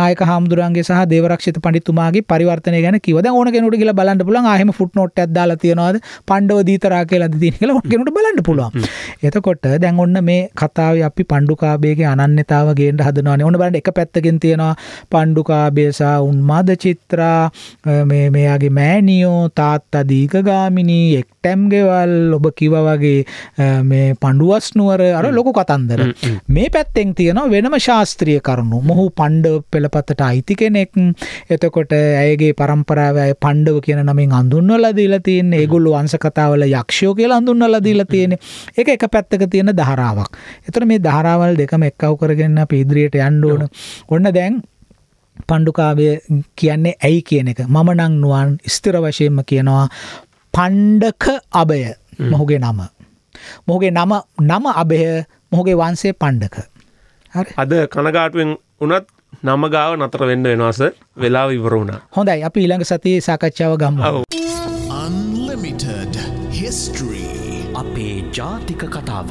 නායක හාමුදුරන්ගේ සහ දේවරක්ෂත පඩිතුමාගේ පරිවර්තන ගැන කිවද ඕන කෙනට කියල බලන්න පුලන් හම ෆුට් නොට දාලා තියෙනවාද පණ්ඩව දීතරා කියලා දී කියල කෙනට බලන්න පුළුවන් එතකොට දැන් ඔන්න මේ කතාව අපි පණ්ඩුකාබේගේ අනන්‍යතාව ගේට හදනවාන ඕන බලට එක පැත්තකින් තියෙනවා පණ්ඩුකාබේසා උන්මාද චිත්‍රා මේයාගේ මෑනියෝ තාත් අදීක අගගාමිනී එක්ටැම් ගෙවල් ඔබ කිව වගේ මේ පණ්ඩුවස් නුවර අර ලොකු කතන්දර මේ පැත්තෙන් තියෙනවා වෙනම ශාස්ත්‍රීය කරුණු මොහු පණ්ඩ පෙළපතට අයිති කෙනෙක් එතකොට ඇයගේ පරම්පරාව ඇය පණ්ඩව කියන නමින් අඳුන්වලා දීලා තියෙන්නේ ඒගොල්ලෝ වංශ කතාවල යක්ෂයෝ කියලා අඳුන්වලා දීලා තියෙන්නේ ඒක එක පැත්තක තියෙන ධාරාවක් එතකොට මේ ධාරාවල් දෙකම එක්කව කරගෙන අපි ඉදිරියට යන්න ඕන ඔන්න දැන් පණ්ඩුකාවය කියන්නේ ඇයි කියන එක මම නං නුවන් ස්ථිර වශයෙන්ම කියනවා පණ්ඩක අභය මොහුගේ නම. මොහුගේ නම නම අභය මොහුගේ වන්සේ පණ්ඩක. අද කනගාටුවෙන් උනත් නමගාව නතර වෙන්න වෙනවාස වෙලා විවරුණ. හොඳයි අපි ඊළඟ සතියේ සාකච්ඡාව ගම්ම. Unlimited history අපේ ජාතික කතාව.